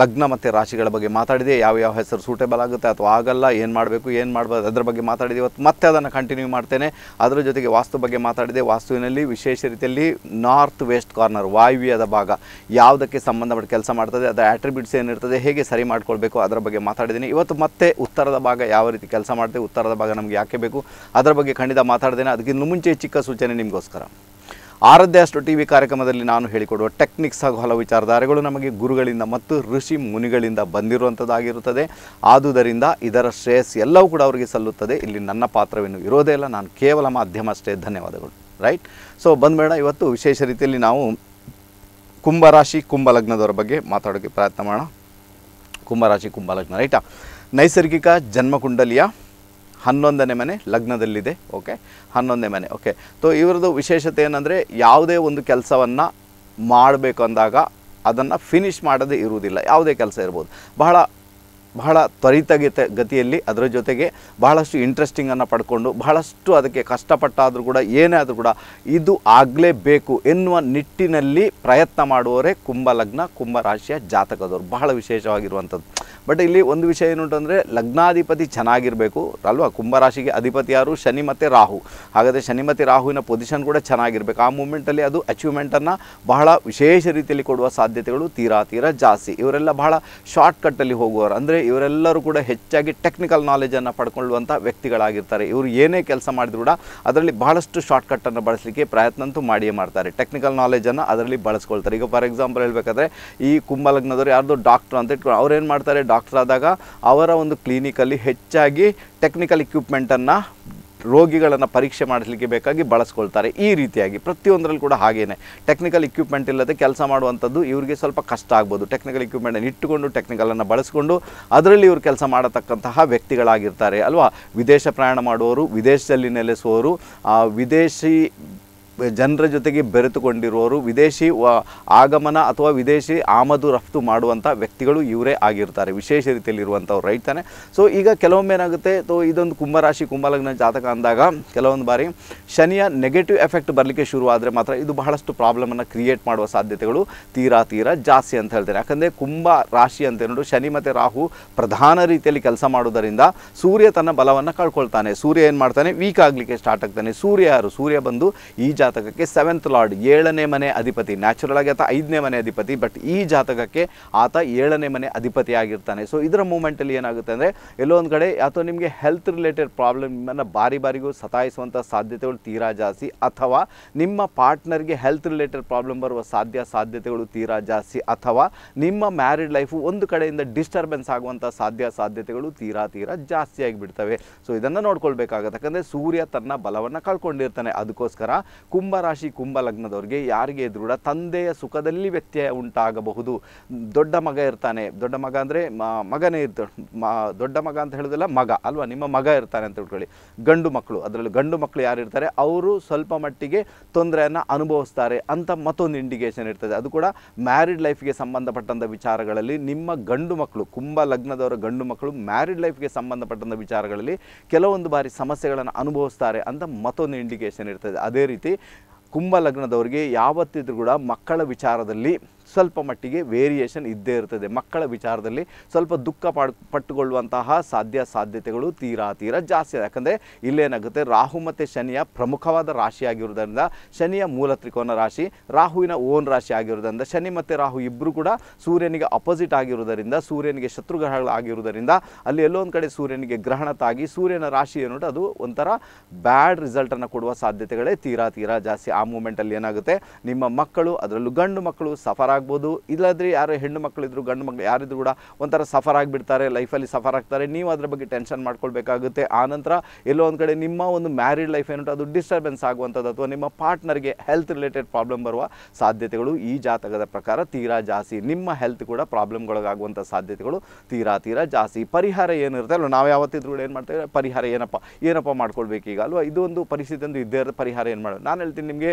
ಲಗ್ನ ಮತ್ತು ರಾಶಿಗಳ ಬಗ್ಗೆ ಮಾತಾಡಿದೆ ಯಾವ ಯಾವ ಹೆಸರು ಸೂಟೇಬಲ್ ಆಗುತ್ತೆ ಅಥವಾ ಆಗಲ್ಲ ಏನು ಮಾಡಬೇಕು ಏನು ಮಾಡಬಾರ್ದು ಅದರ ಬಗ್ಗೆ ಮಾತಾಡಿದೆ ಇವತ್ತು ಮತ್ತೆ ಅದನ್ನು ಕಂಟಿನ್ಯೂ ಮಾಡ್ತೇನೆ ಅದರ ಜೊತೆಗೆ ವಾಸ್ತು ಬಗ್ಗೆ ಮಾತಾಡಿದೆ ವಾಸ್ತುವಿನಲ್ಲಿ ವಿಶೇಷ ರೀತಿಯಲ್ಲಿ ನಾರ್ತ್ ವೆಸ್ಟ್ ಕಾರ್ನರ್ ವಾಯುವ್ಯದ ಭಾಗ ಯಾವುದಕ್ಕೆ ಸಂಬಂಧಪಟ್ಟ ಕೆಲಸ ಮಾಡ್ತದೆ ಅದರ ಆಟ್ರಿಬ್ಯೂಟ್ಸ್ ಏನಿರ್ತದೆ ಹೇಗೆ ಸರಿ ಮಾಡ್ಕೊಳ್ಬೇಕು ಅದರ ಬಗ್ಗೆ ಮಾತಾಡಿದ್ದೀನಿ ಇವತ್ತು ಮತ್ತೆ ಉತ್ತರದ ಭಾಗ ಯಾವ ರೀತಿ ಕೆಲಸ ಮಾಡ್ತೇವೆ ಉತ್ತರದ ಭಾಗ ನಮಗೆ ಯಾಕೆ ಬೇಕು ಅದರ ಬಗ್ಗೆ ಖಂಡಿತ ಮಾತಾಡ್ದೇನೆ ಅದಕ್ಕಿಂತ ಮುಂಚೆ ಚಿಕ್ಕ ಸೂಚನೆ ನಿಮಗೋಸ್ಕರ ಆರಾಧ್ಯ ಅಷ್ಟು ಟಿ ವಿ ಕಾರ್ಯಕ್ರಮದಲ್ಲಿ ನಾನು ಹೇಳಿಕೊಡುವ ಟೆಕ್ನಿಕ್ಸ್ ಹಾಗೂ ಹಲವು ವಿಚಾರಧಾರೆಗಳು ನಮಗೆ ಗುರುಗಳಿಂದ ಮತ್ತು ಋಷಿ ಮುನಿಗಳಿಂದ ಬಂದಿರುವಂಥದ್ದಾಗಿರುತ್ತದೆ ಆದುದರಿಂದ ಇದರ ಶ್ರೇಯಸ್ ಎಲ್ಲವೂ ಕೂಡ ಅವರಿಗೆ ಸಲ್ಲುತ್ತದೆ ಇಲ್ಲಿ ನನ್ನ ಪಾತ್ರವೇನು ಇರೋದೇ ಇಲ್ಲ ನಾನು ಕೇವಲ ಮಾಧ್ಯಮ ಅಷ್ಟೇ ಧನ್ಯವಾದಗಳು ರೈಟ್ ಸೊ ಬಂದಬೇಡ ಇವತ್ತು ವಿಶೇಷ ರೀತಿಯಲ್ಲಿ ನಾವು ಕುಂಭರಾಶಿ ಕುಂಭಲಗ್ನದವರ ಬಗ್ಗೆ ಮಾತಾಡೋಕ್ಕೆ ಪ್ರಯತ್ನ ಮಾಡೋಣ ಕುಂಭರಾಶಿ ಕುಂಭಲಗ್ನ ರೈಟಾ ನೈಸರ್ಗಿಕ ಜನ್ಮಕುಂಡಲಿಯ ಹನ್ನೊಂದನೇ ಮನೆ ಲಗ್ನದಲ್ಲಿದೆ ಓಕೆ ಹನ್ನೊಂದನೇ ಮನೆ ಓಕೆ ತೊ ಇವ್ರದ್ದು ವಿಶೇಷತೆ ಏನಂದರೆ ಯಾವುದೇ ಒಂದು ಕೆಲಸವನ್ನು ಮಾಡಬೇಕು ಅಂದಾಗ ಅದನ್ನು ಫಿನಿಶ್ ಮಾಡದೇ ಇರುವುದಿಲ್ಲ ಯಾವುದೇ ಕೆಲಸ ಇರ್ಬೋದು ಬಹಳ ಬಹಳ ತ್ವರಿತಗತೆ ಗತಿಯಲ್ಲಿ ಅದರ ಜೊತೆಗೆ ಬಹಳಷ್ಟು ಇಂಟ್ರೆಸ್ಟಿಂಗನ್ನು ಪಡ್ಕೊಂಡು ಬಹಳಷ್ಟು ಅದಕ್ಕೆ ಕಷ್ಟಪಟ್ಟಾದರೂ ಕೂಡ ಏನೇ ಆದರೂ ಕೂಡ ಇದು ಆಗಲೇಬೇಕು ಎನ್ನುವ ನಿಟ್ಟಿನಲ್ಲಿ ಪ್ರಯತ್ನ ಮಾಡುವವರೇ ಕುಂಭ ಲಗ್ನ ಕುಂಭ ರಾಶಿಯ ಜಾತಕದವರು ಬಹಳ ವಿಶೇಷವಾಗಿರುವಂಥದ್ದು ಬಟ್ ಇಲ್ಲಿ ಒಂದು ವಿಷಯ ಏನು ಅಂತಂದರೆ ಲಗ್ನಾಧಿಪತಿ ಚೆನ್ನಾಗಿರಬೇಕು ಅಲ್ವಾ ಕುಂಭರಾಶಿಗೆ ಅಧಿಪತಿ ಯಾರು ಶನಿ ಮತ್ತು ರಾಹು ಹಾಗಾದರೆ ಶನಿ ಮತ್ತು ರಾಹುವಿನ ಪೊಸಿಷನ್ ಕೂಡ ಚೆನ್ನಾಗಿರಬೇಕು ಆ ಮೂಮೆಂಟಲ್ಲಿ ಅದು ಅಚೀವ್ಮೆಂಟನ್ನು ಬಹಳ ವಿಶೇಷ ರೀತಿಯಲ್ಲಿ ಕೊಡುವ ಸಾಧ್ಯತೆಗಳು ತೀರಾ ತೀರಾ ಜಾಸ್ತಿ ಇವರೆಲ್ಲ ಬಹಳ ಶಾರ್ಟ್ಕಟ್ಟಲ್ಲಿ ಹೋಗುವವರು ಅಂದರೆ ಇವರೆಲ್ಲರೂ ಕೂಡ ಹೆಚ್ಚಾಗಿ ಟೆಕ್ನಿಕಲ್ ನಾಲೆಜನ್ನು ಪಡ್ಕೊಳ್ಳುವಂಥ ವ್ಯಕ್ತಿಗಳಾಗಿರ್ತಾರೆ ಇವರು ಏನೇ ಕೆಲಸ ಮಾಡಿದ್ರು ಕೂಡ ಅದರಲ್ಲಿ ಬಹಳಷ್ಟು ಶಾರ್ಟ್ಕಟ್ಟನ್ನು ಬಳಸಲಿಕ್ಕೆ ಪ್ರಯತ್ನಂತೂ ಮಾಡಿಯೇ ಮಾಡ್ತಾರೆ ಟೆಕ್ನಿಕಲ್ ನಾಲೆಜನ್ನು ಅದರಲ್ಲಿ ಬಳಸ್ಕೊಳ್ತಾರೆ ಈಗ ಫಾರ್ ಎಕ್ಸಾಂಪಲ್ ಹೇಳಬೇಕಾದ್ರೆ ಈ ಕುಂಭಲಗ್ನದವರು ಯಾರ್ದು ಡಾಕ್ಟ್ರ್ ಅಂತ ಇಟ್ಕೊಂಡು ಅವ್ರೇನು ಮಾಡ್ತಾರೆ ಡಾಕ್ಟ್ರ್ ಆದಾಗ ಅವರ ಒಂದು ಕ್ಲಿನಿಕಲ್ಲಿ ಹೆಚ್ಚಾಗಿ ಟೆಕ್ನಿಕಲ್ ಇಕ್ವಿಪ್ಮೆಂಟನ್ನು ರೋಗಿಗಳನ್ನು ಪರೀಕ್ಷೆ ಮಾಡಿಸಲಿಕ್ಕೆ ಬೇಕಾಗಿ ಬಳಸ್ಕೊಳ್ತಾರೆ ಈ ರೀತಿಯಾಗಿ ಪ್ರತಿಯೊಂದರಲ್ಲಿ ಕೂಡ ಹಾಗೇನೆ ಟೆಕ್ನಿಕಲ್ ಇಕ್ವಿಪ್ಮೆಂಟ್ ಇಲ್ಲದೆ ಕೆಲಸ ಮಾಡುವಂಥದ್ದು ಇವರಿಗೆ ಸ್ವಲ್ಪ ಕಷ್ಟ ಆಗ್ಬೋದು ಟೆಕ್ನಿಕಲ್ ಇಕ್ವಿಪ್ಮೆಂಟನ್ನು ಇಟ್ಟುಕೊಂಡು ಟೆಕ್ನಿಕಲನ್ನು ಬಳಸ್ಕೊಂಡು ಅದರಲ್ಲಿ ಇವರು ಕೆಲಸ ಮಾಡತಕ್ಕಂತಹ ವ್ಯಕ್ತಿಗಳಾಗಿರ್ತಾರೆ ಅಲ್ವಾ ವಿದೇಶ ಪ್ರಯಾಣ ಮಾಡುವವರು ವಿದೇಶದಲ್ಲಿ ನೆಲೆಸುವವರು ವಿದೇಶಿ ಜನರ ಜೊತೆಗೆ ಬೆರೆತುಕೊಂಡಿರುವವರು ವಿದೇಶಿ ಆಗಮನ ಅಥವಾ ವಿದೇಶಿ ಆಮದು ರಫ್ತು ಮಾಡುವಂಥ ವ್ಯಕ್ತಿಗಳು ಇವರೇ ಆಗಿರ್ತಾರೆ ವಿಶೇಷ ರೀತಿಯಲ್ಲಿರುವಂಥವ್ರು ರೈಟ್ ತಾನೆ ಸೊ ಈಗ ಕೆಲವೊಮ್ಮೆ ಏನಾಗುತ್ತೆ ಸೊ ಇದೊಂದು ಕುಂಭರಾಶಿ ಕುಂಭಲಗ್ನ ಜಾತಕ ಅಂದಾಗ ಕೆಲವೊಂದು ಬಾರಿ ಶನಿಯ ನೆಗೆಟಿವ್ ಎಫೆಕ್ಟ್ ಬರಲಿಕ್ಕೆ ಶುರು ಆದರೆ ಮಾತ್ರ ಇದು ಬಹಳಷ್ಟು ಪ್ರಾಬ್ಲಮನ್ನು ಕ್ರಿಯೇಟ್ ಮಾಡುವ ಸಾಧ್ಯತೆಗಳು ತೀರಾ ತೀರಾ ಜಾಸ್ತಿ ಅಂತ ಹೇಳ್ತೇನೆ ಯಾಕಂದರೆ ಕುಂಭ ರಾಶಿ ಅಂತ ನೋಡು ಶನಿ ಮತ್ತು ರಾಹು ಪ್ರಧಾನ ರೀತಿಯಲ್ಲಿ ಕೆಲಸ ಮಾಡೋದರಿಂದ ಸೂರ್ಯ ತನ್ನ ಬಲವನ್ನು ಕಳ್ಕೊಳ್ತಾನೆ ಸೂರ್ಯ ಏನು ಮಾಡ್ತಾನೆ ವೀಕ್ ಆಗಲಿಕ್ಕೆ ಸ್ಟಾರ್ಟ್ ಆಗ್ತಾನೆ ಸೂರ್ಯ ಯಾರು ಸೂರ್ಯ ಬಂದು ಈ ಜಾತ ಜಾತಕಕ್ಕೆ ಸೆವೆಂತ್ ಲಾರ್ಡ್ ಏಳನೇ ಮನೆ ಅಧಿಪತಿ ನ್ಯಾಚುರಲ್ ಆಗಿ ಆತ ಐದನೇ ಮನೆ ಅಧಿಪತಿ ಬಟ್ ಈ ಜಾತಕಕ್ಕೆ ಆತ ಏಳನೇ ಮನೆ ಅಧಿಪತಿ ಆಗಿರ್ತಾನೆ ಸೊ ಇದರ ಮೂಮೆಂಟಲ್ಲಿ ಏನಾಗುತ್ತೆ ಅಂದರೆ ಎಲ್ಲೋ ಒಂದು ಕಡೆ ಅಥವಾ ನಿಮಗೆ ಹೆಲ್ತ್ ರಿಲೇಟೆಡ್ ಪ್ರಾಬ್ಲಮ್ ನಿಮ್ಮನ್ನು ಬಾರಿ ಬಾರಿಗೂ ಸತಾಯಿಸುವಂಥ ಸಾಧ್ಯತೆಗಳು ತೀರಾ ಜಾಸ್ತಿ ಅಥವಾ ನಿಮ್ಮ ಪಾರ್ಟ್ನರ್ಗೆ ಹೆಲ್ತ್ ರಿಲೇಟೆಡ್ ಪ್ರಾಬ್ಲಮ್ ಬರುವ ಸಾಧ್ಯ ಸಾಧ್ಯತೆಗಳು ತೀರಾ ಜಾಸ್ತಿ ಅಥವಾ ನಿಮ್ಮ ಮ್ಯಾರಿಡ್ ಲೈಫು ಒಂದು ಕಡೆಯಿಂದ ಡಿಸ್ಟರ್ಬೆನ್ಸ್ ಆಗುವಂಥ ಸಾಧ್ಯ ಸಾಧ್ಯತೆಗಳು ತೀರಾ ತೀರಾ ಜಾಸ್ತಿ ಆಗಿಬಿಡ್ತವೆ ಸೊ ಇದನ್ನು ನೋಡ್ಕೊಳ್ಬೇಕಾಗತ್ತೆ ಯಾಕಂದರೆ ಸೂರ್ಯ ತನ್ನ ಬಲವನ್ನು ಕಳ್ಕೊಂಡಿರ್ತಾನೆ ಅದಕ್ಕೋಸ್ಕರ ಕುಂಭರಾಶಿ ಕುಂಭ ಲಗ್ನದವ್ರಿಗೆ ಯಾರಿಗೆ ದೃಢ ತಂದೆಯ ಸುಖದಲ್ಲಿ ವ್ಯತ್ಯಯ ಉಂಟಾಗಬಹುದು ದೊಡ್ಡ ಮಗ ಇರ್ತಾನೆ ದೊಡ್ಡ ಮಗ ಅಂದರೆ ಮಗನೇ ಇರ್ತ ದೊಡ್ಡ ಮಗ ಅಂತ ಹೇಳೋದಿಲ್ಲ ಮಗ ಅಲ್ವಾ ನಿಮ್ಮ ಮಗ ಇರ್ತಾನೆ ಅಂತ ಹೇಳ್ಕೊಳ್ಳಿ ಗಂಡು ಮಕ್ಕಳು ಅದರಲ್ಲಿ ಗಂಡು ಮಕ್ಕಳು ಯಾರು ಇರ್ತಾರೆ ಅವರು ಸ್ವಲ್ಪ ಮಟ್ಟಿಗೆ ತೊಂದರೆಯನ್ನು ಅನುಭವಿಸ್ತಾರೆ ಅಂತ ಮತ್ತೊಂದು ಇಂಡಿಕೇಷನ್ ಇರ್ತದೆ ಅದು ಕೂಡ ಮ್ಯಾರಿಡ್ ಲೈಫ್ಗೆ ಸಂಬಂಧಪಟ್ಟಂಥ ವಿಚಾರಗಳಲ್ಲಿ ನಿಮ್ಮ ಗಂಡು ಮಕ್ಕಳು ಕುಂಭ ಲಗ್ನದವರ ಗಂಡು ಮಕ್ಕಳು ಮ್ಯಾರಿಡ್ ಲೈಫ್ಗೆ ಸಂಬಂಧಪಟ್ಟಂಥ ವಿಚಾರಗಳಲ್ಲಿ ಕೆಲವೊಂದು ಬಾರಿ ಸಮಸ್ಯೆಗಳನ್ನು ಅನುಭವಿಸ್ತಾರೆ ಅಂತ ಮತ್ತೊಂದು ಇಂಡಿಕೇಷನ್ ಇರ್ತದೆ ಅದೇ ರೀತಿ ಕುಂಭ ಲಗ್ನದವರಿಗೆ ಯಾವತ್ತಿದ್ರೂ ಕೂಡ ಮಕ್ಕಳ ವಿಚಾರದಲ್ಲಿ ಸ್ವಲ್ಪ ಮಟ್ಟಿಗೆ ವೇರಿಯೇಷನ್ ಇದ್ದೇ ಇರ್ತದೆ ಮಕ್ಕಳ ವಿಚಾರದಲ್ಲಿ ಸ್ವಲ್ಪ ದುಃಖ ಪಡ್ ಪಟ್ಟುಕೊಳ್ಳುವಂತಹ ಸಾಧ್ಯ ಸಾಧ್ಯತೆಗಳು ತೀರಾ ತೀರಾ ಜಾಸ್ತಿ ಯಾಕಂದರೆ ಇಲ್ಲೇನಾಗುತ್ತೆ ರಾಹು ಮತ್ತು ಶನಿಯ ಪ್ರಮುಖವಾದ ರಾಶಿ ಶನಿಯ ಮೂಲ ತ್ರಿಕೋನ ರಾಶಿ ರಾಹುವಿನ ಓನ್ ರಾಶಿ ಆಗಿರುವುದರಿಂದ ಶನಿ ಮತ್ತು ರಾಹು ಇಬ್ಬರು ಕೂಡ ಸೂರ್ಯನಿಗೆ ಅಪೋಸಿಟ್ ಆಗಿರುವುದರಿಂದ ಸೂರ್ಯನಿಗೆ ಶತ್ರು ಗ್ರಹಗಳಾಗಿರುವುದರಿಂದ ಅಲ್ಲಿ ಎಲ್ಲೋ ಒಂದು ಕಡೆ ಸೂರ್ಯನಿಗೆ ಗ್ರಹಣ ತಾಗಿ ಸೂರ್ಯನ ರಾಶಿ ಏನು ಅದು ಒಂಥರ ಬ್ಯಾಡ್ ರಿಸಲ್ಟನ್ನು ಕೊಡುವ ಸಾಧ್ಯತೆಗಳೇ ತೀರಾ ತೀರಾ ಜಾಸ್ತಿ ಆ ಮೂಮೆಂಟಲ್ಲಿ ಏನಾಗುತ್ತೆ ನಿಮ್ಮ ಮಕ್ಕಳು ಅದರಲ್ಲೂ ಗಂಡು ಮಕ್ಕಳು ಸಫರ್ ಆಗ್ಬೋದು ಇಲ್ಲಾದರೆ ಯಾರೋ ಹೆಣ್ಣು ಮಕ್ಕಳಿದ್ರು ಗಂಡು ಮಕ್ಕಳು ಯಾರಿದ್ರು ಕೂಡ ಒಂಥರ ಸಫರ್ ಆಗಿಬಿಡ್ತಾರೆ ಲೈಫಲ್ಲಿ ಸಫರ್ ಆಗ್ತಾರೆ ನೀವು ಅದ್ರ ಬಗ್ಗೆ ಟೆನ್ಷನ್ ಮಾಡ್ಕೊಳ್ಬೇಕಾಗುತ್ತೆ ಆನಂತರ ಎಲ್ಲೋ ಒಂದು ಕಡೆ ನಿಮ್ಮ ಒಂದು ಮ್ಯಾರಿಡ್ ಲೈಫ್ ಏನುಂಟು ಅದು ಡಿಸ್ಟರ್ಬೆನ್ಸ್ ಆಗುವಂಥದ್ದು ಅಥವಾ ನಿಮ್ಮ ಪಾರ್ಟ್ನರ್ಗೆ ಹೆಲ್ತ್ ರಿಲೇಟೆಡ್ ಪ್ರಾಬ್ಲಮ್ ಬರುವ ಸಾಧ್ಯತೆಗಳು ಈ ಜಾತಕದ ಪ್ರಕಾರ ತೀರಾ ಜಾಸ್ತಿ ನಿಮ್ಮ ಹೆಲ್ತ್ ಕೂಡ ಪ್ರಾಬ್ಲಮ್ಗಳಿಗಾಗುವಂಥ ಸಾಧ್ಯತೆಗಳು ತೀರಾ ತೀರಾ ಜಾಸ್ತಿ ಪರಿಹಾರ ಏನಿರುತ್ತೆ ಅಲ್ವ ನಾವು ಯಾವತ್ತಿದ್ರು ಕೂಡ ಏನು ಮಾಡ್ತೇವೆ ಪರಿಹಾರ ಏನಪ್ಪ ಏನಪ್ಪ ಮಾಡ್ಕೊಳ್ಬೇಕು ಈಗ ಅಲ್ವಾ ಇದು ಒಂದು ಪರಿಸ್ಥಿತಿ ಒಂದು ಇದ್ದೇ ಪರಿಹಾರ ಏನು ಮಾಡೋದು ನಾನು ಹೇಳ್ತೀನಿ ನಿಮಗೆ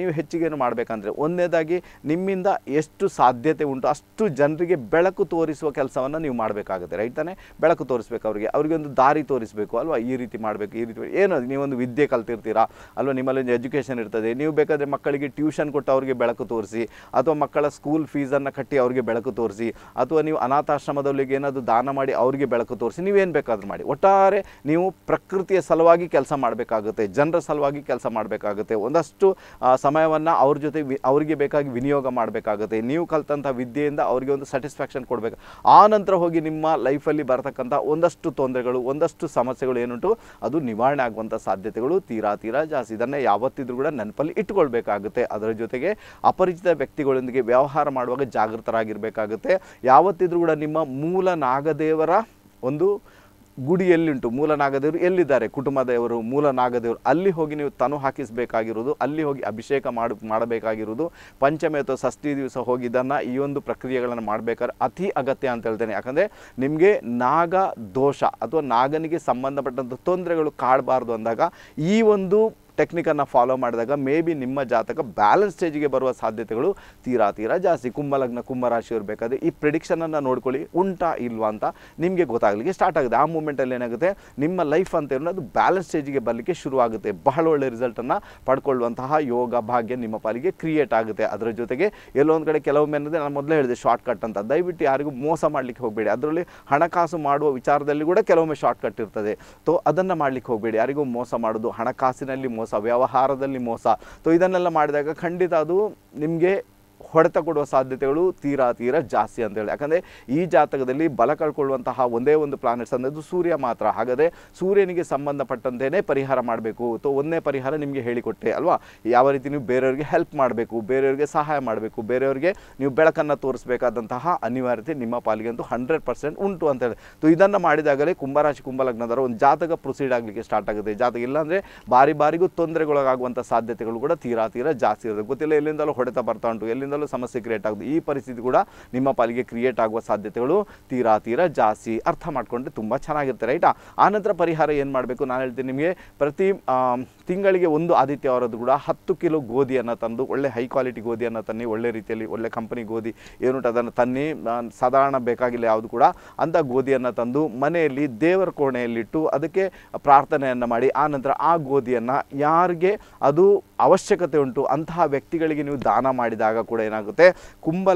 ನೀವು ಹೆಚ್ಚಿಗೆ ಏನು ಮಾಡಬೇಕಂದ್ರೆ ಒಂದನೇದಾಗಿ ನಿಮ್ಮಿಂದ ಎಷ್ಟು ಸಾಧ್ಯತೆ ಉಂಟು ಅಷ್ಟು ಜನರಿಗೆ ಬೆಳಕು ತೋರಿಸುವ ಕೆಲಸವನ್ನು ನೀವು ಮಾಡಬೇಕಾಗುತ್ತೆ ರೈಟ್ ತಾನೆ ಬೆಳಕು ತೋರಿಸ್ಬೇಕು ಅವರಿಗೆ ಅವರಿಗೆ ಒಂದು ದಾರಿ ತೋರಿಸಬೇಕು ಅಲ್ವಾ ಈ ರೀತಿ ಮಾಡಬೇಕು ಈ ರೀತಿ ಏನು ನೀವೊಂದು ವಿದ್ಯೆ ಕಲ್ತಿರ್ತೀರಾ ಅಲ್ವಾ ನಿಮ್ಮಲ್ಲಿ ಒಂದು ಎಜುಕೇಷನ್ ಇರ್ತದೆ ನೀವು ಬೇಕಾದರೆ ಮಕ್ಕಳಿಗೆ ಟ್ಯೂಷನ್ ಕೊಟ್ಟು ಅವರಿಗೆ ಬೆಳಕು ತೋರಿಸಿ ಅಥವಾ ಮಕ್ಕಳ ಸ್ಕೂಲ್ ಫೀಸನ್ನು ಕಟ್ಟಿ ಅವರಿಗೆ ಬೆಳಕು ತೋರಿಸಿ ಅಥವಾ ನೀವು ಅನಾಥಾಶ್ರಮದವರಿಗೆ ಏನಾದರೂ ದಾನ ಮಾಡಿ ಅವರಿಗೆ ಬೆಳಕು ತೋರಿಸಿ ನೀವೇನು ಬೇಕಾದರೂ ಮಾಡಿ ಒಟ್ಟಾರೆ ನೀವು ಪ್ರಕೃತಿಯ ಸಲುವಾಗಿ ಕೆಲಸ ಮಾಡಬೇಕಾಗುತ್ತೆ ಜನರ ಸಲುವಾಗಿ ಕೆಲಸ ಮಾಡಬೇಕಾಗುತ್ತೆ ಒಂದಷ್ಟು ಸಮಯವನ್ನು ಅವ್ರ ಜೊತೆ ಅವರಿಗೆ ಬೇಕಾಗಿ ವಿನಿಯೋಗ ಮಾಡಬೇಕಾಗುತ್ತೆ ಆಗುತ್ತೆ ನೀವು ಕಲ್ತಂಥ ವಿದ್ಯೆಯಿಂದ ಅವರಿಗೆ ಒಂದು ಸ್ಯಾಟಿಸ್ಫ್ಯಾಕ್ಷನ್ ಕೊಡಬೇಕು ಆ ನಂತರ ಹೋಗಿ ನಿಮ್ಮ ಲೈಫಲ್ಲಿ ಬರತಕ್ಕಂಥ ಒಂದಷ್ಟು ತೊಂದರೆಗಳು ಒಂದಷ್ಟು ಸಮಸ್ಯೆಗಳು ಏನುಂಟು ಅದು ನಿವಾರಣೆ ಆಗುವಂಥ ಸಾಧ್ಯತೆಗಳು ತೀರಾ ತೀರಾ ಜಾಸ್ತಿ ಇದನ್ನು ಯಾವತ್ತಿದ್ರೂ ಕೂಡ ನೆನಪಲ್ಲಿ ಇಟ್ಟುಕೊಳ್ಬೇಕಾಗುತ್ತೆ ಅದರ ಜೊತೆಗೆ ಅಪರಿಚಿತ ವ್ಯಕ್ತಿಗಳೊಂದಿಗೆ ವ್ಯವಹಾರ ಮಾಡುವಾಗ ಜಾಗೃತರಾಗಿರಬೇಕಾಗುತ್ತೆ ಯಾವತ್ತಿದ್ರೂ ಕೂಡ ನಿಮ್ಮ ಮೂಲ ನಾಗದೇವರ ಒಂದು ಗುಡಿ ಎಲ್ಲಿಂಟು ಮೂಲ ನಾಗದೇವರು ಎಲ್ಲಿದ್ದಾರೆ ಕುಟುಂಬದವರು ಮೂಲ ನಾಗದೇವರು ಅಲ್ಲಿ ಹೋಗಿ ನೀವು ತನು ಹಾಕಿಸಬೇಕಾಗಿರುವುದು ಅಲ್ಲಿ ಹೋಗಿ ಅಭಿಷೇಕ ಮಾಡ ಮಾಡಬೇಕಾಗಿರುವುದು ಪಂಚಮಿ ಅಥವಾ ಷಷ್ಠಿ ದಿವಸ ಹೋಗಿದ್ದನ್ನು ಈ ಒಂದು ಪ್ರಕ್ರಿಯೆಗಳನ್ನು ಮಾಡಬೇಕಾದ್ರೆ ಅತಿ ಅಗತ್ಯ ಅಂತ ಹೇಳ್ತೇನೆ ಯಾಕಂದರೆ ನಿಮಗೆ ನಾಗ ದೋಷ ಅಥವಾ ನಾಗನಿಗೆ ಸಂಬಂಧಪಟ್ಟಂಥ ತೊಂದರೆಗಳು ಕಾಡಬಾರ್ದು ಅಂದಾಗ ಈ ಒಂದು ಟೆಕ್ನಿಕನ್ನು ಫಾಲೋ ಮಾಡಿದಾಗ ಮೇ ಬಿ ನಿಮ್ಮ ಜಾತಕ ಬ್ಯಾಲೆನ್ಸ್ ಸ್ಟೇಜ್ಗೆ ಬರುವ ಸಾಧ್ಯತೆಗಳು ತೀರಾ ತೀರಾ ಜಾಸ್ತಿ ಕುಂಭಲಗ್ನ ಕುಂಭರಾಶಿ ಇರಬೇಕಾದ್ರೆ ಈ ಪ್ರಿಡಿಕ್ಷನನ್ನು ನೋಡ್ಕೊಳ್ಳಿ ಉಂಟಾ ಇಲ್ವಾ ಅಂತ ನಿಮಗೆ ಗೊತ್ತಾಗಲಿಕ್ಕೆ ಸ್ಟಾರ್ಟ್ ಆಗುತ್ತೆ ಆ ಮೂಮೆಂಟಲ್ಲಿ ಏನಾಗುತ್ತೆ ನಿಮ್ಮ ಲೈಫ್ ಅಂತ ಅದು ಬ್ಯಾಲೆನ್ಸ್ ಸ್ಟೇಜಿಗೆ ಬರಲಿಕ್ಕೆ ಶುರುವಾಗುತ್ತೆ ಬಹಳ ಒಳ್ಳೆ ರಿಸಲ್ಟನ್ನು ಪಡ್ಕೊಳ್ಳುವಂತಹ ಯೋಗ ಭಾಗ್ಯ ನಿಮ್ಮ ಪಾಲಿಗೆ ಕ್ರಿಯೇಟ್ ಆಗುತ್ತೆ ಅದರ ಜೊತೆಗೆ ಎಲ್ಲೋ ಕಡೆ ಕೆಲವೊಮ್ಮೆ ಅನ್ನೋದೇ ನಾನು ಮೊದಲೇ ಹೇಳಿದೆ ಶಾರ್ಟ್ ಕಟ್ ಅಂತ ದಯವಿಟ್ಟು ಯಾರಿಗೂ ಮೋಸ ಮಾಡಲಿಕ್ಕೆ ಹೋಗಬೇಡಿ ಅದರಲ್ಲಿ ಹಣಕಾಸು ಮಾಡುವ ವಿಚಾರದಲ್ಲಿ ಕೂಡ ಕೆಲವೊಮ್ಮೆ ಶಾರ್ಟ್ ಕಟ್ ಇರ್ತದೆ ತೋ ಅದನ್ನು ಮಾಡಲಿಕ್ಕೆ ಹೋಗಬೇಡಿ ಯಾರಿಗೂ ಮೋಸ ಮಾಡೋದು ಹಣಕಾಸಿನಲ್ಲಿ ಮೋಸ ಮೋಸ ವ್ಯವಹಾರದಲ್ಲಿ ಮೋಸ ಸೊ ಇದನ್ನೆಲ್ಲ ಮಾಡಿದಾಗ ಖಂಡಿತ ಅದು ನಿಮಗೆ ಹೊಡೆತ ಕೊಡುವ ಸಾಧ್ಯತೆಗಳು ತೀರಾ ತೀರ ಜಾಸ್ತಿ ಅಂತೇಳಿ ಯಾಕಂದರೆ ಈ ಜಾತಕದಲ್ಲಿ ಬಲ ಕಳ್ಕೊಳ್ಳುವಂತಹ ಒಂದೇ ಒಂದು ಪ್ಲಾನೆಟ್ಸ್ ಅನ್ನೋದು ಸೂರ್ಯ ಮಾತ್ರ ಹಾಗಾದರೆ ಸೂರ್ಯನಿಗೆ ಸಂಬಂಧಪಟ್ಟಂತೆಯೇ ಪರಿಹಾರ ಮಾಡಬೇಕು ಅಥವಾ ಒಂದೇ ಪರಿಹಾರ ನಿಮಗೆ ಹೇಳಿಕೊಟ್ಟೆ ಅಲ್ವಾ ಯಾವ ರೀತಿ ನೀವು ಬೇರೆಯವ್ರಿಗೆ ಹೆಲ್ಪ್ ಮಾಡಬೇಕು ಬೇರೆಯವರಿಗೆ ಸಹಾಯ ಮಾಡಬೇಕು ಬೇರೆಯವ್ರಿಗೆ ನೀವು ಬೆಳಕನ್ನು ತೋರಿಸಬೇಕಾದಂತಹ ಅನಿವಾರ್ಯತೆ ನಿಮ್ಮ ಪಾಲಿಗೆ ಅಂತೂ ಹಂಡ್ರೆಡ್ ಪರ್ಸೆಂಟ್ ಉಂಟು ಅಂತ ಹೇಳಿ ಸೊ ಇದನ್ನು ಮಾಡಿದಾಗಲೇ ಕುಂಭರಾಶಿ ಕುಂಭಲಗ್ನದವರು ಒಂದು ಜಾತಕ ಪ್ರೊಸೀಡ್ ಆಗಲಿಕ್ಕೆ ಸ್ಟಾರ್ಟ್ ಆಗುತ್ತೆ ಜಾತಕ ಇಲ್ಲಾಂದರೆ ಬಾರಿ ಬಾರಿಗೂ ತೊಂದರೆಗೊಳಗಾಗುವಂಥ ಸಾಧ್ಯತೆಗಳು ಕೂಡ ತೀರಾ ತೀರಾ ಜಾಸ್ತಿ ಇರುತ್ತೆ ಗೊತ್ತಿಲ್ಲ ಎಲ್ಲಿಂದಲೂ ಹೊಡೆತ ಬರ್ತಾ ಉಂಟು ಎಲ್ಲಿಂದಲೂ ಸಮಸ್ಯೆ ಕ್ರಿಯೇಟ್ ಆಗೋದು ಈ ಪರಿಸ್ಥಿತಿ ಕೂಡ ನಿಮ್ಮ ಪಾಲಿಗೆ ಕ್ರಿಯೇಟ್ ಆಗುವ ಸಾಧ್ಯತೆಗಳು ತೀರಾ ತೀರಾ ಜಾಸ್ತಿ ಅರ್ಥ ಮಾಡಿಕೊಂಡ್ರೆ ತುಂಬ ಚೆನ್ನಾಗಿರುತ್ತೆ ರೈಟ್ ಆನಂತರ ಪರಿಹಾರ ಏನು ಮಾಡಬೇಕು ನಾನು ಹೇಳ್ತೀನಿ ನಿಮಗೆ ಪ್ರತಿ ತಿಂಗಳಿಗೆ ಒಂದು ಆದಿತ್ಯವಾರದ್ದು ಕೂಡ ಹತ್ತು ಕಿಲೋ ಗೋಧಿಯನ್ನು ತಂದು ಒಳ್ಳೆ ಹೈ ಕ್ವಾಲಿಟಿ ಗೋಧಿಯನ್ನು ತನ್ನಿ ಒಳ್ಳೆ ರೀತಿಯಲ್ಲಿ ಒಳ್ಳೆ ಕಂಪನಿ ಗೋಧಿ ಏನುಂಟು ಅದನ್ನು ತನ್ನಿ ಸಾಧಾರಣ ಬೇಕಾಗಿಲ್ಲ ಯಾವುದು ಕೂಡ ಅಂಥ ಗೋಧಿಯನ್ನು ತಂದು ಮನೆಯಲ್ಲಿ ದೇವರ ಕೋಣೆಯಲ್ಲಿಟ್ಟು ಅದಕ್ಕೆ ಪ್ರಾರ್ಥನೆಯನ್ನು ಮಾಡಿ ಆ ನಂತರ ಆ ಗೋಧಿಯನ್ನು ಯಾರಿಗೆ ಅದು ಅವಶ್ಯಕತೆ ಉಂಟು ಅಂತಹ ವ್ಯಕ್ತಿಗಳಿಗೆ ನೀವು ದಾನ ಮಾಡಿದಾಗ ಕೂಡ ಏನಾಗುತ್ತೆ ಕುಂಭ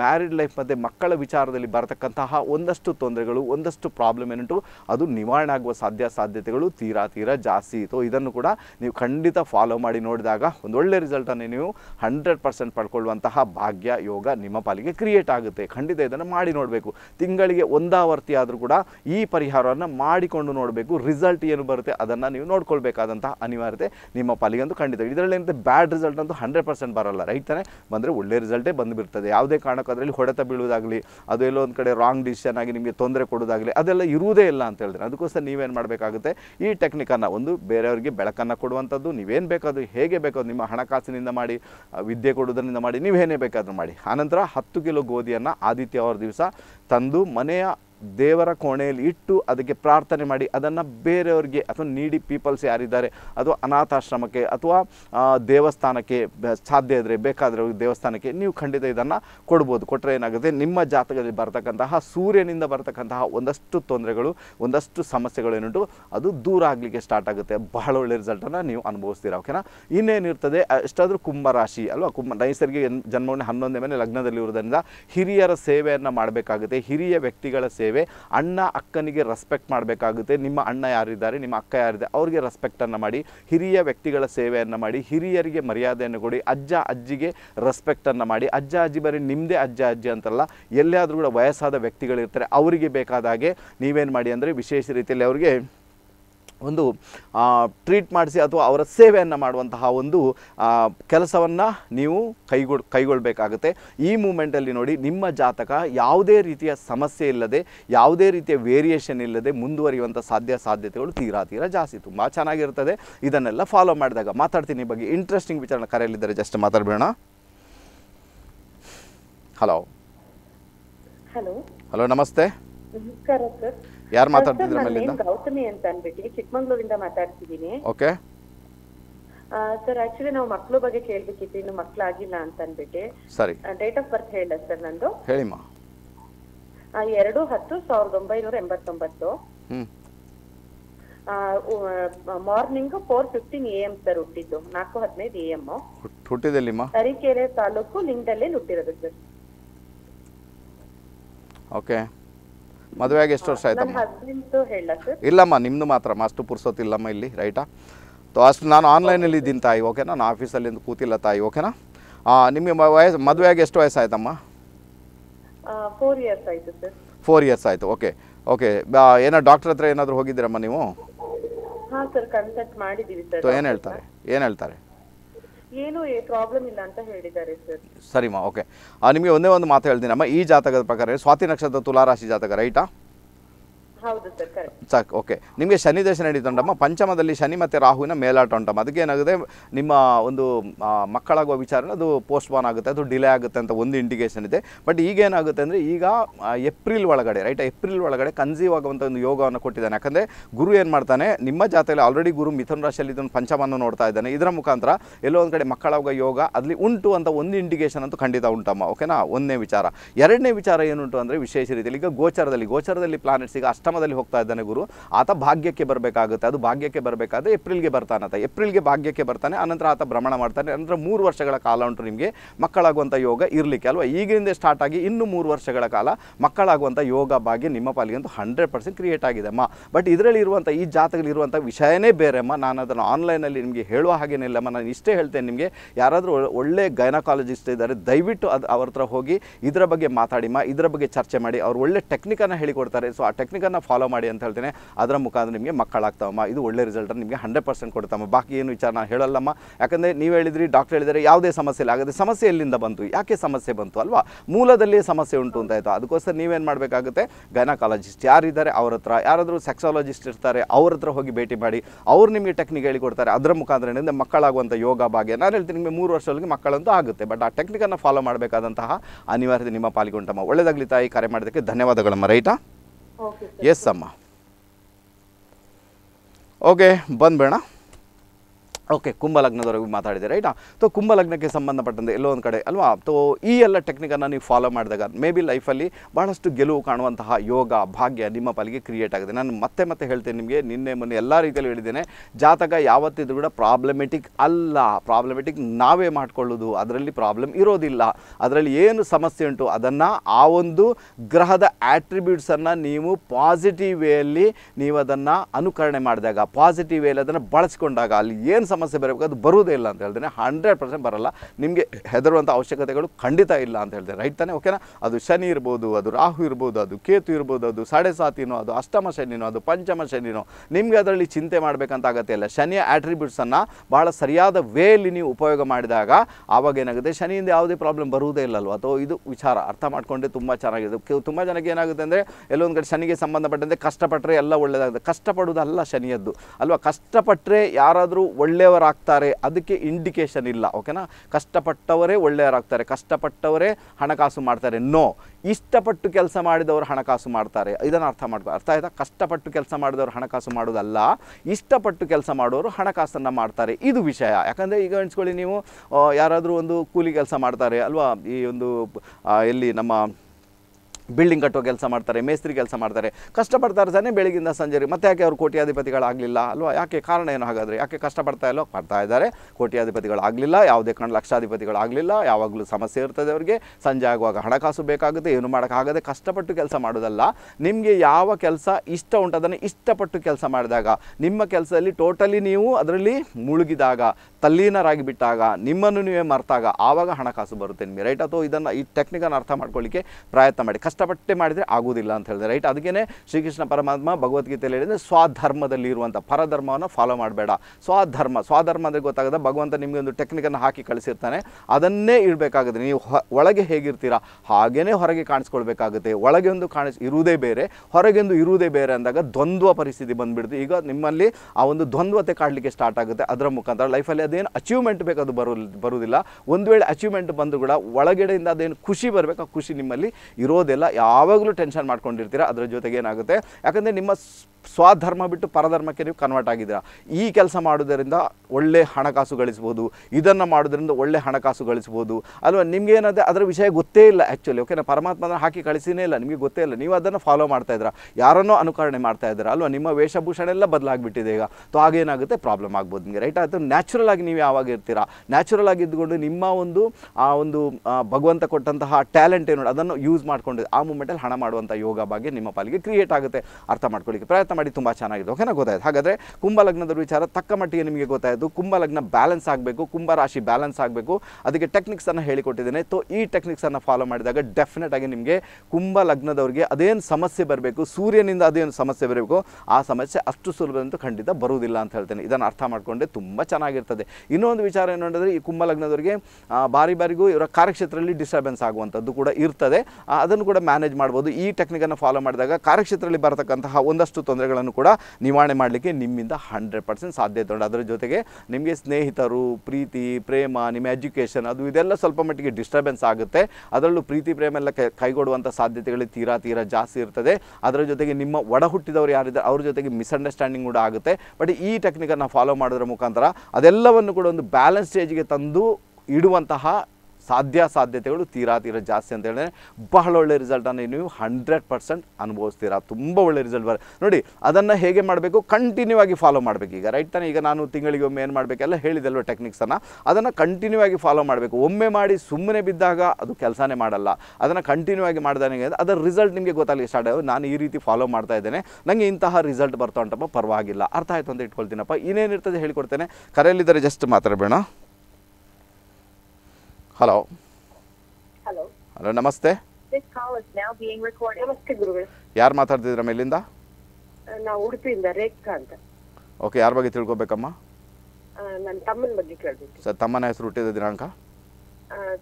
ಮ್ಯಾರಿಡ್ ಲೈಫ್ ಮತ್ತು ಮಕ್ಕಳ ವಿಚಾರದಲ್ಲಿ ಬರತಕ್ಕಂತಹ ಒಂದಷ್ಟು ತೊಂದರೆಗಳು ಒಂದಷ್ಟು ಪ್ರಾಬ್ಲಮ್ ಏನುಂಟು ಅದು ನಿವಾರಣೆ ಆಗುವ ಸಾಧ್ಯ ಸಾಧ್ಯತೆಗಳು ತೀರಾ ತೀರಾ ಜಾಸ್ತಿ ಇತ್ತು ಇದನ್ನು ಕೂಡ ನೀವು ಖಂಡಿತ ಫಾಲೋ ಮಾಡಿ ನೋಡಿದಾಗ ಒಂದು ಒಳ್ಳೆ ರಿಸಲ್ಟನ್ನು ನೀವು ಹಂಡ್ರೆಡ್ ಪರ್ಸೆಂಟ್ ಪಡ್ಕೊಳ್ಳುವಂತಹ ಭಾಗ್ಯ ಯೋಗ ನಿಮ್ಮ ಪಾಲಿಗೆ ಕ್ರಿಯೇಟ್ ಆಗುತ್ತೆ ಖಂಡಿತ ಇದನ್ನು ಮಾಡಿ ನೋಡಬೇಕು ತಿಂಗಳಿಗೆ ಒಂದಾವರ್ತಿ ಆದರೂ ಕೂಡ ಈ ಪರಿಹಾರವನ್ನು ಮಾಡಿಕೊಂಡು ನೋಡಬೇಕು ರಿಸಲ್ಟ್ ಏನು ಬರುತ್ತೆ ಅದನ್ನು ನೀವು ನೋಡ್ಕೊಳ್ಬೇಕಾದಂತಹ ಅನಿವಾರ್ಯತೆ ನಿಮ್ಮ ಪಾಲಿಗೆ ಅಂತೂ ಖಂಡಿತ ಇದರಲ್ಲಿ ಏನಂತೆ ಬ್ಯಾಡ್ ರಿಸಲ್ಟ್ ಅಂತೂ ಹಂಡ್ರೆಡ್ ಪರ್ಸೆಂಟ್ ಬರಲ್ಲ ರೈಟ್ ತಾನೆ ಬಂದರೆ ಮಾಡಿದರೆ ಒಳ್ಳೆ ರಿಸಲ್ಟೇ ಬಂದುಬಿಡ್ತದೆ ಯಾವುದೇ ಕಾರಣಕ್ಕೂ ಅದರಲ್ಲಿ ಹೊಡೆತ ಬೀಳುವುದಾಗಲಿ ಅದು ಎಲ್ಲೋ ಒಂದು ಕಡೆ ರಾಂಗ್ ಡಿಸಿಷನ್ ಆಗಿ ನಿಮಗೆ ತೊಂದರೆ ಕೊಡೋದಾಗಲಿ ಅದೆಲ್ಲ ಇರುವುದೇ ಇಲ್ಲ ಅಂತ ಹೇಳಿದ್ರೆ ಅದಕ್ಕೋಸ್ಕರ ನೀವೇನು ಮಾಡಬೇಕಾಗುತ್ತೆ ಈ ಟೆಕ್ನಿಕನ್ನು ಒಂದು ಬೇರೆಯವರಿಗೆ ಬೆಳಕನ್ನು ಕೊಡುವಂಥದ್ದು ನೀವೇನು ಬೇಕಾದರೂ ಹೇಗೆ ಬೇಕಾದ್ರು ನಿಮ್ಮ ಹಣಕಾಸಿನಿಂದ ಮಾಡಿ ವಿದ್ಯೆ ಕೊಡೋದರಿಂದ ಮಾಡಿ ನೀವೇನೇ ಬೇಕಾದರೂ ಮಾಡಿ ಆನಂತರ ಹತ್ತು ಕಿಲೋ ಗೋಧಿಯನ್ನು ಆದಿತ್ಯವಾರ ದಿವಸ ತಂದು ಮನೆಯ ದೇವರ ಕೋಣೆಯಲ್ಲಿ ಇಟ್ಟು ಅದಕ್ಕೆ ಪ್ರಾರ್ಥನೆ ಮಾಡಿ ಅದನ್ನು ಬೇರೆಯವ್ರಿಗೆ ಅಥವಾ ನೀಡಿ ಪೀಪಲ್ಸ್ ಯಾರಿದ್ದಾರೆ ಅಥವಾ ಅನಾಥಾಶ್ರಮಕ್ಕೆ ಅಥವಾ ದೇವಸ್ಥಾನಕ್ಕೆ ಸಾಧ್ಯ ಇದ್ದರೆ ಬೇಕಾದರೆ ದೇವಸ್ಥಾನಕ್ಕೆ ನೀವು ಖಂಡಿತ ಇದನ್ನು ಕೊಡ್ಬೋದು ಕೊಟ್ಟರೆ ಏನಾಗುತ್ತೆ ನಿಮ್ಮ ಜಾತಕದಲ್ಲಿ ಬರ್ತಕ್ಕಂತಹ ಸೂರ್ಯನಿಂದ ಬರ್ತಕ್ಕಂತಹ ಒಂದಷ್ಟು ತೊಂದರೆಗಳು ಒಂದಷ್ಟು ಸಮಸ್ಯೆಗಳು ಏನುಂಟು ಅದು ದೂರ ಆಗಲಿಕ್ಕೆ ಸ್ಟಾರ್ಟ್ ಆಗುತ್ತೆ ಬಹಳ ಒಳ್ಳೆ ರಿಸಲ್ಟನ್ನು ನೀವು ಅನುಭವಿಸ್ತೀರಾ ಓಕೆನಾ ಇನ್ನೇನಿರ್ತದೆ ಎಷ್ಟಾದರೂ ಕುಂಭರಾಶಿ ಅಲ್ವಾ ಕುಂಭ ನೈಸರ್ಗಿಕ ಜನ್ಮವನ್ನು ಹನ್ನೊಂದನೇ ಮೇಲೆ ಲಗ್ನದಲ್ಲಿ ಇರುವುದರಿಂದ ಹಿರಿಯರ ಸೇವೆಯನ್ನು ಮಾಡಬೇಕಾಗುತ್ತೆ ಹಿರಿಯ ವ್ಯಕ್ತಿಗಳ ಸೇವೆ ಅಣ್ಣ ಅಕ್ಕನಿಗೆ ರೆಸ್ಪೆಕ್ಟ್ ಮಾಡಬೇಕಾಗುತ್ತೆ ನಿಮ್ಮ ಅಣ್ಣ ಯಾರಿದ್ದಾರೆ ನಿಮ್ಮ ಅಕ್ಕ ಯಾರಿದೆ ಅವರಿಗೆ ರೆಸ್ಪೆಕ್ಟನ್ನು ಮಾಡಿ ಹಿರಿಯ ವ್ಯಕ್ತಿಗಳ ಸೇವೆಯನ್ನು ಮಾಡಿ ಹಿರಿಯರಿಗೆ ಮರ್ಯಾದೆಯನ್ನು ಕೊಡಿ ಅಜ್ಜ ಅಜ್ಜಿಗೆ ರೆಸ್ಪೆಕ್ಟನ್ನು ಮಾಡಿ ಅಜ್ಜ ಅಜ್ಜಿ ಬರೀ ನಿಮ್ಮದೇ ಅಜ್ಜ ಅಜ್ಜಿ ಅಂತಲ್ಲ ಎಲ್ಲಾದರೂ ಕೂಡ ವಯಸ್ಸಾದ ವ್ಯಕ್ತಿಗಳಿರ್ತಾರೆ ಅವರಿಗೆ ಬೇಕಾದ ಹಾಗೆ ನೀವೇನು ಮಾಡಿ ಅಂದರೆ ವಿಶೇಷ ರೀತಿಯಲ್ಲಿ ಅವರಿಗೆ ಒಂದು ಟ್ರೀಟ್ ಮಾಡಿಸಿ ಅಥವಾ ಅವರ ಸೇವೆಯನ್ನು ಮಾಡುವಂತಹ ಒಂದು ಕೆಲಸವನ್ನು ನೀವು ಕೈಗೊ ಕೈಗೊಳ್ಳಬೇಕಾಗುತ್ತೆ ಈ ಮೂಮೆಂಟಲ್ಲಿ ನೋಡಿ ನಿಮ್ಮ ಜಾತಕ ಯಾವುದೇ ರೀತಿಯ ಸಮಸ್ಯೆ ಇಲ್ಲದೆ ಯಾವುದೇ ರೀತಿಯ ವೇರಿಯೇಷನ್ ಇಲ್ಲದೆ ಮುಂದುವರಿಯುವಂಥ ಸಾಧ್ಯ ಸಾಧ್ಯತೆಗಳು ತೀರಾ ತೀರಾ ಜಾಸ್ತಿ ತುಂಬ ಚೆನ್ನಾಗಿರ್ತದೆ ಇದನ್ನೆಲ್ಲ ಫಾಲೋ ಮಾಡಿದಾಗ ಮಾತಾಡ್ತೀನಿ ಬಗ್ಗೆ ಇಂಟ್ರೆಸ್ಟಿಂಗ್ ವಿಚಾರ ಕರೆಯಲಿದ್ದಾರೆ ಜಸ್ಟ್ ಹಲೋ ಹಲೋ ಹಲೋ ನಮಸ್ತೆ ನಮಸ್ಕಾರ ಸರ್ ಯಾರು ಮಾತಾಡ್ತಿದ್ದೀರಾ ಮೇಲಿಂದ ಗೌತಮಿ ಅಂತ ಅಂದ್ಬಿಟ್ಟು ಚಿಕ್ಕಮಂಗ್ಳೂರಿಂದ ಮಾತಾಡ್ತಿದ್ದೀನಿ ಓಕೆ ಸರ್ ಆಕ್ಚುಲಿ ನಾವು ಮಕ್ಕಳು ಬಗ್ಗೆ ಕೇಳ್ಬೇಕಿತ್ತು ಇನ್ನು ಮಕ್ಕಳಾಗಿಲ್ಲ ಅಂತ ಅನ್ಬಿಟ್ಟು ಸರಿ ಡೇಟ್ ಆಫ್ ಬರ್ತ್ ಹೇಳ ಸರ್ ನಂದು ಹೇಳಿಮ್ಮ ಎರಡು ಹತ್ತು ಸಾವಿರದ ಒಂಬೈನೂರ ಎಂಬತ್ತೊಂಬತ್ತು morning four fifteen A M sir ಹುಟ್ಟಿದ್ದು ನಾಲ್ಕು ಹದಿನೈದು ಎ ಎಂ ಹುಟ್ಟಿದೆಲ್ಲಿಮ್ಮ ತರೀಕೆರೆ ತಾಲೂಕು ಲಿಂಗದಲ್ಲೇ ಹುಟ್ಟಿರೋದು ಸರ್ ಓಕೆ ಆಗಿ ಎಷ್ಟು ವರ್ಷ ಆಯ್ತಮ್ಮ ಇಲ್ಲಮ್ಮ ನಿಮ್ಮದು ಮಾತ್ರ ಅಷ್ಟು ಪುರ್ಸೋತಿಲ್ಲಮ್ಮ ಇಲ್ಲಿ ರೈಟಾ ತೊ ಅಷ್ಟು ನಾನು ಆನ್ಲೈನಲ್ಲಿ ಇದ್ದೀನಿ ತಾಯಿ ಓಕೆನಾ ನಾನು ಆಫೀಸಲ್ಲಿಂದ ಕೂತಿಲ್ಲ ತಾಯಿ ಓಕೆನಾ ನಿಮಗೆ ವಯಸ್ಸು ಆಗಿ ಎಷ್ಟು ವಯಸ್ಸು ಆಯ್ತಮ್ಮ ಫೋರ್ ಇಯರ್ಸ್ ಆಯ್ತು ಸರ್ ಫೋರ್ ಇಯರ್ಸ್ ಆಯಿತು ಓಕೆ ಓಕೆ ಏನೋ ಡಾಕ್ಟರ್ ಹತ್ರ ಏನಾದರೂ ಹೋಗಿದ್ದೀರಮ್ಮ ನೀವು ಹಾಂ ಸರ್ ಕನ್ಸಲ್ಟ್ ಮಾಡಿದ್ದೀವಿ ಸರ್ ಏನು ಹೇಳ್ತಾರೆ ಏನು ಹೇಳ್ತಾರೆ ಏನು ಪ್ರಾಬ್ಲಮ್ ಇಲ್ಲ ಅಂತ ಹೇಳಿದ್ದಾರೆ ಸರ್ ಸರಿಮಾ ಓಕೆ ನಿಮಗೆ ಒಂದೇ ಒಂದು ಮಾತು ಹೇಳ್ತೀನಿ ಅಮ್ಮ ಈ ಜಾತಕದ ಪ್ರಕಾರ ಸ್ವಾತಿ ನಕ್ಷತ್ರ ತುಲಾರಾಶಿ ಜಾತಕ ರೈಟಾ ಸಾಕು ಓಕೆ ನಿಮಗೆ ಶನಿ ದೇಶ ಉಂಟಮ್ಮ ಪಂಚಮದಲ್ಲಿ ಶನಿ ಮತ್ತು ರಾಹುವಿನ ಮೇಲಾಟ ಉಂಟಮ್ಮ ಅದಕ್ಕೆ ಏನಾಗುತ್ತೆ ನಿಮ್ಮ ಒಂದು ಮಕ್ಕಳಾಗುವ ವಿಚಾರ ಅದು ಪೋಸ್ಟ್ ಬಾನ್ ಆಗುತ್ತೆ ಅದು ಡಿಲೇ ಆಗುತ್ತೆ ಅಂತ ಒಂದು ಇಂಡಿಕೇಶನ್ ಇದೆ ಬಟ್ ಈಗ ಏನಾಗುತ್ತೆ ಅಂದರೆ ಈಗ ಏಪ್ರಿಲ್ ಒಳಗಡೆ ರೈಟ್ ಏಪ್ರಿಲ್ ಒಳಗಡೆ ಕನ್ಸೀವ್ ಆಗುವಂಥ ಒಂದು ಯೋಗವನ್ನು ಕೊಟ್ಟಿದ್ದಾನೆ ಯಾಕಂದರೆ ಗುರು ಏನು ಮಾಡ್ತಾನೆ ನಿಮ್ಮ ಜಾತೆಯಲ್ಲಿ ಆಲ್ರೆಡಿ ಗುರು ಮಿಥುನ ರಾಶಿಯಲ್ಲಿ ಇದೊಂದು ಪಂಚಮನ್ನು ನೋಡ್ತಾ ಇದ್ದಾನೆ ಇದರ ಮುಖಾಂತರ ಎಲ್ಲೋ ಒಂದು ಕಡೆ ಮಕ್ಕಳಾಗುವ ಯೋಗ ಅಲ್ಲಿ ಉಂಟು ಅಂತ ಒಂದು ಇಂಡಿಕೇಶನ್ ಅಂತೂ ಖಂಡಿತ ಉಂಟಮ್ಮ ಓಕೆನಾ ಒಂದನೇ ವಿಚಾರ ಎರಡನೇ ವಿಚಾರ ಏನುಂಟು ಅಂದರೆ ವಿಶೇಷ ರೀತಿಯಲ್ಲಿ ಈಗ ಗೋಚರದಲ್ಲಿ ಗೋಚರದಲ್ಲಿ ಪ್ಲಾನೆಟ್ಸ್ ಈಗ ಅಷ್ಟ ಅಷ್ಟಮದಲ್ಲಿ ಹೋಗ್ತಾ ಇದ್ದಾನೆ ಗುರು ಆತ ಭಾಗ್ಯಕ್ಕೆ ಬರಬೇಕಾಗುತ್ತೆ ಅದು ಭಾಗ್ಯಕ್ಕೆ ಬರಬೇಕಾದ್ರೆ ಏಪ್ರಿಲ್ಗೆ ಬರ್ತಾನ ಏಪ್ರಿಲ್ಗೆ ಭಾಗ್ಯಕ್ಕೆ ಬರ್ತಾನೆ ಅನಂತರ ಆತ ಭ್ರಮಣ ಮಾಡ್ತಾನೆ ನಂತರ ಮೂರು ವರ್ಷಗಳ ಕಾಲ ಉಂಟು ನಿಮಗೆ ಮಕ್ಕಳಾಗುವಂಥ ಯೋಗ ಇರಲಿಕ್ಕೆ ಅಲ್ವಾ ಈಗಿನಿಂದ ಸ್ಟಾರ್ಟ್ ಆಗಿ ಇನ್ನೂ ಮೂರು ವರ್ಷಗಳ ಕಾಲ ಮಕ್ಕಳಾಗುವಂಥ ಯೋಗ ಭಾಗ್ಯ ನಿಮ್ಮ ಪಾಲಿಗಂತೂ ಹಂಡ್ರೆಡ್ ಪರ್ಸೆಂಟ್ ಕ್ರಿಯೇಟ್ ಆಗಿದೆ ಅಮ್ಮ ಬಟ್ ಇದರಲ್ಲಿ ಇರುವಂಥ ಈ ಜಾತಕದಲ್ಲಿರುವಂಥ ವಿಷಯನೇ ಅಮ್ಮ ನಾನು ಅದನ್ನು ಆನ್ಲೈನಲ್ಲಿ ನಿಮಗೆ ಹೇಳುವ ಹಾಗೇನಿಲ್ಲಮ್ಮ ಇಲ್ಲಮ್ಮ ನಾನು ಇಷ್ಟೇ ಹೇಳ್ತೇನೆ ನಿಮಗೆ ಯಾರಾದರೂ ಒಳ್ಳೆ ಗೈನಕಾಲಜಿಸ್ಟ್ ಇದ್ದಾರೆ ದಯವಿಟ್ಟು ಅದು ಅವ್ರ ಹತ್ರ ಹೋಗಿ ಇದರ ಬಗ್ಗೆ ಮಾತಾಡಿಮ್ಮ ಇದರ ಬಗ್ಗೆ ಚರ್ಚೆ ಮಾಡಿ ಅವ್ರು ಒಳ್ಳೆ ಟೆಕ್ನಿಕನ್ನು ಹೇಳಿಕೊಡ್ತಾರೆ ಸೊ ಆ ಟೆಕ್ನಿಕನ್ನು ಫಾಲೋ ಮಾಡಿ ಅಂತ ಹೇಳ್ತೀನಿ ಅದರ ಮುಖಾಂತರ ನಿಮಗೆ ಮಕ್ಕಳಾಗ್ತಾವಮ್ಮ ಇದು ಒಳ್ಳೆ ರಿಸಲ್ಟ್ ನಿಮಗೆ ಹಂಡ್ರೆಡ್ ಪರ್ಸೆಂಟ್ ಕೊಡ್ತಮ್ಮ ಬಾಕಿ ಏನು ವಿಚಾರ ನಾನು ಹೇಳಲ್ಲಮ್ಮ ಯಾಕಂದರೆ ನೀವು ಹೇಳಿದ್ರಿ ಡಾಕ್ಟರ್ ಹೇಳಿದರೆ ಯಾವುದೇ ಸಮಸ್ಯೆ ಇಲ್ಲ ಆಗದೆ ಸಮಸ್ಯೆ ಎಲ್ಲಿಂದ ಬಂತು ಯಾಕೆ ಸಮಸ್ಯೆ ಬಂತು ಅಲ್ವಾ ಮೂಲದಲ್ಲಿ ಸಮಸ್ಯೆ ಉಂಟು ಅಂತ ಆಯಿತು ಅದಕ್ಕೋಸ್ಕರ ನೀವೇನು ಮಾಡಬೇಕಾಗುತ್ತೆ ಗೈನಕಾಲಜಿಸ್ಟ್ ಯಾರಿದ್ದಾರೆ ಅವ್ರ ಹತ್ರ ಯಾರಾದರೂ ಸೆಕ್ಸಾಲಜಿಸ್ಟ್ ಇರ್ತಾರೆ ಅವ್ರ ಹತ್ರ ಹೋಗಿ ಭೇಟಿ ಮಾಡಿ ಅವ್ರು ನಿಮಗೆ ಟೆಕ್ನಿಕ್ ಹೇಳಿಕೊಡ್ತಾರೆ ಅದರ ಮುಖಾಂತರ ಏನಿದೆ ಮಕ್ಕಳಾಗುವಂಥ ಯೋಗ ಭಾಗ್ಯ ನಾನು ಹೇಳ್ತೀನಿ ನಿಮಗೆ ಮೂರು ವರ್ಷದೊಳಗೆ ಮಕ್ಕಳಂತೂ ಆಗುತ್ತೆ ಬಟ್ ಆ ಟೆಕ್ನಿಕನ್ನು ಫಾಲೋ ಮಾಡಬೇಕಾದಂತಹ ಅನಿವಾರ್ಯತೆ ನಿಮ್ಮ ಉಂಟಮ್ಮ ಒಳ್ಳೆಯದಾಗಲಿ ತಾಯಿ ಕರೆ ಮಾಡೋದಕ್ಕೆ ಧನ್ಯವಾದಗಳಮ್ಮ ರೈಟಾ ओके यस ओके बंद बेना ಓಕೆ ಕುಂಭ ಲಗ್ನದವರೆಗೂ ಮಾತಾಡಿದೆ ರೈಟಾ ಸೊ ಕುಂಭ ಲಗ್ನಕ್ಕೆ ಸಂಬಂಧಪಟ್ಟಂತೆ ಎಲ್ಲೋ ಒಂದು ಕಡೆ ಅಲ್ವಾ ಸೊ ಈ ಎಲ್ಲ ಟೆಕ್ನಿಕನ್ನು ನೀವು ಫಾಲೋ ಮಾಡಿದಾಗ ಮೇ ಬಿ ಲೈಫಲ್ಲಿ ಭಾಳಷ್ಟು ಗೆಲುವು ಕಾಣುವಂತಹ ಯೋಗ ಭಾಗ್ಯ ನಿಮ್ಮ ಪಾಲಿಗೆ ಕ್ರಿಯೇಟ್ ಆಗಿದೆ ನಾನು ಮತ್ತೆ ಮತ್ತೆ ಹೇಳ್ತೇನೆ ನಿಮಗೆ ನಿನ್ನೆ ಮೊನ್ನೆ ಎಲ್ಲ ರೀತಿಯಲ್ಲಿ ಹೇಳಿದ್ದೇನೆ ಜಾತಕ ಯಾವತ್ತಿದ್ರು ಕೂಡ ಪ್ರಾಬ್ಲಮೆಟಿಕ್ ಅಲ್ಲ ಪ್ರಾಬ್ಲಮೆಟಿಕ್ ನಾವೇ ಮಾಡಿಕೊಳ್ಳೋದು ಅದರಲ್ಲಿ ಪ್ರಾಬ್ಲಮ್ ಇರೋದಿಲ್ಲ ಅದರಲ್ಲಿ ಏನು ಸಮಸ್ಯೆ ಉಂಟು ಅದನ್ನು ಆ ಒಂದು ಗ್ರಹದ ಆ್ಯಟ್ರಿಬ್ಯೂಟ್ಸನ್ನು ನೀವು ಪಾಸಿಟಿವ್ ವೇಯಲ್ಲಿ ನೀವು ಅದನ್ನು ಅನುಕರಣೆ ಮಾಡಿದಾಗ ಪಾಸಿಟಿವ್ ವೇಯಲ್ಲಿ ಅದನ್ನು ಬಳಸ್ಕೊಂಡಾಗ ಅಲ್ಲಿ ಏನು ಸಮಸ್ಯೆ ಬರಬೇಕು ಅದು ಬರುವುದೇ ಇಲ್ಲ ಅಂತ ಹೇಳ್ತೇನೆ ಹಂಡ್ರೆಡ್ ಪರ್ಸೆಂಟ್ ಬರಲ್ಲ ನಿಮಗೆ ಹೆದರುವಂಥ ಅವಶ್ಯಕತೆಗಳು ಖಂಡಿತ ಇಲ್ಲ ಅಂತ ಹೇಳ್ತೇನೆ ರೈಟ್ ತಾನೆ ಓಕೆನಾ ಅದು ಶನಿ ಇರ್ಬೋದು ಅದು ರಾಹು ಇರ್ಬೋದು ಅದು ಕೇತು ಇರ್ಬೋದು ಅದು ಸಾಡೆ ಸಾತಿನೋ ಅದು ಅಷ್ಟಮ ಶನಿನೋ ಅದು ಪಂಚಮ ಶನಿನೋ ನಿಮಗೆ ಅದರಲ್ಲಿ ಚಿಂತೆ ಮಾಡಬೇಕಂತ ಅಗತ್ಯ ಇಲ್ಲ ಶನಿಯ ಆಟ್ರಿಬ್ಯೂಟ್ಸನ್ನು ಭಾಳ ಸರಿಯಾದ ವೇಯಲ್ಲಿ ನೀವು ಉಪಯೋಗ ಮಾಡಿದಾಗ ಆವಾಗ ಏನಾಗುತ್ತೆ ಶನಿಯಿಂದ ಯಾವುದೇ ಪ್ರಾಬ್ಲಮ್ ಬರುವುದೇ ಇಲ್ಲಲ್ವ ಅಥವಾ ಇದು ವಿಚಾರ ಅರ್ಥ ಮಾಡಿಕೊಂಡೆ ತುಂಬ ಚೆನ್ನಾಗಿದೆ ತುಂಬ ಜನಕ್ಕೆ ಏನಾಗುತ್ತೆ ಅಂದರೆ ಎಲ್ಲೊಂದು ಕಡೆ ಶನಿಗೆ ಸಂಬಂಧಪಟ್ಟಂತೆ ಕಷ್ಟಪಟ್ಟರೆ ಎಲ್ಲ ಒಳ್ಳೆಯದಾಗುತ್ತೆ ಕಷ್ಟಪಡುವುದಲ್ಲ ಶನಿಯದ್ದು ಅಲ್ವಾ ಕಷ್ಟಪಟ್ಟರೆ ಯಾರಾದರೂ ಒಳ್ಳೆಯ ಒಳ್ಳೆಯವರಾಗ್ತಾರೆ ಅದಕ್ಕೆ ಇಂಡಿಕೇಷನ್ ಇಲ್ಲ ಓಕೆನಾ ಕಷ್ಟಪಟ್ಟವರೇ ಒಳ್ಳೆಯವರಾಗ್ತಾರೆ ಕಷ್ಟಪಟ್ಟವರೇ ಹಣಕಾಸು ಮಾಡ್ತಾರೆ ನೋ ಇಷ್ಟಪಟ್ಟು ಕೆಲಸ ಮಾಡಿದವರು ಹಣಕಾಸು ಮಾಡ್ತಾರೆ ಇದನ್ನು ಅರ್ಥ ಮಾಡ್ತಾರೆ ಅರ್ಥ ಆಯ್ತಾ ಕಷ್ಟಪಟ್ಟು ಕೆಲಸ ಮಾಡಿದವರು ಹಣಕಾಸು ಮಾಡೋದಲ್ಲ ಇಷ್ಟಪಟ್ಟು ಕೆಲಸ ಮಾಡೋರು ಹಣಕಾಸನ್ನು ಮಾಡ್ತಾರೆ ಇದು ವಿಷಯ ಯಾಕಂದರೆ ಈಗ ಎಣಿಸ್ಕೊಳ್ಳಿ ನೀವು ಯಾರಾದರೂ ಒಂದು ಕೂಲಿ ಕೆಲಸ ಮಾಡ್ತಾರೆ ಅಲ್ವಾ ಈ ಒಂದು ಎಲ್ಲಿ ನಮ್ಮ ಬಿಲ್ಡಿಂಗ್ ಕಟ್ಟೋ ಕೆಲಸ ಮಾಡ್ತಾರೆ ಮೇಸ್ತ್ರಿ ಕೆಲಸ ಮಾಡ್ತಾರೆ ಕಷ್ಟಪಡ್ತಾರೆ ತಾನೇ ಬೆಳಗಿಂದ ಸಂಜೆ ಮತ್ತೆ ಯಾಕೆ ಅವರು ಕೋಟ್ಯಾಧಿಪತಿಗಳಾಗಲಿಲ್ಲ ಅಲ್ವಾ ಯಾಕೆ ಕಾರಣ ಏನು ಹಾಗಾದರೆ ಯಾಕೆ ಕಷ್ಟಪಡ್ತಾ ಇಲ್ಲೋ ಪಡ್ತಾ ಇದ್ದಾರೆ ಕೋಟ್ಯಾಧಿಪತಿಗಳಾಗಲಿಲ್ಲ ಯಾವುದೇ ಕಾರಣ ಲಕ್ಷಾಧಿಪತಿಗಳಾಗಲಿಲ್ಲ ಯಾವಾಗಲೂ ಸಮಸ್ಯೆ ಇರ್ತದೆ ಅವರಿಗೆ ಸಂಜೆ ಆಗುವಾಗ ಹಣಕಾಸು ಬೇಕಾಗುತ್ತೆ ಏನು ಮಾಡೋಕ್ಕಾಗದೆ ಕಷ್ಟಪಟ್ಟು ಕೆಲಸ ಮಾಡೋದಲ್ಲ ನಿಮಗೆ ಯಾವ ಕೆಲಸ ಇಷ್ಟ ಉಂಟದನ್ನು ಇಷ್ಟಪಟ್ಟು ಕೆಲಸ ಮಾಡಿದಾಗ ನಿಮ್ಮ ಕೆಲಸದಲ್ಲಿ ಟೋಟಲಿ ನೀವು ಅದರಲ್ಲಿ ಮುಳುಗಿದಾಗ ತಲ್ಲೀನರಾಗಿ ಬಿಟ್ಟಾಗ ನಿಮ್ಮನ್ನು ನೀವೇ ಮರ್ತಾಗ ಆವಾಗ ಹಣಕಾಸು ಬರುತ್ತೆ ನಿಮಗೆ ರೈಟ್ ಅಥವಾ ಇದನ್ನು ಈ ಟೆಕ್ನಿಕನ್ನು ಅರ್ಥ ಮಾಡ್ಕೊಳ್ಳಿಕ್ಕೆ ಪ್ರಯತ್ನ ಮಾಡಿ ಕಷ್ಟ ಕಷ್ಟಪಟ್ಟೆ ಮಾಡಿದರೆ ಆಗೋದಿಲ್ಲ ಅಂತ ಹೇಳಿದೆ ರೈಟ್ ಅದಕ್ಕೇ ಶ್ರೀಕೃಷ್ಣ ಪರಮಾತ್ಮ ಭಗವದ್ಗೀತೆಯಲ್ಲಿ ಹೇಳಿದರೆ ಸ್ವಧರ್ಮದಲ್ಲಿ ಇರುವಂಥ ಪರಧರ್ಮವನ್ನು ಫಾಲೋ ಮಾಡಬೇಡ ಸ್ವಧರ್ಮ ಸ್ವಧರ್ಮ ಅಂದರೆ ಗೊತ್ತಾಗದ ಭಗವಂತ ನಿಮಗೆ ಒಂದು ಟೆಕ್ನಿಕನ್ನು ಹಾಕಿ ಕಳಿಸಿರ್ತಾನೆ ಅದನ್ನೇ ಇಡಬೇಕಾಗುತ್ತೆ ನೀವು ಒಳಗೆ ಹೇಗಿರ್ತೀರಾ ಹಾಗೇ ಹೊರಗೆ ಕಾಣಿಸ್ಕೊಳ್ಬೇಕಾಗುತ್ತೆ ಒಳಗೆ ಒಂದು ಕಾಣಿಸ್ ಇರುವುದೇ ಬೇರೆ ಹೊರಗೆಂದು ಇರುವುದೇ ಬೇರೆ ಅಂದಾಗ ದ್ವಂದ್ವ ಪರಿಸ್ಥಿತಿ ಬಂದುಬಿಡ್ತು ಈಗ ನಿಮ್ಮಲ್ಲಿ ಆ ಒಂದು ದ್ವಂದ್ವತೆ ಕಾಡಲಿಕ್ಕೆ ಸ್ಟಾರ್ಟ್ ಆಗುತ್ತೆ ಅದರ ಮುಖಾಂತರ ಲೈಫಲ್ಲಿ ಅದೇನು ಅಚೀವ್ಮೆಂಟ್ ಬೇಕು ಅದು ಬರೋ ಬರುವುದಿಲ್ಲ ಒಂದು ವೇಳೆ ಅಚೀವ್ಮೆಂಟ್ ಬಂದು ಕೂಡ ಒಳಗಡೆಯಿಂದ ಅದೇನು ಖುಷಿ ಬರಬೇಕು ಆ ಖುಷಿ ನಿಮ್ಮಲ್ಲಿ ಇರೋದಿಲ್ಲ ಯಾವಾಗಲೂ ಟೆನ್ಷನ್ ಮಾಡ್ಕೊಂಡಿರ್ತೀರ ಅದರ ಜೊತೆಗೆ ಏನಾಗುತ್ತೆ ಯಾಕಂದರೆ ನಿಮ್ಮ ಸ್ವಧರ್ಮ ಬಿಟ್ಟು ಪರಧರ್ಮಕ್ಕೆ ನೀವು ಕನ್ವರ್ಟ್ ಆಗಿದ್ದೀರಾ ಈ ಕೆಲಸ ಮಾಡೋದರಿಂದ ಒಳ್ಳೆ ಹಣಕಾಸು ಗಳಿಸ್ಬೋದು ಇದನ್ನು ಮಾಡೋದರಿಂದ ಒಳ್ಳೆ ಹಣಕಾಸು ಗಳಿಸ್ಬೋದು ಅಲ್ವಾ ನಿಮಗೆ ಏನಾದರೆ ಅದರ ವಿಷಯ ಗೊತ್ತೇ ಇಲ್ಲ ಆ್ಯಕ್ಚುಲಿ ಓಕೆನಾ ಪರಮಾತ್ಮನ ಹಾಕಿ ಕಳಿಸಿನೇ ಇಲ್ಲ ನಿಮಗೆ ಗೊತ್ತೇ ಇಲ್ಲ ನೀವು ಅದನ್ನು ಫಾಲೋ ಮಾಡ್ತಾ ಇದ್ದೀರಾ ಯಾರನ್ನೋ ಅನುಕರಣೆ ಮಾಡ್ತಾ ಇದ್ದೀರಾ ಅಲ್ವಾ ನಿಮ್ಮ ವೇಷಭೂಷಣ ಎಲ್ಲ ಬದಲಾಗಿಬಿಟ್ಟಿದೆ ಈಗ ತೊ ಆಗೇನಾಗುತ್ತೆ ಪ್ರಾಬ್ಲಮ್ ಆಗ್ಬೋದು ನಿಮಗೆ ರೈಟ್ ಅದು ನ್ಯಾಚುರಲ್ ಆಗಿ ನೀವು ಯಾವಾಗ ಇರ್ತೀರಾ ನ್ಯಾಚುರಲ್ ಆಗಿ ಇದ್ದುಕೊಂಡು ನಿಮ್ಮ ಒಂದು ಆ ಒಂದು ಭಗವಂತ ಕೊಟ್ಟಂತಹ ಟ್ಯಾಲೆಂಟ್ ಏನು ಅದನ್ನು ಯೂಸ್ ಮಾಡ್ಕೊಂಡಿದ್ದೆ ಆ ಮೂಮೆಂಟಲ್ಲಿ ಹಣ ಮಾಡುವಂಥ ಯೋಗ ಭಾಗ್ಯ ನಿಮ್ಮ ಪಾಲಿಗೆ ಕ್ರಿಯೇಟ್ ಆಗುತ್ತೆ ಅರ್ಥ ಮಾಡ್ಕೊಳ್ಳಿಕ್ಕೆ ಪ್ರಯತ್ನ ಮಾಡಿ ತುಂಬ ಚೆನ್ನಾಗಿದೆ ಓಕೆನಾ ಗೊತ್ತಾಯ್ತು ಹಾಗಾದರೆ ಕುಂಭಲಗ್ನದ ವಿಚಾರ ತಕ್ಕ ಮಟ್ಟಿಗೆ ನಿಮಗೆ ಗೊತ್ತಾಯಿತು ಕುಂಭಲಗ್ನ ಬ್ಯಾಲೆನ್ಸ್ ಆಗಬೇಕು ಕುಂಭ ರಾಶಿ ಬ್ಯಾಲೆನ್ಸ್ ಆಗಬೇಕು ಅದಕ್ಕೆ ಟೆಕ್ನಿಕ್ಸನ್ನು ಹೇಳಿಕೊಟ್ಟಿದ್ದೇನೆ ತೋ ಈ ಟೆಕ್ನಿಕ್ಸನ್ನು ಫಾಲೋ ಮಾಡಿದಾಗ ಡೆಫಿನೆಟ್ ಆಗಿ ನಿಮಗೆ ಕುಂಭ ಲಗ್ನದವರಿಗೆ ಅದೇನು ಸಮಸ್ಯೆ ಬರಬೇಕು ಸೂರ್ಯನಿಂದ ಅದೇನು ಸಮಸ್ಯೆ ಬರಬೇಕು ಆ ಸಮಸ್ಯೆ ಅಷ್ಟು ಸುಲಭದಂತೂ ಖಂಡಿತ ಬರುವುದಿಲ್ಲ ಅಂತ ಹೇಳ್ತೇನೆ ಇದನ್ನು ಅರ್ಥ ಮಾಡಿಕೊಂಡೆ ತುಂಬ ಚೆನ್ನಾಗಿರ್ತದೆ ಇನ್ನೊಂದು ವಿಚಾರ ಏನು ಹೇಳಿದ್ರೆ ಈ ಕುಂಭಲಗ್ನದವರಿಗೆ ಬಾರಿ ಬಾರಿಗೂ ಇವರ ಕಾರ್ಯಕ್ಷೇತ್ರದಲ್ಲಿ ಡಿಸ್ಟರ್ಬೆನ್ಸ್ ಆಗುವಂಥದ್ದು ಕೂಡ ಇರ್ತದೆ ಅದನ್ನು ಕೂಡ ಮ್ಯಾನೇಜ್ ಮಾಡ್ಬೋದು ಈ ಟೆಕ್ನಿಕನ್ನು ಫಾಲೋ ಮಾಡಿದಾಗ ಕಾರ್ಯಕ್ಷೇತ್ರದಲ್ಲಿ ಬರತಕ್ಕಂತಹ ಒಂದಷ್ಟು ತೊಂದರೆಗಳನ್ನು ಕೂಡ ನಿವಾರಣೆ ಮಾಡಲಿಕ್ಕೆ ನಿಮ್ಮಿಂದ ಹಂಡ್ರೆಡ್ ಪರ್ಸೆಂಟ್ ಸಾಧ್ಯತೆ ಉಂಟು ಅದರ ಜೊತೆಗೆ ನಿಮಗೆ ಸ್ನೇಹಿತರು ಪ್ರೀತಿ ಪ್ರೇಮ ನಿಮ್ಮ ಎಜುಕೇಷನ್ ಅದು ಇದೆಲ್ಲ ಸ್ವಲ್ಪ ಮಟ್ಟಿಗೆ ಡಿಸ್ಟರ್ಬೆನ್ಸ್ ಆಗುತ್ತೆ ಅದರಲ್ಲೂ ಪ್ರೀತಿ ಪ್ರೇಮ ಎಲ್ಲ ಕೈಗೊಡುವಂಥ ಸಾಧ್ಯತೆಗಳು ತೀರಾ ತೀರಾ ಜಾಸ್ತಿ ಇರ್ತದೆ ಅದರ ಜೊತೆಗೆ ನಿಮ್ಮ ಒಡ ಹುಟ್ಟಿದವರು ಯಾರಿದ್ದಾರೆ ಅವ್ರ ಜೊತೆಗೆ ಮಿಸ್ಅಂಡರ್ಸ್ಟ್ಯಾಂಡಿಂಗ್ ಕೂಡ ಆಗುತ್ತೆ ಬಟ್ ಈ ಟೆಕ್ನಿಕನ್ನು ಫಾಲೋ ಮಾಡೋದ್ರ ಮುಖಾಂತರ ಅದೆಲ್ಲವನ್ನು ಕೂಡ ಒಂದು ಬ್ಯಾಲೆನ್ಸ್ ಸ್ಟೇಜ್ಗೆ ತಂದು ಇಡುವಂತಹ ಸಾಧ್ಯ ಸಾಧ್ಯತೆಗಳು ತೀರಾ ತೀರ ಜಾಸ್ತಿ ಅಂತ ಹೇಳಿದ್ರೆ ಬಹಳ ಒಳ್ಳೆ ರಿಸಲ್ಟನ್ನು ನೀವು ಹಂಡ್ರೆಡ್ ಪರ್ಸೆಂಟ್ ಅನುಭವಿಸ್ತೀರಾ ತುಂಬ ಒಳ್ಳೆ ರಿಸಲ್ಟ್ ಬರ ನೋಡಿ ಅದನ್ನು ಹೇಗೆ ಮಾಡಬೇಕು ಕಂಟಿನ್ಯೂ ಆಗಿ ಫಾಲೋ ಮಾಡಬೇಕು ಈಗ ರೈಟ್ ತಾನೇ ಈಗ ನಾನು ತಿಂಗಳಿಗೆ ಒಮ್ಮೆ ಏನು ಮಾಡಬೇಕೆಲ್ಲ ಅಲ್ವ ಟೆಕ್ನಿಕ್ಸನ್ನು ಅದನ್ನು ಕಂಟಿನ್ಯೂ ಆಗಿ ಫಾಲೋ ಮಾಡಬೇಕು ಒಮ್ಮೆ ಮಾಡಿ ಸುಮ್ಮನೆ ಬಿದ್ದಾಗ ಅದು ಕೆಲಸನೇ ಮಾಡಲ್ಲ ಅದನ್ನು ಕಂಟಿನ್ಯೂ ಆಗಿ ಮಾಡಿದಾಗ ಅದರ ರಿಸಲ್ಟ್ ನಿಮಗೆ ಗೊತ್ತಾಗಲಿ ಸ್ಟಾರ್ಟ್ ಆಗೋದು ನಾನು ಈ ರೀತಿ ಫಾಲೋ ಮಾಡ್ತಾ ಇದ್ದೇನೆ ನನಗೆ ಇಂತಹ ರಿಸಲ್ಟ್ ಬರ್ತಾ ಉಂಟಪ್ಪ ಪರವಾಗಿಲ್ಲ ಅರ್ಥ ಆಯಿತು ಅಂತ ಇಟ್ಕೊಳ್ತೀನಪ್ಪ ಇನ್ನೇನಿರ್ತದೆ ಹೇಳಿಕೊಡ್ತೇನೆ ಕರೆಯಲ್ಲಿದ್ದರೆ ಜಸ್ಟ್ ಮಾತಾಡಬೇಡ ಹಲೋ ಹಲೋ ಹಲೋ ನಮಸ್ತೆ ನಮಸ್ತೆ ಗುರುಗಳು ಯಾರು ಮಾತಾಡ್ತಿದ್ರ ಮೇಲಿಂದ ನಾವು ಉಡುಪಿಯಿಂದ ರೇಖಾ ಅಂತ ಓಕೆ ಯಾರ ಬಗ್ಗೆ ತಿಳ್ಕೊಬೇಕಮ್ಮ ನನ್ನ ತಮ್ಮನ ಬಗ್ಗೆ ಕೇಳಬೇಕು ಸರ್ ತಮ್ಮನ ಹೆಸರು ಹುಟ್ಟಿದ ದಿನಾಂಕ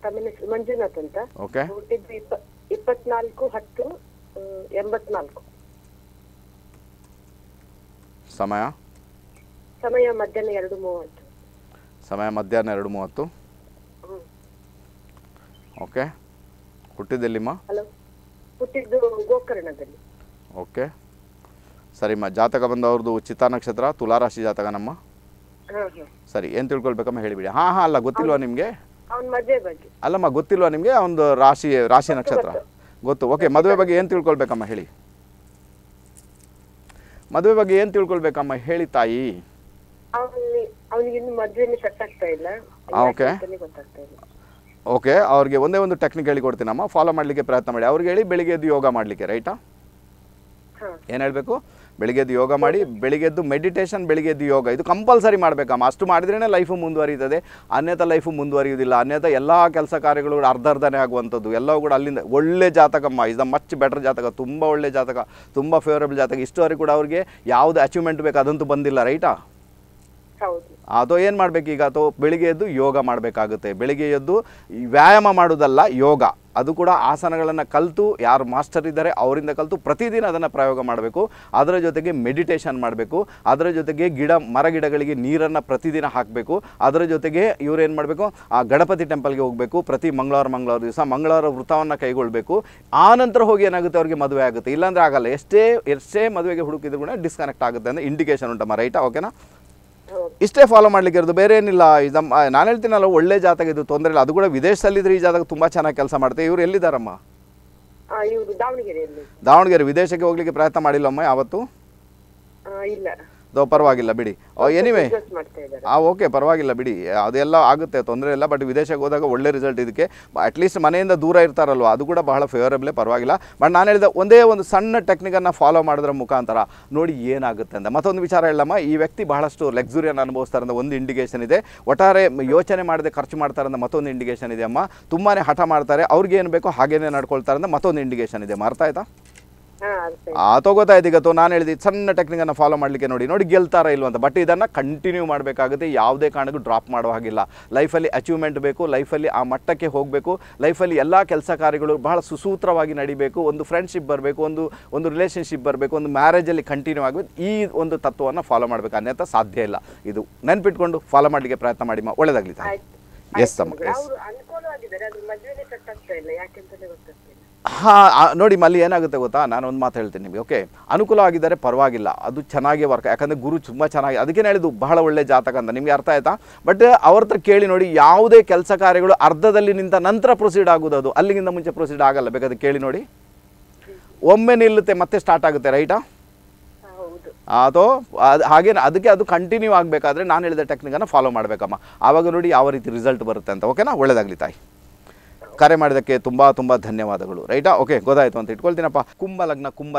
ತಮ್ಮನ ಹೆಸರು ಮಂಜುನಾಥ್ ಅಂತ ಓಕೆ ಹುಟ್ಟಿದ್ದು ಇಪ್ಪ ಇಪ್ಪತ್ನಾಲ್ಕು ಹತ್ತು ಎಂಬತ್ನಾಲ್ಕು ಸಮಯ ಸಮಯ ಮಧ್ಯಾಹ್ನ ಎರಡು ಮೂವತ್ತು ಸಮಯ ಮಧ್ಯಾಹ್ನ ಎರಡು ಮೂವತ್ತು ಓಕೆ ಹುಟ್ಟಿದ್ದೆಲ್ಲಿಮ್ಮ ಹುಟ್ಟಿದ್ದು ಗೋಕರ್ಣದಲ್ಲಿ ಓಕೆ ಸರಿಮ್ಮ ಜಾತಕ ಬಂದವ್ರದ್ದು ಅವ್ರದ್ದು ನಕ್ಷತ್ರ ತುಲಾರಾಶಿ ಜಾತಕನಮ್ಮ ಸರಿ ಏನ್ ತಿಳ್ಕೊಳ್ಬೇಕಮ್ಮ ಹೇಳಿಬಿಡಿ ಹಾ ಹಾ ಅಲ್ಲ ಗೊತ್ತಿಲ್ವಾ ನಿಮ್ಗೆ ಅಲ್ಲಮ್ಮ ಗೊತ್ತಿಲ್ವಾ ನಿಮ್ಗೆ ಒಂದು ರಾಶಿ ರಾಶಿ ನಕ್ಷತ್ರ ಗೊತ್ತು ಓಕೆ ಮದುವೆ ಬಗ್ಗೆ ಏನ್ ತಿಳ್ಕೊಳ್ಬೇಕಮ್ಮ ಹೇಳಿ ಮದುವೆ ಬಗ್ಗೆ ಏನ್ ತಿಳ್ಕೊಳ್ಬೇಕಮ್ಮ ಹೇಳಿ ತಾಯಿ ಅವನಿಗೆ ಸೆಟ್ ಆಗ್ತಾ ಇಲ್ಲ ಓಕೆ ಓಕೆ ಅವ್ರಿಗೆ ಒಂದೇ ಒಂದು ಟೆಕ್ನಿಕ್ ಹೇಳಿಕೊಡ್ತೀನಮ್ಮ ಫಾಲೋ ಮಾಡಲಿಕ್ಕೆ ಪ್ರಯತ್ನ ಮಾಡಿ ಅವ್ರಿಗೆ ಹೇಳಿ ಬೆಳಿಗ್ಗೆ ಎದ್ದು ಯೋಗ ಮಾಡಲಿಕ್ಕೆ ರೈಟಾ ಏನು ಹೇಳಬೇಕು ಬೆಳಿಗ್ಗೆ ಎದ್ದು ಯೋಗ ಮಾಡಿ ಬೆಳಿಗ್ಗೆ ಎದ್ದು ಮೆಡಿಟೇಷನ್ ಬೆಳಿಗ್ಗೆ ಎದ್ದು ಯೋಗ ಇದು ಕಂಪಲ್ಸರಿ ಮಾಡಬೇಕಮ್ಮ ಅಷ್ಟು ಮಾಡಿದ್ರೇ ಲೈಫು ಮುಂದುವರಿಯುತ್ತದೆ ಅನ್ಯತ ಲೈಫು ಮುಂದುವರಿಯುವುದಿಲ್ಲ ಅನ್ಯತ ಎಲ್ಲ ಕೆಲಸ ಕಾರ್ಯಗಳು ಅರ್ಧ ಅರ್ಧನೇ ಆಗುವಂಥದ್ದು ಎಲ್ಲವೂ ಕೂಡ ಅಲ್ಲಿಂದ ಒಳ್ಳೆ ಜಾತಕಮ್ಮ ಇಸ್ ದ ಮಚ್ ಬೆಟರ್ ಜಾತಕ ತುಂಬ ಒಳ್ಳೆ ಜಾತಕ ತುಂಬ ಫೇವರೇಬಲ್ ಜಾತಕ ಇಷ್ಟುವರೆಗೂ ಕೂಡ ಅವ್ರಿಗೆ ಯಾವುದು ಅಚೀವ್ಮೆಂಟ್ ಬೇಕು ಅದಂತೂ ಬಂದಿಲ್ಲ ರೈಟಾ ಅದು ಏನು ಈಗ ಅಥವಾ ಬೆಳಿಗ್ಗೆ ಎದ್ದು ಯೋಗ ಮಾಡಬೇಕಾಗುತ್ತೆ ಬೆಳಿಗ್ಗೆ ಎದ್ದು ವ್ಯಾಯಾಮ ಮಾಡೋದಲ್ಲ ಯೋಗ ಅದು ಕೂಡ ಆಸನಗಳನ್ನು ಕಲಿತು ಯಾರು ಮಾಸ್ಟರ್ ಇದ್ದಾರೆ ಅವರಿಂದ ಕಲಿತು ಪ್ರತಿದಿನ ಅದನ್ನು ಪ್ರಯೋಗ ಮಾಡಬೇಕು ಅದರ ಜೊತೆಗೆ ಮೆಡಿಟೇಷನ್ ಮಾಡಬೇಕು ಅದರ ಜೊತೆಗೆ ಗಿಡ ಮರ ಗಿಡಗಳಿಗೆ ನೀರನ್ನು ಪ್ರತಿದಿನ ಹಾಕಬೇಕು ಅದರ ಜೊತೆಗೆ ಇವರೇನು ಮಾಡಬೇಕು ಆ ಗಣಪತಿ ಟೆಂಪಲ್ಗೆ ಹೋಗಬೇಕು ಪ್ರತಿ ಮಂಗಳವಾರ ಮಂಗಳವಾರ ದಿವಸ ಮಂಗಳವಾರ ವೃತ್ತವನ್ನು ಕೈಗೊಳ್ಳಬೇಕು ಆ ನಂತರ ಹೋಗಿ ಏನಾಗುತ್ತೆ ಅವ್ರಿಗೆ ಮದುವೆ ಆಗುತ್ತೆ ಇಲ್ಲಾಂದರೆ ಆಗಲ್ಲ ಎಷ್ಟೇ ಎಷ್ಟೇ ಮದುವೆಗೆ ಹುಡುಕಿದ್ರು ಕೂಡ ಡಿಸ್ಕನೆಕ್ಟ್ ಆಗುತ್ತೆ ಅಂದರೆ ಇಂಡಿಕೇಷನ್ ಉಂಟಮ್ಮ ರೈಟಾ ಓಕೆನಾ ಇಷ್ಟೇ ಫಾಲೋ ಮಾಡ್ಲಿಕ್ಕೆ ಇರೋದು ಬೇರೆ ಏನಿಲ್ಲ ನಮ್ಮ ನಾನು ಹೇಳ್ತೀನಲ್ಲ ಒಳ್ಳೆ ಜಾತಕ ಇದು ತೊಂದರೆ ಇಲ್ಲ ಅದು ಕೂಡ ವಿದೇಶದಲ್ಲಿದ್ರೆ ಈ ಜಾತಕ ತುಂಬಾ ಚೆನ್ನಾಗಿ ಕೆಲಸ ಮಾಡುತ್ತೆ ಇವ್ರು ಎಲ್ಲಿದ್ದಾರಮ್ಮ ದಾವಣಗೆರೆ ವಿದೇಶಕ್ಕೆ ಹೋಗ್ಲಿಕ್ಕೆ ಪ್ರಯತ್ನ ಮಾಡಿಲ್ಲಮ್ಮ ಯಾವತ್ತು ಇಲ್ಲ ಪರವಾಗಿಲ್ಲ ಬಿಡಿ ಎನಿವೆ ಆ ಓಕೆ ಪರವಾಗಿಲ್ಲ ಬಿಡಿ ಅದೆಲ್ಲ ಆಗುತ್ತೆ ತೊಂದರೆ ಇಲ್ಲ ಬಟ್ ವಿದೇಶಕ್ಕೆ ಹೋದಾಗ ಒಳ್ಳೆ ರಿಸಲ್ಟ್ ಇದಕ್ಕೆ ಅಟ್ಲೀಸ್ಟ್ ಮನೆಯಿಂದ ದೂರ ಇರ್ತಾರಲ್ವ ಅದು ಕೂಡ ಬಹಳ ಫೇವರೇಬಲೇ ಪರವಾಗಿಲ್ಲ ಬಟ್ ನಾನು ಹೇಳಿದೆ ಒಂದೇ ಒಂದು ಸಣ್ಣ ಟೆಕ್ನಿಕನ್ನು ಫಾಲೋ ಮಾಡಿದ್ರ ಮುಖಾಂತರ ನೋಡಿ ಏನಾಗುತ್ತೆ ಅಂತ ಮತ್ತೊಂದು ವಿಚಾರ ಹೇಳಮ್ಮ ಈ ವ್ಯಕ್ತಿ ಬಹಳಷ್ಟು ಲಕ್ಸುರಿಯನ್ನು ಅನುಭವಿಸ್ತಾರೆ ಅಂತ ಒಂದು ಇಂಡಿಕೇಷನ್ ಇದೆ ಒಟ್ಟಾರೆ ಯೋಚನೆ ಮಾಡದೆ ಖರ್ಚು ಮಾಡ್ತಾರೆ ಅಂತ ಮತ್ತೊಂದು ಇಂಡಿಕೇಷನ್ ಇದೆ ಅಮ್ಮ ತುಂಬಾ ಹಠ ಮಾಡ್ತಾರೆ ಅವ್ರಿಗೆ ಏನು ಬೇಕೋ ಹಾಗೇನೇ ನಡ್ಕೊಳ್ತಾರೆ ಅಂತ ಮತ್ತೊಂದು ಇಂಡಿಕೇಷನ್ ಇದೆ ಅರ್ಥ ಆಯ್ತಾ ತಗೋತಾ ತಗೋತಾ ಈಗ ನಾನು ಹೇಳಿದ್ದೆ ಸಣ್ಣ ಟೆಕ್ನಿಕ್ ಅನ್ನು ಫಾಲೋ ಮಾಡ್ಲಿಕ್ಕೆ ನೋಡಿ ನೋಡಿ ಗೆಲ್ತಾರ ಇಲ್ವಂತ ಅಂತ ಬಟ್ ಇದನ್ನ ಕಂಟಿನ್ಯೂ ಮಾಡಬೇಕಾಗುತ್ತೆ ಯಾವುದೇ ಕಾರಣಕ್ಕೂ ಡ್ರಾಪ್ ಮಾಡೋ ಹಾಗಿಲ್ಲ ಲೈಫಲ್ಲಿ ಅಚೀವ್ಮೆಂಟ್ ಬೇಕು ಲೈಫಲ್ಲಿ ಆ ಮಟ್ಟಕ್ಕೆ ಹೋಗಬೇಕು ಲೈಫಲ್ಲಿ ಎಲ್ಲ ಕೆಲಸ ಕಾರ್ಯಗಳು ಬಹಳ ಸುಸೂತ್ರವಾಗಿ ನಡಿಬೇಕು ಒಂದು ಫ್ರೆಂಡ್ಶಿಪ್ ಬರಬೇಕು ಒಂದು ಒಂದು ರಿಲೇಷನ್ಶಿಪ್ ಬರಬೇಕು ಒಂದು ಮ್ಯಾರೇಜಲ್ಲಿ ಕಂಟಿನ್ಯೂ ಆಗಬೇಕು ಈ ಒಂದು ತತ್ವವನ್ನು ಫಾಲೋ ಮಾಡಬೇಕು ಅನ್ಯಥ ಸಾಧ್ಯ ಇಲ್ಲ ಇದು ನೆನ್ಪಿಟ್ಕೊಂಡು ಫಾಲೋ ಮಾಡಲಿಕ್ಕೆ ಪ್ರಯತ್ನ ಮಾಡಿ ಒಳ್ಳೆದಾಗಲಿ ಎಸ್ ಅಮ್ಮ ಎಸ್ ಹಾಂ ನೋಡಿ ಮಲ್ಲಿ ಏನಾಗುತ್ತೆ ಗೊತ್ತಾ ನಾನು ಒಂದು ಮಾತು ಹೇಳ್ತೀನಿ ನಿಮಗೆ ಓಕೆ ಅನುಕೂಲ ಆಗಿದ್ದರೆ ಪರವಾಗಿಲ್ಲ ಅದು ಚೆನ್ನಾಗಿ ವರ್ಕ್ ಯಾಕಂದರೆ ಗುರು ತುಂಬ ಚೆನ್ನಾಗಿ ಅದಕ್ಕೆ ಹೇಳಿದ್ದು ಬಹಳ ಒಳ್ಳೆ ಜಾತಕ ಅಂತ ನಿಮಗೆ ಅರ್ಥ ಆಯಿತಾ ಬಟ್ ಅವ್ರ ಹತ್ರ ಕೇಳಿ ನೋಡಿ ಯಾವುದೇ ಕೆಲಸ ಕಾರ್ಯಗಳು ಅರ್ಧದಲ್ಲಿ ನಿಂತ ನಂತರ ಪ್ರೊಸೀಡ್ ಆಗೋದು ಅದು ಅಲ್ಲಿಗಿಂತ ಮುಂಚೆ ಪ್ರೊಸೀಡ್ ಆಗಲ್ಲ ಬೇಕಾದ್ರೆ ಕೇಳಿ ನೋಡಿ ಒಮ್ಮೆ ನಿಲ್ಲುತ್ತೆ ಮತ್ತೆ ಸ್ಟಾರ್ಟ್ ಆಗುತ್ತೆ ರೈಟಾ ಅದು ಅದು ಹಾಗೆ ಅದಕ್ಕೆ ಅದು ಕಂಟಿನ್ಯೂ ಆಗಬೇಕಾದ್ರೆ ನಾನು ಹೇಳಿದ ಟೆಕ್ನಿಕನ್ನು ಫಾಲೋ ಮಾಡಬೇಕಮ್ಮ ಆವಾಗ ನೋಡಿ ಯಾವ ರೀತಿ ರಿಸಲ್ಟ್ ಬರುತ್ತೆ ಅಂತ ಓಕೆನಾ ಒಳ್ಳೆಯದಾಗಲಿ ತಾಯಿ ಕರೆ ಮಾಡಿದ್ದಕ್ಕೆ ತುಂಬ ತುಂಬ ಧನ್ಯವಾದಗಳು ರೈಟಾ ಓಕೆ ಗೊತ್ತಾಯಿತು ಅಂತ ಇಟ್ಕೊಳ್ತೀನಪ್ಪ ಕುಂಭ ಲಗ್ನ ಕುಂಭ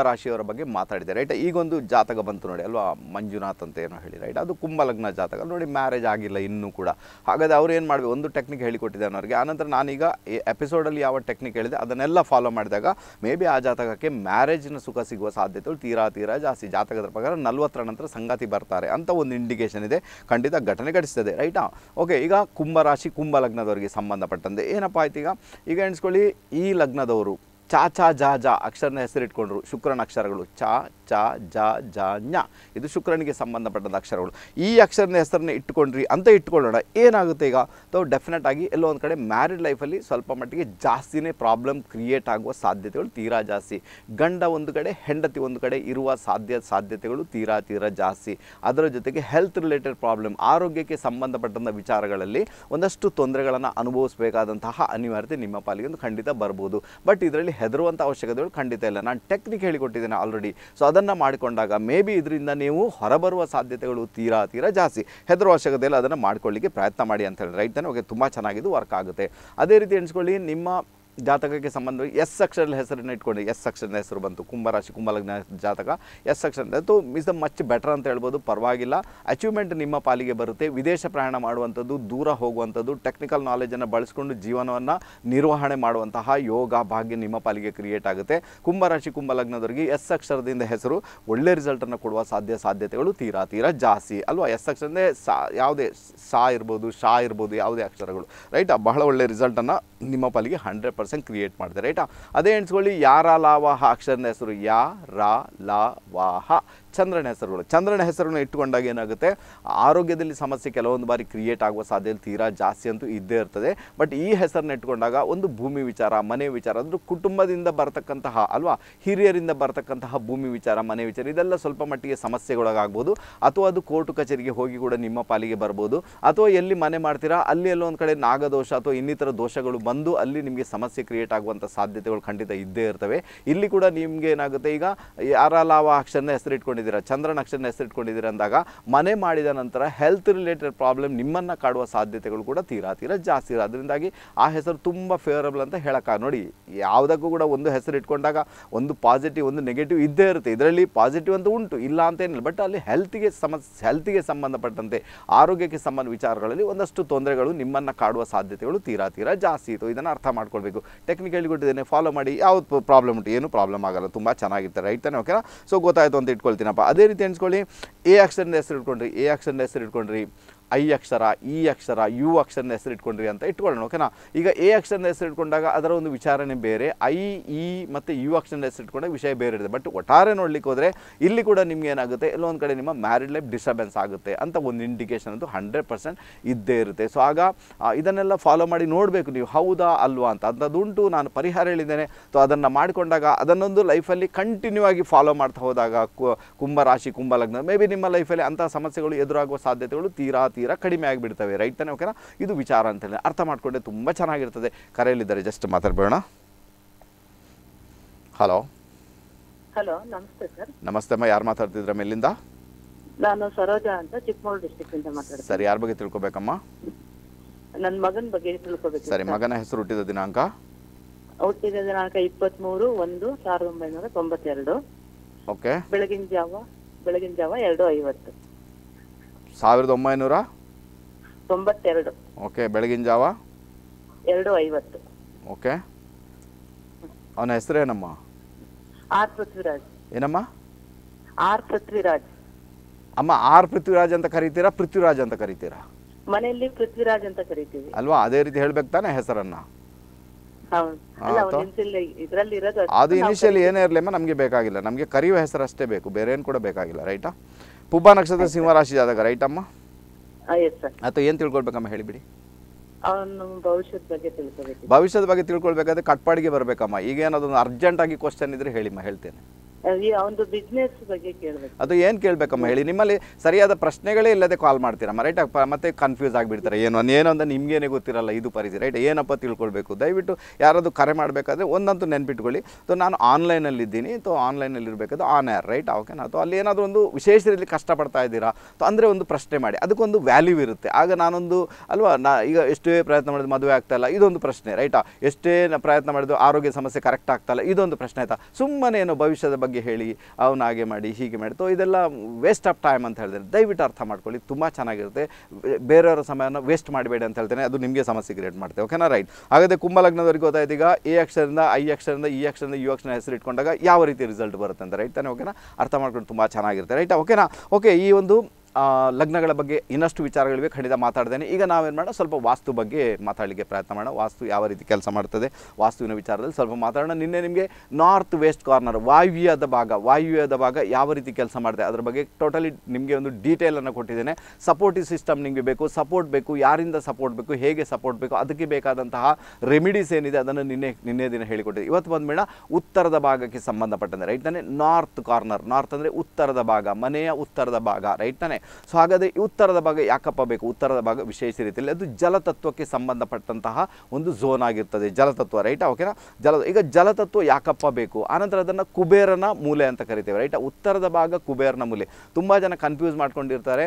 ಬಗ್ಗೆ ಮಾತಾಡಿದೆ ರೈಟ್ ಈಗೊಂದು ಜಾತಕ ಬಂತು ನೋಡಿ ಅಲ್ವಾ ಮಂಜುನಾಥ್ ಅಂತ ಏನೋ ಹೇಳಿ ರೈಟ್ ಅದು ಕುಂಭ ಲಗ್ನ ಜಾತಕ ನೋಡಿ ಮ್ಯಾರೇಜ್ ಆಗಿಲ್ಲ ಇನ್ನೂ ಕೂಡ ಹಾಗಾದ್ರೆ ಅವ್ರು ಏನು ಮಾಡಬೇಕು ಒಂದು ಟೆಕ್ನಿಕ್ ಹೇಳಿಕೊಟ್ಟಿದ್ದೆ ಅನ್ನೋರಿಗೆ ಆನಂತರ ನಾನೀಗ ಎಪಿಸೋಡಲ್ಲಿ ಯಾವ ಟೆಕ್ನಿಕ್ ಹೇಳಿದೆ ಅದನ್ನೆಲ್ಲ ಫಾಲೋ ಮಾಡಿದಾಗ ಮೇ ಬಿ ಆ ಜಾತಕಕ್ಕೆ ಮ್ಯಾರೇಜ್ನ ಸುಖ ಸಿಗುವ ಸಾಧ್ಯತೆಗಳು ತೀರಾ ತೀರಾ ಜಾಸ್ತಿ ಜಾತಕದ ಪ್ರಕಾರ ನಲ್ವತ್ತರ ನಂತರ ಸಂಗಾತಿ ಬರ್ತಾರೆ ಅಂತ ಒಂದು ಇಂಡಿಕೇಷನ್ ಇದೆ ಖಂಡಿತ ಘಟನೆ ಘಟಿಸ್ತದೆ ರೈಟಾ ಓಕೆ ಈಗ ಕುಂಭ ರಾಶಿ ಕುಂಭ ಲಗ್ನದವರಿಗೆ ಸಂಬಂಧಪಟ್ಟಂತೆ ಏನಪ್ಪ ಆಯ್ತು ಈಗ ಈಗ ಎಣಿಸ್ಕೊಳ್ಳಿ ಈ ಲಗ್ನದವರು ಚಾ ಚಾ ಜಾ ಜಾ ಅಕ್ಷರನ ಹೆಸರಿಟ್ಕೊಂಡ್ರು ಶುಕ್ರನ ಅಕ್ಷರಗಳು ಚಾ ಚ ಜ ಜ ಇದು ಶುಕ್ರನಿಗೆ ಸಂಬಂಧಪಟ್ಟದ ಅಕ್ಷರಗಳು ಈ ಅಕ್ಷರನ ಹೆಸರನ್ನ ಇಟ್ಟುಕೊಂಡ್ರಿ ಅಂತ ಇಟ್ಕೊಳ್ಳೋಣ ಏನಾಗುತ್ತೆ ಈಗ ತಾವು ಡೆಫಿನೆಟ್ ಆಗಿ ಎಲ್ಲೋ ಒಂದು ಕಡೆ ಮ್ಯಾರಿಡ್ ಲೈಫಲ್ಲಿ ಸ್ವಲ್ಪ ಮಟ್ಟಿಗೆ ಜಾಸ್ತಿನೇ ಪ್ರಾಬ್ಲಮ್ ಕ್ರಿಯೇಟ್ ಆಗುವ ಸಾಧ್ಯತೆಗಳು ತೀರಾ ಜಾಸ್ತಿ ಗಂಡ ಒಂದು ಕಡೆ ಹೆಂಡತಿ ಒಂದು ಕಡೆ ಇರುವ ಸಾಧ್ಯ ಸಾಧ್ಯತೆಗಳು ತೀರಾ ತೀರಾ ಜಾಸ್ತಿ ಅದರ ಜೊತೆಗೆ ಹೆಲ್ತ್ ರಿಲೇಟೆಡ್ ಪ್ರಾಬ್ಲಮ್ ಆರೋಗ್ಯಕ್ಕೆ ಸಂಬಂಧಪಟ್ಟಂಥ ವಿಚಾರಗಳಲ್ಲಿ ಒಂದಷ್ಟು ತೊಂದರೆಗಳನ್ನು ಅನುಭವಿಸಬೇಕಾದಂತಹ ಅನಿವಾರ್ಯತೆ ನಿಮ್ಮ ಪಾಲಿಗೆ ಒಂದು ಖಂಡಿತ ಬರ್ಬೋದು ಬಟ್ ಇದರಲ್ಲಿ ಹೆದರುವಂಥ ಅವಶ್ಯಕತೆಗಳು ಖಂಡಿತ ಇಲ್ಲ ನಾನು ಟೆಕ್ನಿಕ್ ಹೇಳಿಕೊಟ್ಟಿದ್ದೇನೆ ಆಲ್ರೆಡಿ ಸೊ ಅದನ್ನು ಅದನ್ನು ಮಾಡಿಕೊಂಡಾಗ ಮೇ ಬಿ ಇದರಿಂದ ನೀವು ಹೊರಬರುವ ಸಾಧ್ಯತೆಗಳು ತೀರಾ ತೀರಾ ಜಾಸ್ತಿ ಹೆದರು ಅವಶ್ಯಕತೆ ಅದನ್ನ ಅದನ್ನು ಮಾಡ್ಕೊಳ್ಳಿಕ್ಕೆ ಪ್ರಯತ್ನ ಮಾಡಿ ಅಂತ ಹೇಳಿ ರೈಟ್ ತಾನೆ ಓಕೆ ತುಂಬ ಚೆನ್ನಾಗಿದ್ದು ವರ್ಕ್ ಆಗುತ್ತೆ ಅದೇ ರೀತಿ ಎಣಿಸ್ಕೊಳ್ಳಿ ನಿಮ್ಮ ಜಾತಕಕ್ಕೆ ಸಂಬಂಧ ಎಸ್ ಅಕ್ಷರದ ಹೆಸರನ್ನು ಇಟ್ಕೊಂಡು ಎಸ್ ಅಕ್ಷರದ ಹೆಸರು ಬಂತು ಕುಂಭರಾಶಿ ಕುಂಭಲಗ್ನ ಜಾತಕ ಎಸ್ ಅಕ್ಷರ ತೋ ಇಸ್ ದ ಮಚ್ ಬೆಟರ್ ಅಂತ ಹೇಳ್ಬೋದು ಪರವಾಗಿಲ್ಲ ಅಚೀವ್ಮೆಂಟ್ ನಿಮ್ಮ ಪಾಲಿಗೆ ಬರುತ್ತೆ ವಿದೇಶ ಪ್ರಯಾಣ ಮಾಡುವಂಥದ್ದು ದೂರ ಹೋಗುವಂಥದ್ದು ಟೆಕ್ನಿಕಲ್ ನಾಲೆಜನ್ನು ಬಳಸ್ಕೊಂಡು ಜೀವನವನ್ನು ನಿರ್ವಹಣೆ ಮಾಡುವಂತಹ ಯೋಗ ಭಾಗ್ಯ ನಿಮ್ಮ ಪಾಲಿಗೆ ಕ್ರಿಯೇಟ್ ಆಗುತ್ತೆ ಕುಂಭರಾಶಿ ಕುಂಭಲಗ್ನದವರಿಗೆ ಎಸ್ ಅಕ್ಷರದಿಂದ ಹೆಸರು ಒಳ್ಳೆ ರಿಸಲ್ಟನ್ನು ಕೊಡುವ ಸಾಧ್ಯ ಸಾಧ್ಯತೆಗಳು ತೀರಾ ತೀರಾ ಜಾಸ್ತಿ ಅಲ್ವಾ ಎಸ್ ಅಕ್ಷರದೇ ಸಾ ಯಾವುದೇ ಸಾ ಇರ್ಬೋದು ಶಾ ಇರ್ಬೋದು ಯಾವುದೇ ಅಕ್ಷರಗಳು ರೈಟ್ ಬಹಳ ಒಳ್ಳೆ ರಿಸಲ್ಟನ್ನು ನಿಮ್ಮ ಪಾಲಿಗೆ ಹಂಡ್ರೆಡ್ ಪರ್ಸೆಂಟ್ ಪರ್ಸನ್ ಕ್ರಿಯೇಟ್ ಮಾಡಿದೆ ರೈಟಾ ಅದೇ ಎಣಿಸ್ಕೊಳ್ಳಿ ಯಾರ ಲಾವಾಹ ಅಕ್ಷರನ ಹೆಸರು ಯಾ ರಾ ಲ ವಾಹ ಚಂದ್ರನ ಹೆಸರುಗಳು ಚಂದ್ರನ ಹೆಸರನ್ನು ಇಟ್ಟುಕೊಂಡಾಗ ಏನಾಗುತ್ತೆ ಆರೋಗ್ಯದಲ್ಲಿ ಸಮಸ್ಯೆ ಕೆಲವೊಂದು ಬಾರಿ ಕ್ರಿಯೇಟ್ ಆಗುವ ಸಾಧ್ಯತೆ ತೀರಾ ಜಾಸ್ತಿ ಅಂತೂ ಇದ್ದೇ ಇರ್ತದೆ ಬಟ್ ಈ ಹೆಸರನ್ನ ಇಟ್ಕೊಂಡಾಗ ಒಂದು ಭೂಮಿ ವಿಚಾರ ಮನೆ ವಿಚಾರ ಅಂದರೆ ಕುಟುಂಬದಿಂದ ಬರತಕ್ಕಂತಹ ಅಲ್ವಾ ಹಿರಿಯರಿಂದ ಬರತಕ್ಕಂತಹ ಭೂಮಿ ವಿಚಾರ ಮನೆ ವಿಚಾರ ಇದೆಲ್ಲ ಸ್ವಲ್ಪ ಮಟ್ಟಿಗೆ ಸಮಸ್ಯೆಗೊಳಗಾಗ್ಬೋದು ಅಥವಾ ಅದು ಕೋರ್ಟ್ ಕಚೇರಿಗೆ ಹೋಗಿ ಕೂಡ ನಿಮ್ಮ ಪಾಲಿಗೆ ಬರ್ಬೋದು ಅಥವಾ ಎಲ್ಲಿ ಮನೆ ಮಾಡ್ತೀರಾ ಅಲ್ಲಿ ಎಲ್ಲೊಂದು ಕಡೆ ನಾಗದೋಷ ಅಥವಾ ಇನ್ನಿತರ ದೋಷಗಳು ಬಂದು ಅಲ್ಲಿ ನಿಮಗೆ ಸಮಸ್ಯೆ ಕ್ರಿಯೇಟ್ ಆಗುವಂಥ ಸಾಧ್ಯತೆಗಳು ಖಂಡಿತ ಇದ್ದೇ ಇರ್ತವೆ ಇಲ್ಲಿ ಕೂಡ ನಿಮಗೆ ಏನಾಗುತ್ತೆ ಈಗ ಯಾರ ಲಾವ ಅಕ್ಷರನ ಹೆಸರಿಟ್ಕೊಂಡು ನಕ್ಷತ್ರ ಹೆಸರು ಇಟ್ಕೊಂಡಿದ್ದೀರಾ ಅಂದಾಗ ಮನೆ ಮಾಡಿದ ನಂತರ ಹೆಲ್ತ್ ರಿಲೇಟೆಡ್ ಪ್ರಾಬ್ಲಮ್ ನಿಮ್ಮನ್ನು ಕಾಡುವ ಸಾಧ್ಯತೆಗಳು ಕೂಡ ತೀರಾ ತೀರಾ ಜಾಸ್ತಿ ಇರೋ ಅದರಿಂದಾಗಿ ಆ ಹೆಸರು ತುಂಬ ಫೇವರಬಲ್ ಅಂತ ಹೇಳಕ್ಕ ನೋಡಿ ಯಾವುದಕ್ಕೂ ಕೂಡ ಒಂದು ಹೆಸರು ಇಟ್ಕೊಂಡಾಗ ಒಂದು ಪಾಸಿಟಿವ್ ಒಂದು ನೆಗೆಟಿವ್ ಇದ್ದೇ ಇರುತ್ತೆ ಇದರಲ್ಲಿ ಪಾಸಿಟಿವ್ ಅಂತ ಉಂಟು ಇಲ್ಲ ಅಂತ ಏನಿಲ್ಲ ಬಟ್ ಅಲ್ಲಿ ಹೆಲ್ತಿಗೆ ಸಮಸ್ಯೆ ಹೆಲ್ತಿಗೆ ಸಂಬಂಧಪಟ್ಟಂತೆ ಆರೋಗ್ಯಕ್ಕೆ ಸಂಬಂಧ ವಿಚಾರಗಳಲ್ಲಿ ಒಂದಷ್ಟು ತೊಂದರೆಗಳು ನಿಮ್ಮನ್ನು ಕಾಡುವ ಸಾಧ್ಯತೆಗಳು ತೀರಾ ತೀರಾ ಜಾಸ್ತಿ ಇತ್ತು ಇದನ್ನು ಅರ್ಥ ಮಾಡ್ಕೊಳ್ಬೇಕು ಟೆಕ್ನಿಕ್ ಹೇಳಿಕೊಟ್ಟಿದ್ದೇನೆ ಫಾಲೋ ಮಾಡಿ ಯಾವ್ದು ಪ್ರಾಬ್ಲಮ್ ಉಂಟು ಏನು ಪ್ರಾಬ್ಲಮ್ ಆಗಲ್ಲ ತುಂಬ ಚೆನ್ನಾಗಿರ್ತಾರೆ ರೈಟ್ ತಾನೆ ಓಕೆನಾ ಸೊ ಗೊತ್ತಾಯಿತು ಅಂತ ಇಟ್ಕೊಳ್ತೀನಿ ಏನಪ್ಪ ಅದೇ ರೀತಿ ಎಣಿಸ್ಕೊಳ್ಳಿ ಎ ಆಕ್ಷನ್ ಹೆಸರು ಇಟ್ಕೊಂಡ್ರಿ ಎ ಆಕ್ಷನ್ ಹೆಸರು ಇಟ್ಕೊಂಡ್ರಿ ಐ ಅಕ್ಷರ ಇ ಅಕ್ಷರ ಯು ಅಕ್ಷರನ ಹೆಸರು ಇಟ್ಕೊಂಡ್ರಿ ಅಂತ ಇಟ್ಕೊಳ್ಳೋಣ ಓಕೆನಾ ಈಗ ಎ ಅಕ್ಷರದ ಹೆಸರು ಇಟ್ಕೊಂಡಾಗ ಅದರ ಒಂದು ವಿಚಾರಣೆ ಬೇರೆ ಐ ಇ ಮತ್ತು ಯು ಅಕ್ಷರನ ಹೆಸರು ಇಟ್ಕೊಂಡಾಗ ವಿಷಯ ಬೇರೆ ಇರುತ್ತೆ ಬಟ್ ಒಟ್ಟಾರೆ ನೋಡ್ಲಿಕ್ಕೆ ಹೋದರೆ ಇಲ್ಲಿ ಕೂಡ ನಿಮ್ಗೆ ಏನಾಗುತ್ತೆ ಎಲ್ಲೊಂದು ಕಡೆ ನಿಮ್ಮ ಮ್ಯಾರಿಡ್ ಲೈಫ್ ಡಿಸ್ಟರ್ಬೆನ್ಸ್ ಆಗುತ್ತೆ ಅಂತ ಒಂದು ಇಂಡಿಕೇಶನ್ ಅದು ಹಂಡ್ರೆಡ್ ಪರ್ಸೆಂಟ್ ಇದ್ದೇ ಇರುತ್ತೆ ಸೊ ಆಗ ಇದನ್ನೆಲ್ಲ ಫಾಲೋ ಮಾಡಿ ನೋಡಬೇಕು ನೀವು ಹೌದಾ ಅಲ್ವಾ ಅಂತ ಅಂಥದ್ದುಂಟು ನಾನು ಪರಿಹಾರ ಹೇಳಿದ್ದೇನೆ ಸೊ ಅದನ್ನು ಮಾಡಿಕೊಂಡಾಗ ಅದನ್ನೊಂದು ಲೈಫಲ್ಲಿ ಕಂಟಿನ್ಯೂ ಆಗಿ ಫಾಲೋ ಮಾಡ್ತಾ ಹೋದಾಗ ಕುಂಭರಾಶಿ ರಾಶಿ ಕುಂಭ ಲಗ್ನ ಮೇ ಬಿ ನಿಮ್ಮ ಲೈಫಲ್ಲಿ ಅಂಥ ಸಮಸ್ಯೆಗಳು ಎದುರಾಗುವ ಸಾಧ್ಯತೆಗಳು ತೀರಾ ತೀರಾ ಕಡಿಮೆ ಆಗಿಬಿಡ್ತವೆ ರೈಟ್ ತಾನೆ ಓಕೆನಾ ಇದು ವಿಚಾರ ಅಂತೇಳಿ ಅರ್ಥ ಮಾಡಿಕೊಂಡೆ ತುಂಬ ಚೆನ್ನಾಗಿರ್ತದೆ ಕರೆಯಲ್ಲಿದ್ದಾರೆ ಜಸ್ಟ್ ಮಾತಾಡ್ಬೇಡ ಹಲೋ ಹಲೋ ನಮಸ್ತೆ ಸರ್ ನಮಸ್ತೆ ಅಮ್ಮ ಯಾರು ಮಾತಾಡ್ತಿದ್ರಮ್ಮ ಎಲ್ಲಿಂದ ನಾನು ಸರೋಜಾ ಅಂತ ಚಿಕ್ಕಮಗಳೂರು ಡಿಸ್ಟಿಕ್ ಇಂದ ಮಾತಾಡ್ತೀನಿ ಸರಿ ಯಾರ ಬಗ್ಗೆ ತಿಳ್ಕೊಬೇಕಮ್ಮ ನನ್ನ ಮಗನ ಬಗ್ಗೆ ತಿಳ್ಕೊಬೇಕು ಸರಿ ಮಗನ ಹೆಸರು ಹುಟ್ಟಿದ ದಿನಾಂಕ ಹುಟ್ಟಿದ ದಿನಾಂಕ ಇಪ್ಪತ್ಮೂರು ಒಂದು ಸಾವಿರದ ಒಂಬೈನೂರ ತೊಂಬತ್ತೆರಡು ಓಕೆ ಬೆಳಗಿನ ಜಾವ ಬೆಳಗಿನ ಜಾವ ಎರಡು ಐವತ್ತು ಸಾವಿರದ ಒಂಬೈನೂರ ತೊಂಬತ್ತೆರಡು ಓಕೆ ಬೆಳಗಿನ ಜಾವ ಎರಡು ಐವತ್ತು ಓಕೆ ಅವನ ಹೆಸರೇನಮ್ಮ ಆರ್ ಪೃಥ್ವಿರಾಜ್ ಏನಮ್ಮ ಆರ್ ಪೃಥ್ವಿರಾಜ್ ಅಮ್ಮ ಆರ್ ಪೃಥ್ವಿರಾಜ್ ಅಂತ ಕರೀತೀರಾ ಪೃಥ್ವಿರಾಜ್ ಅಂತ ಕರೀತೀರಾ ಮನೆಯಲ್ಲಿ ಪೃಥ್ವಿರಾಜ್ ಅಂತ ಕರಿತೀವಿ ಅಲ್ವಾ ಅದೇ ರೀತಿ ಹೇಳ್ಬೇಕು ತಾನೆ ಹೆಸರನ್ನ ಅದು ಇನಿಷಿಯಲ್ ಏನೇ ಇರಲಿಮ್ಮ ನಮಗೆ ಬೇಕಾಗಿಲ್ಲ ನಮಗೆ ಕರೆಯುವ ಹೆಸರು ಅಷ್ಟೇ ಬೇಕು ಬೇರೆ ಏನು ಕೂಡ ಬೇಕಾಗಿಲ್ಲ ರೈಟಾ ಪುಬ್ಬ ನಕ್ಷತ್ರ ರಾಶಿ ಜಾತಕ ರೈಟ್ ಅಮ್ಮ ಅಥವಾ ಏನ್ ತಿಳ್ಕೊಳ್ಬೇಕಮ್ಮ ಹೇಳಿಬಿಡಿ ಭವಿಷ್ಯದ ಬಗ್ಗೆ ಭವಿಷ್ಯದ ಬಗ್ಗೆ ತಿಳ್ಕೊಳ್ಬೇಕಾದ್ರೆ ಕಟ್ಪಾಡಿಗೆ ಬರಬೇಕಮ್ಮ ಈಗ ಏನಾದ್ರು ಅರ್ಜೆಂಟ್ ಆಗಿ ಕ್ವಶನ್ ಇದ್ರೆ ಹೇಳಿಮ್ಮ ಹೇಳ್ತೇನೆ ಒಂದು ಬಿಸ್ನೆಸ್ ಬಗ್ಗೆ ಕೇಳಬೇಕು ಅದು ಏನು ಕೇಳ್ಬೇಕಮ್ಮ ಹೇಳಿ ನಿಮ್ಮಲ್ಲಿ ಸರಿಯಾದ ಪ್ರಶ್ನೆಗಳೇ ಇಲ್ಲದೆ ಕಾಲ್ ಮಾಡ್ತೀರಾ ರೈಟ್ ಮತ್ತೆ ಕನ್ಫ್ಯೂಸ್ ಆಗಿಬಿಡ್ತಾರೆ ಏನು ಅಂತ ನಿಮ್ಗೇನೆ ಗೊತ್ತಿರಲ್ಲ ಇದು ಪರಿಸ್ಥಿತಿ ರೈಟ್ ಏನಪ್ಪ ತಿಳ್ಕೊಳ್ಬೇಕು ದಯವಿಟ್ಟು ಯಾರಾದರೂ ಕರೆ ಮಾಡಬೇಕಾದ್ರೆ ಒಂದಂತೂ ನೆನ್ಪಿಟ್ಕೊಳ್ಳಿ ಸೊ ನಾನು ಆನ್ಲೈನಲ್ಲಿದ್ದೀನಿ ಸೊ ಆನ್ಲೈನಲ್ಲಿ ಇರಬೇಕಾದ್ರೆ ಆನ್ ಏರ್ ರೈಟ್ ಓಕೆನಾ ಅಥವಾ ಅಲ್ಲಿ ಏನಾದರೂ ಒಂದು ವಿಶೇಷ ರೀತಿ ಕಷ್ಟಪಡ್ತಾ ಇದ್ದೀರಾ ಸೊ ಅಂದರೆ ಒಂದು ಪ್ರಶ್ನೆ ಮಾಡಿ ಅದಕ್ಕೊಂದು ವ್ಯಾಲ್ಯೂ ಇರುತ್ತೆ ಆಗ ನಾನೊಂದು ಅಲ್ವಾ ನಾ ಈಗ ಎಷ್ಟೇ ಪ್ರಯತ್ನ ಮಾಡಿದ್ರು ಮದುವೆ ಇಲ್ಲ ಇದೊಂದು ಪ್ರಶ್ನೆ ರೈಟಾ ಎಷ್ಟೇ ಪ್ರಯತ್ನ ಮಾಡಿದ್ರು ಆರೋಗ್ಯ ಸಮಸ್ಯೆ ಕರೆಕ್ಟ್ ಆಗ್ತಾಯಿಲ್ಲ ಇದೊಂದು ಪ್ರಶ್ನೆ ಆಯಿತಾ ಸುಮ್ಮನೆ ಏನೋ ಭವಿಷ್ಯದ ಬಗ್ಗೆ ಬಗ್ಗೆ ಹೇಳಿ ಅವನ ಹಾಗೆ ಮಾಡಿ ಹೀಗೆ ಮಾಡಿ ತೋ ಇದೆಲ್ಲ ವೇಸ್ಟ್ ಆಫ್ ಟೈಮ್ ಅಂತ ಹೇಳಿದ್ರೆ ದಯವಿಟ್ಟು ಅರ್ಥ ಮಾಡ್ಕೊಳ್ಳಿ ತುಂಬ ಚೆನ್ನಾಗಿರುತ್ತೆ ಬೇರೆಯವರ ಸಮಯನ ವೇಸ್ಟ್ ಮಾಡಬೇಡಿ ಅಂತ ಹೇಳ್ತೇನೆ ಅದು ನಿಮಗೆ ಸಮಸ್ಯೆ ಕ್ರಿಯೇಟ್ ಮಾಡ್ತೇವೆ ಓಕೆನಾ ರೈಟ್ ಹಾಗಾದರೆ ಕುಂಭಲಗ್ನದವರಿಗೆ ಗೊತ್ತಾಯ್ತು ಇದೀಗ ಎ ಅಕ್ಷರದಿಂದ ಐ ಅಕ್ಷರದಿಂದ ಈ ಅಕ್ಷರದಿಂದ ಯು ಅಕ್ಷರ ಹೆಸರು ಇಟ್ಕೊಂಡಾಗ ಯಾವ ರೀತಿ ರಿಸಲ್ಟ್ ಬರುತ್ತೆ ಅಂತ ರೈಟ್ ತಾನೆ ಓಕೆನಾ ಅರ್ಥ ಮಾಡ್ಕೊಂಡು ತುಂಬ ಚೆನ್ನಾಗಿರುತ್ತೆ ರೈಟ್ ಓಕೆನಾ ಓಕೆ ಈ ಒಂದು ಲಗ್ನಗಳ ಬಗ್ಗೆ ಇನ್ನಷ್ಟು ವಿಚಾರಗಳಿವೆ ಖಂಡಿತ ಮಾತಾಡ್ದೇನೆ ಈಗ ನಾವೇನು ಮಾಡೋಣ ಸ್ವಲ್ಪ ವಾಸ್ತು ಬಗ್ಗೆ ಮಾತಾಡಲಿಕ್ಕೆ ಪ್ರಯತ್ನ ಮಾಡೋಣ ವಾಸ್ತು ಯಾವ ರೀತಿ ಕೆಲಸ ಮಾಡ್ತದೆ ವಾಸ್ತುವಿನ ವಿಚಾರದಲ್ಲಿ ಸ್ವಲ್ಪ ಮಾತಾಡೋಣ ನಿನ್ನೆ ನಿಮಗೆ ನಾರ್ತ್ ವೆಸ್ಟ್ ಕಾರ್ನರ್ ವಾಯುವ್ಯದ ಭಾಗ ವಾಯುವ್ಯದ ಭಾಗ ಯಾವ ರೀತಿ ಕೆಲಸ ಮಾಡಿದೆ ಅದರ ಬಗ್ಗೆ ಟೋಟಲಿ ನಿಮಗೆ ಒಂದು ಡೀಟೇಲನ್ನು ಕೊಟ್ಟಿದ್ದೇನೆ ಸಪೋರ್ಟಿವ್ ಸಿಸ್ಟಮ್ ನಿಮಗೆ ಬೇಕು ಸಪೋರ್ಟ್ ಬೇಕು ಯಾರಿಂದ ಸಪೋರ್ಟ್ ಬೇಕು ಹೇಗೆ ಸಪೋರ್ಟ್ ಬೇಕು ಅದಕ್ಕೆ ಬೇಕಾದಂತಹ ರೆಮಿಡೀಸ್ ಏನಿದೆ ಅದನ್ನು ನಿನ್ನೆ ನಿನ್ನೆ ದಿನ ಹೇಳಿಕೊಟ್ಟಿದೆ ಇವತ್ತು ಬಂದಮೇಲೆ ಉತ್ತರದ ಭಾಗಕ್ಕೆ ಸಂಬಂಧಪಟ್ಟಂತೆ ರೈಟ್ ತಾನೆ ನಾರ್ತ್ ಕಾರ್ನರ್ ನಾರ್ತ್ ಅಂದರೆ ಉತ್ತರದ ಭಾಗ ಮನೆಯ ಉತ್ತರದ ಭಾಗ ರೈಟ್ ತಾನೆ ಸೊ ಹಾಗಾದರೆ ಉತ್ತರದ ಭಾಗ ಯಾಕಪ್ಪ ಬೇಕು ಉತ್ತರದ ಭಾಗ ವಿಶೇಷ ರೀತಿಯಲ್ಲಿ ಅದು ಜಲತತ್ವಕ್ಕೆ ಸಂಬಂಧಪಟ್ಟಂತಹ ಒಂದು ಝೋನ್ ಆಗಿರ್ತದೆ ಜಲತತ್ವ ರೈಟ್ ಓಕೆನಾ ಜಲ ಈಗ ಜಲತತ್ವ ಯಾಕಪ್ಪ ಬೇಕು ಆನಂತರ ಅದನ್ನು ಕುಬೇರನ ಮೂಲೆ ಅಂತ ಕರಿತೇವೆ ರೈಟ್ ಉತ್ತರದ ಭಾಗ ಕುಬೇರನ ಮೂಲೆ ತುಂಬ ಜನ ಕನ್ಫ್ಯೂಸ್ ಮಾಡ್ಕೊಂಡಿರ್ತಾರೆ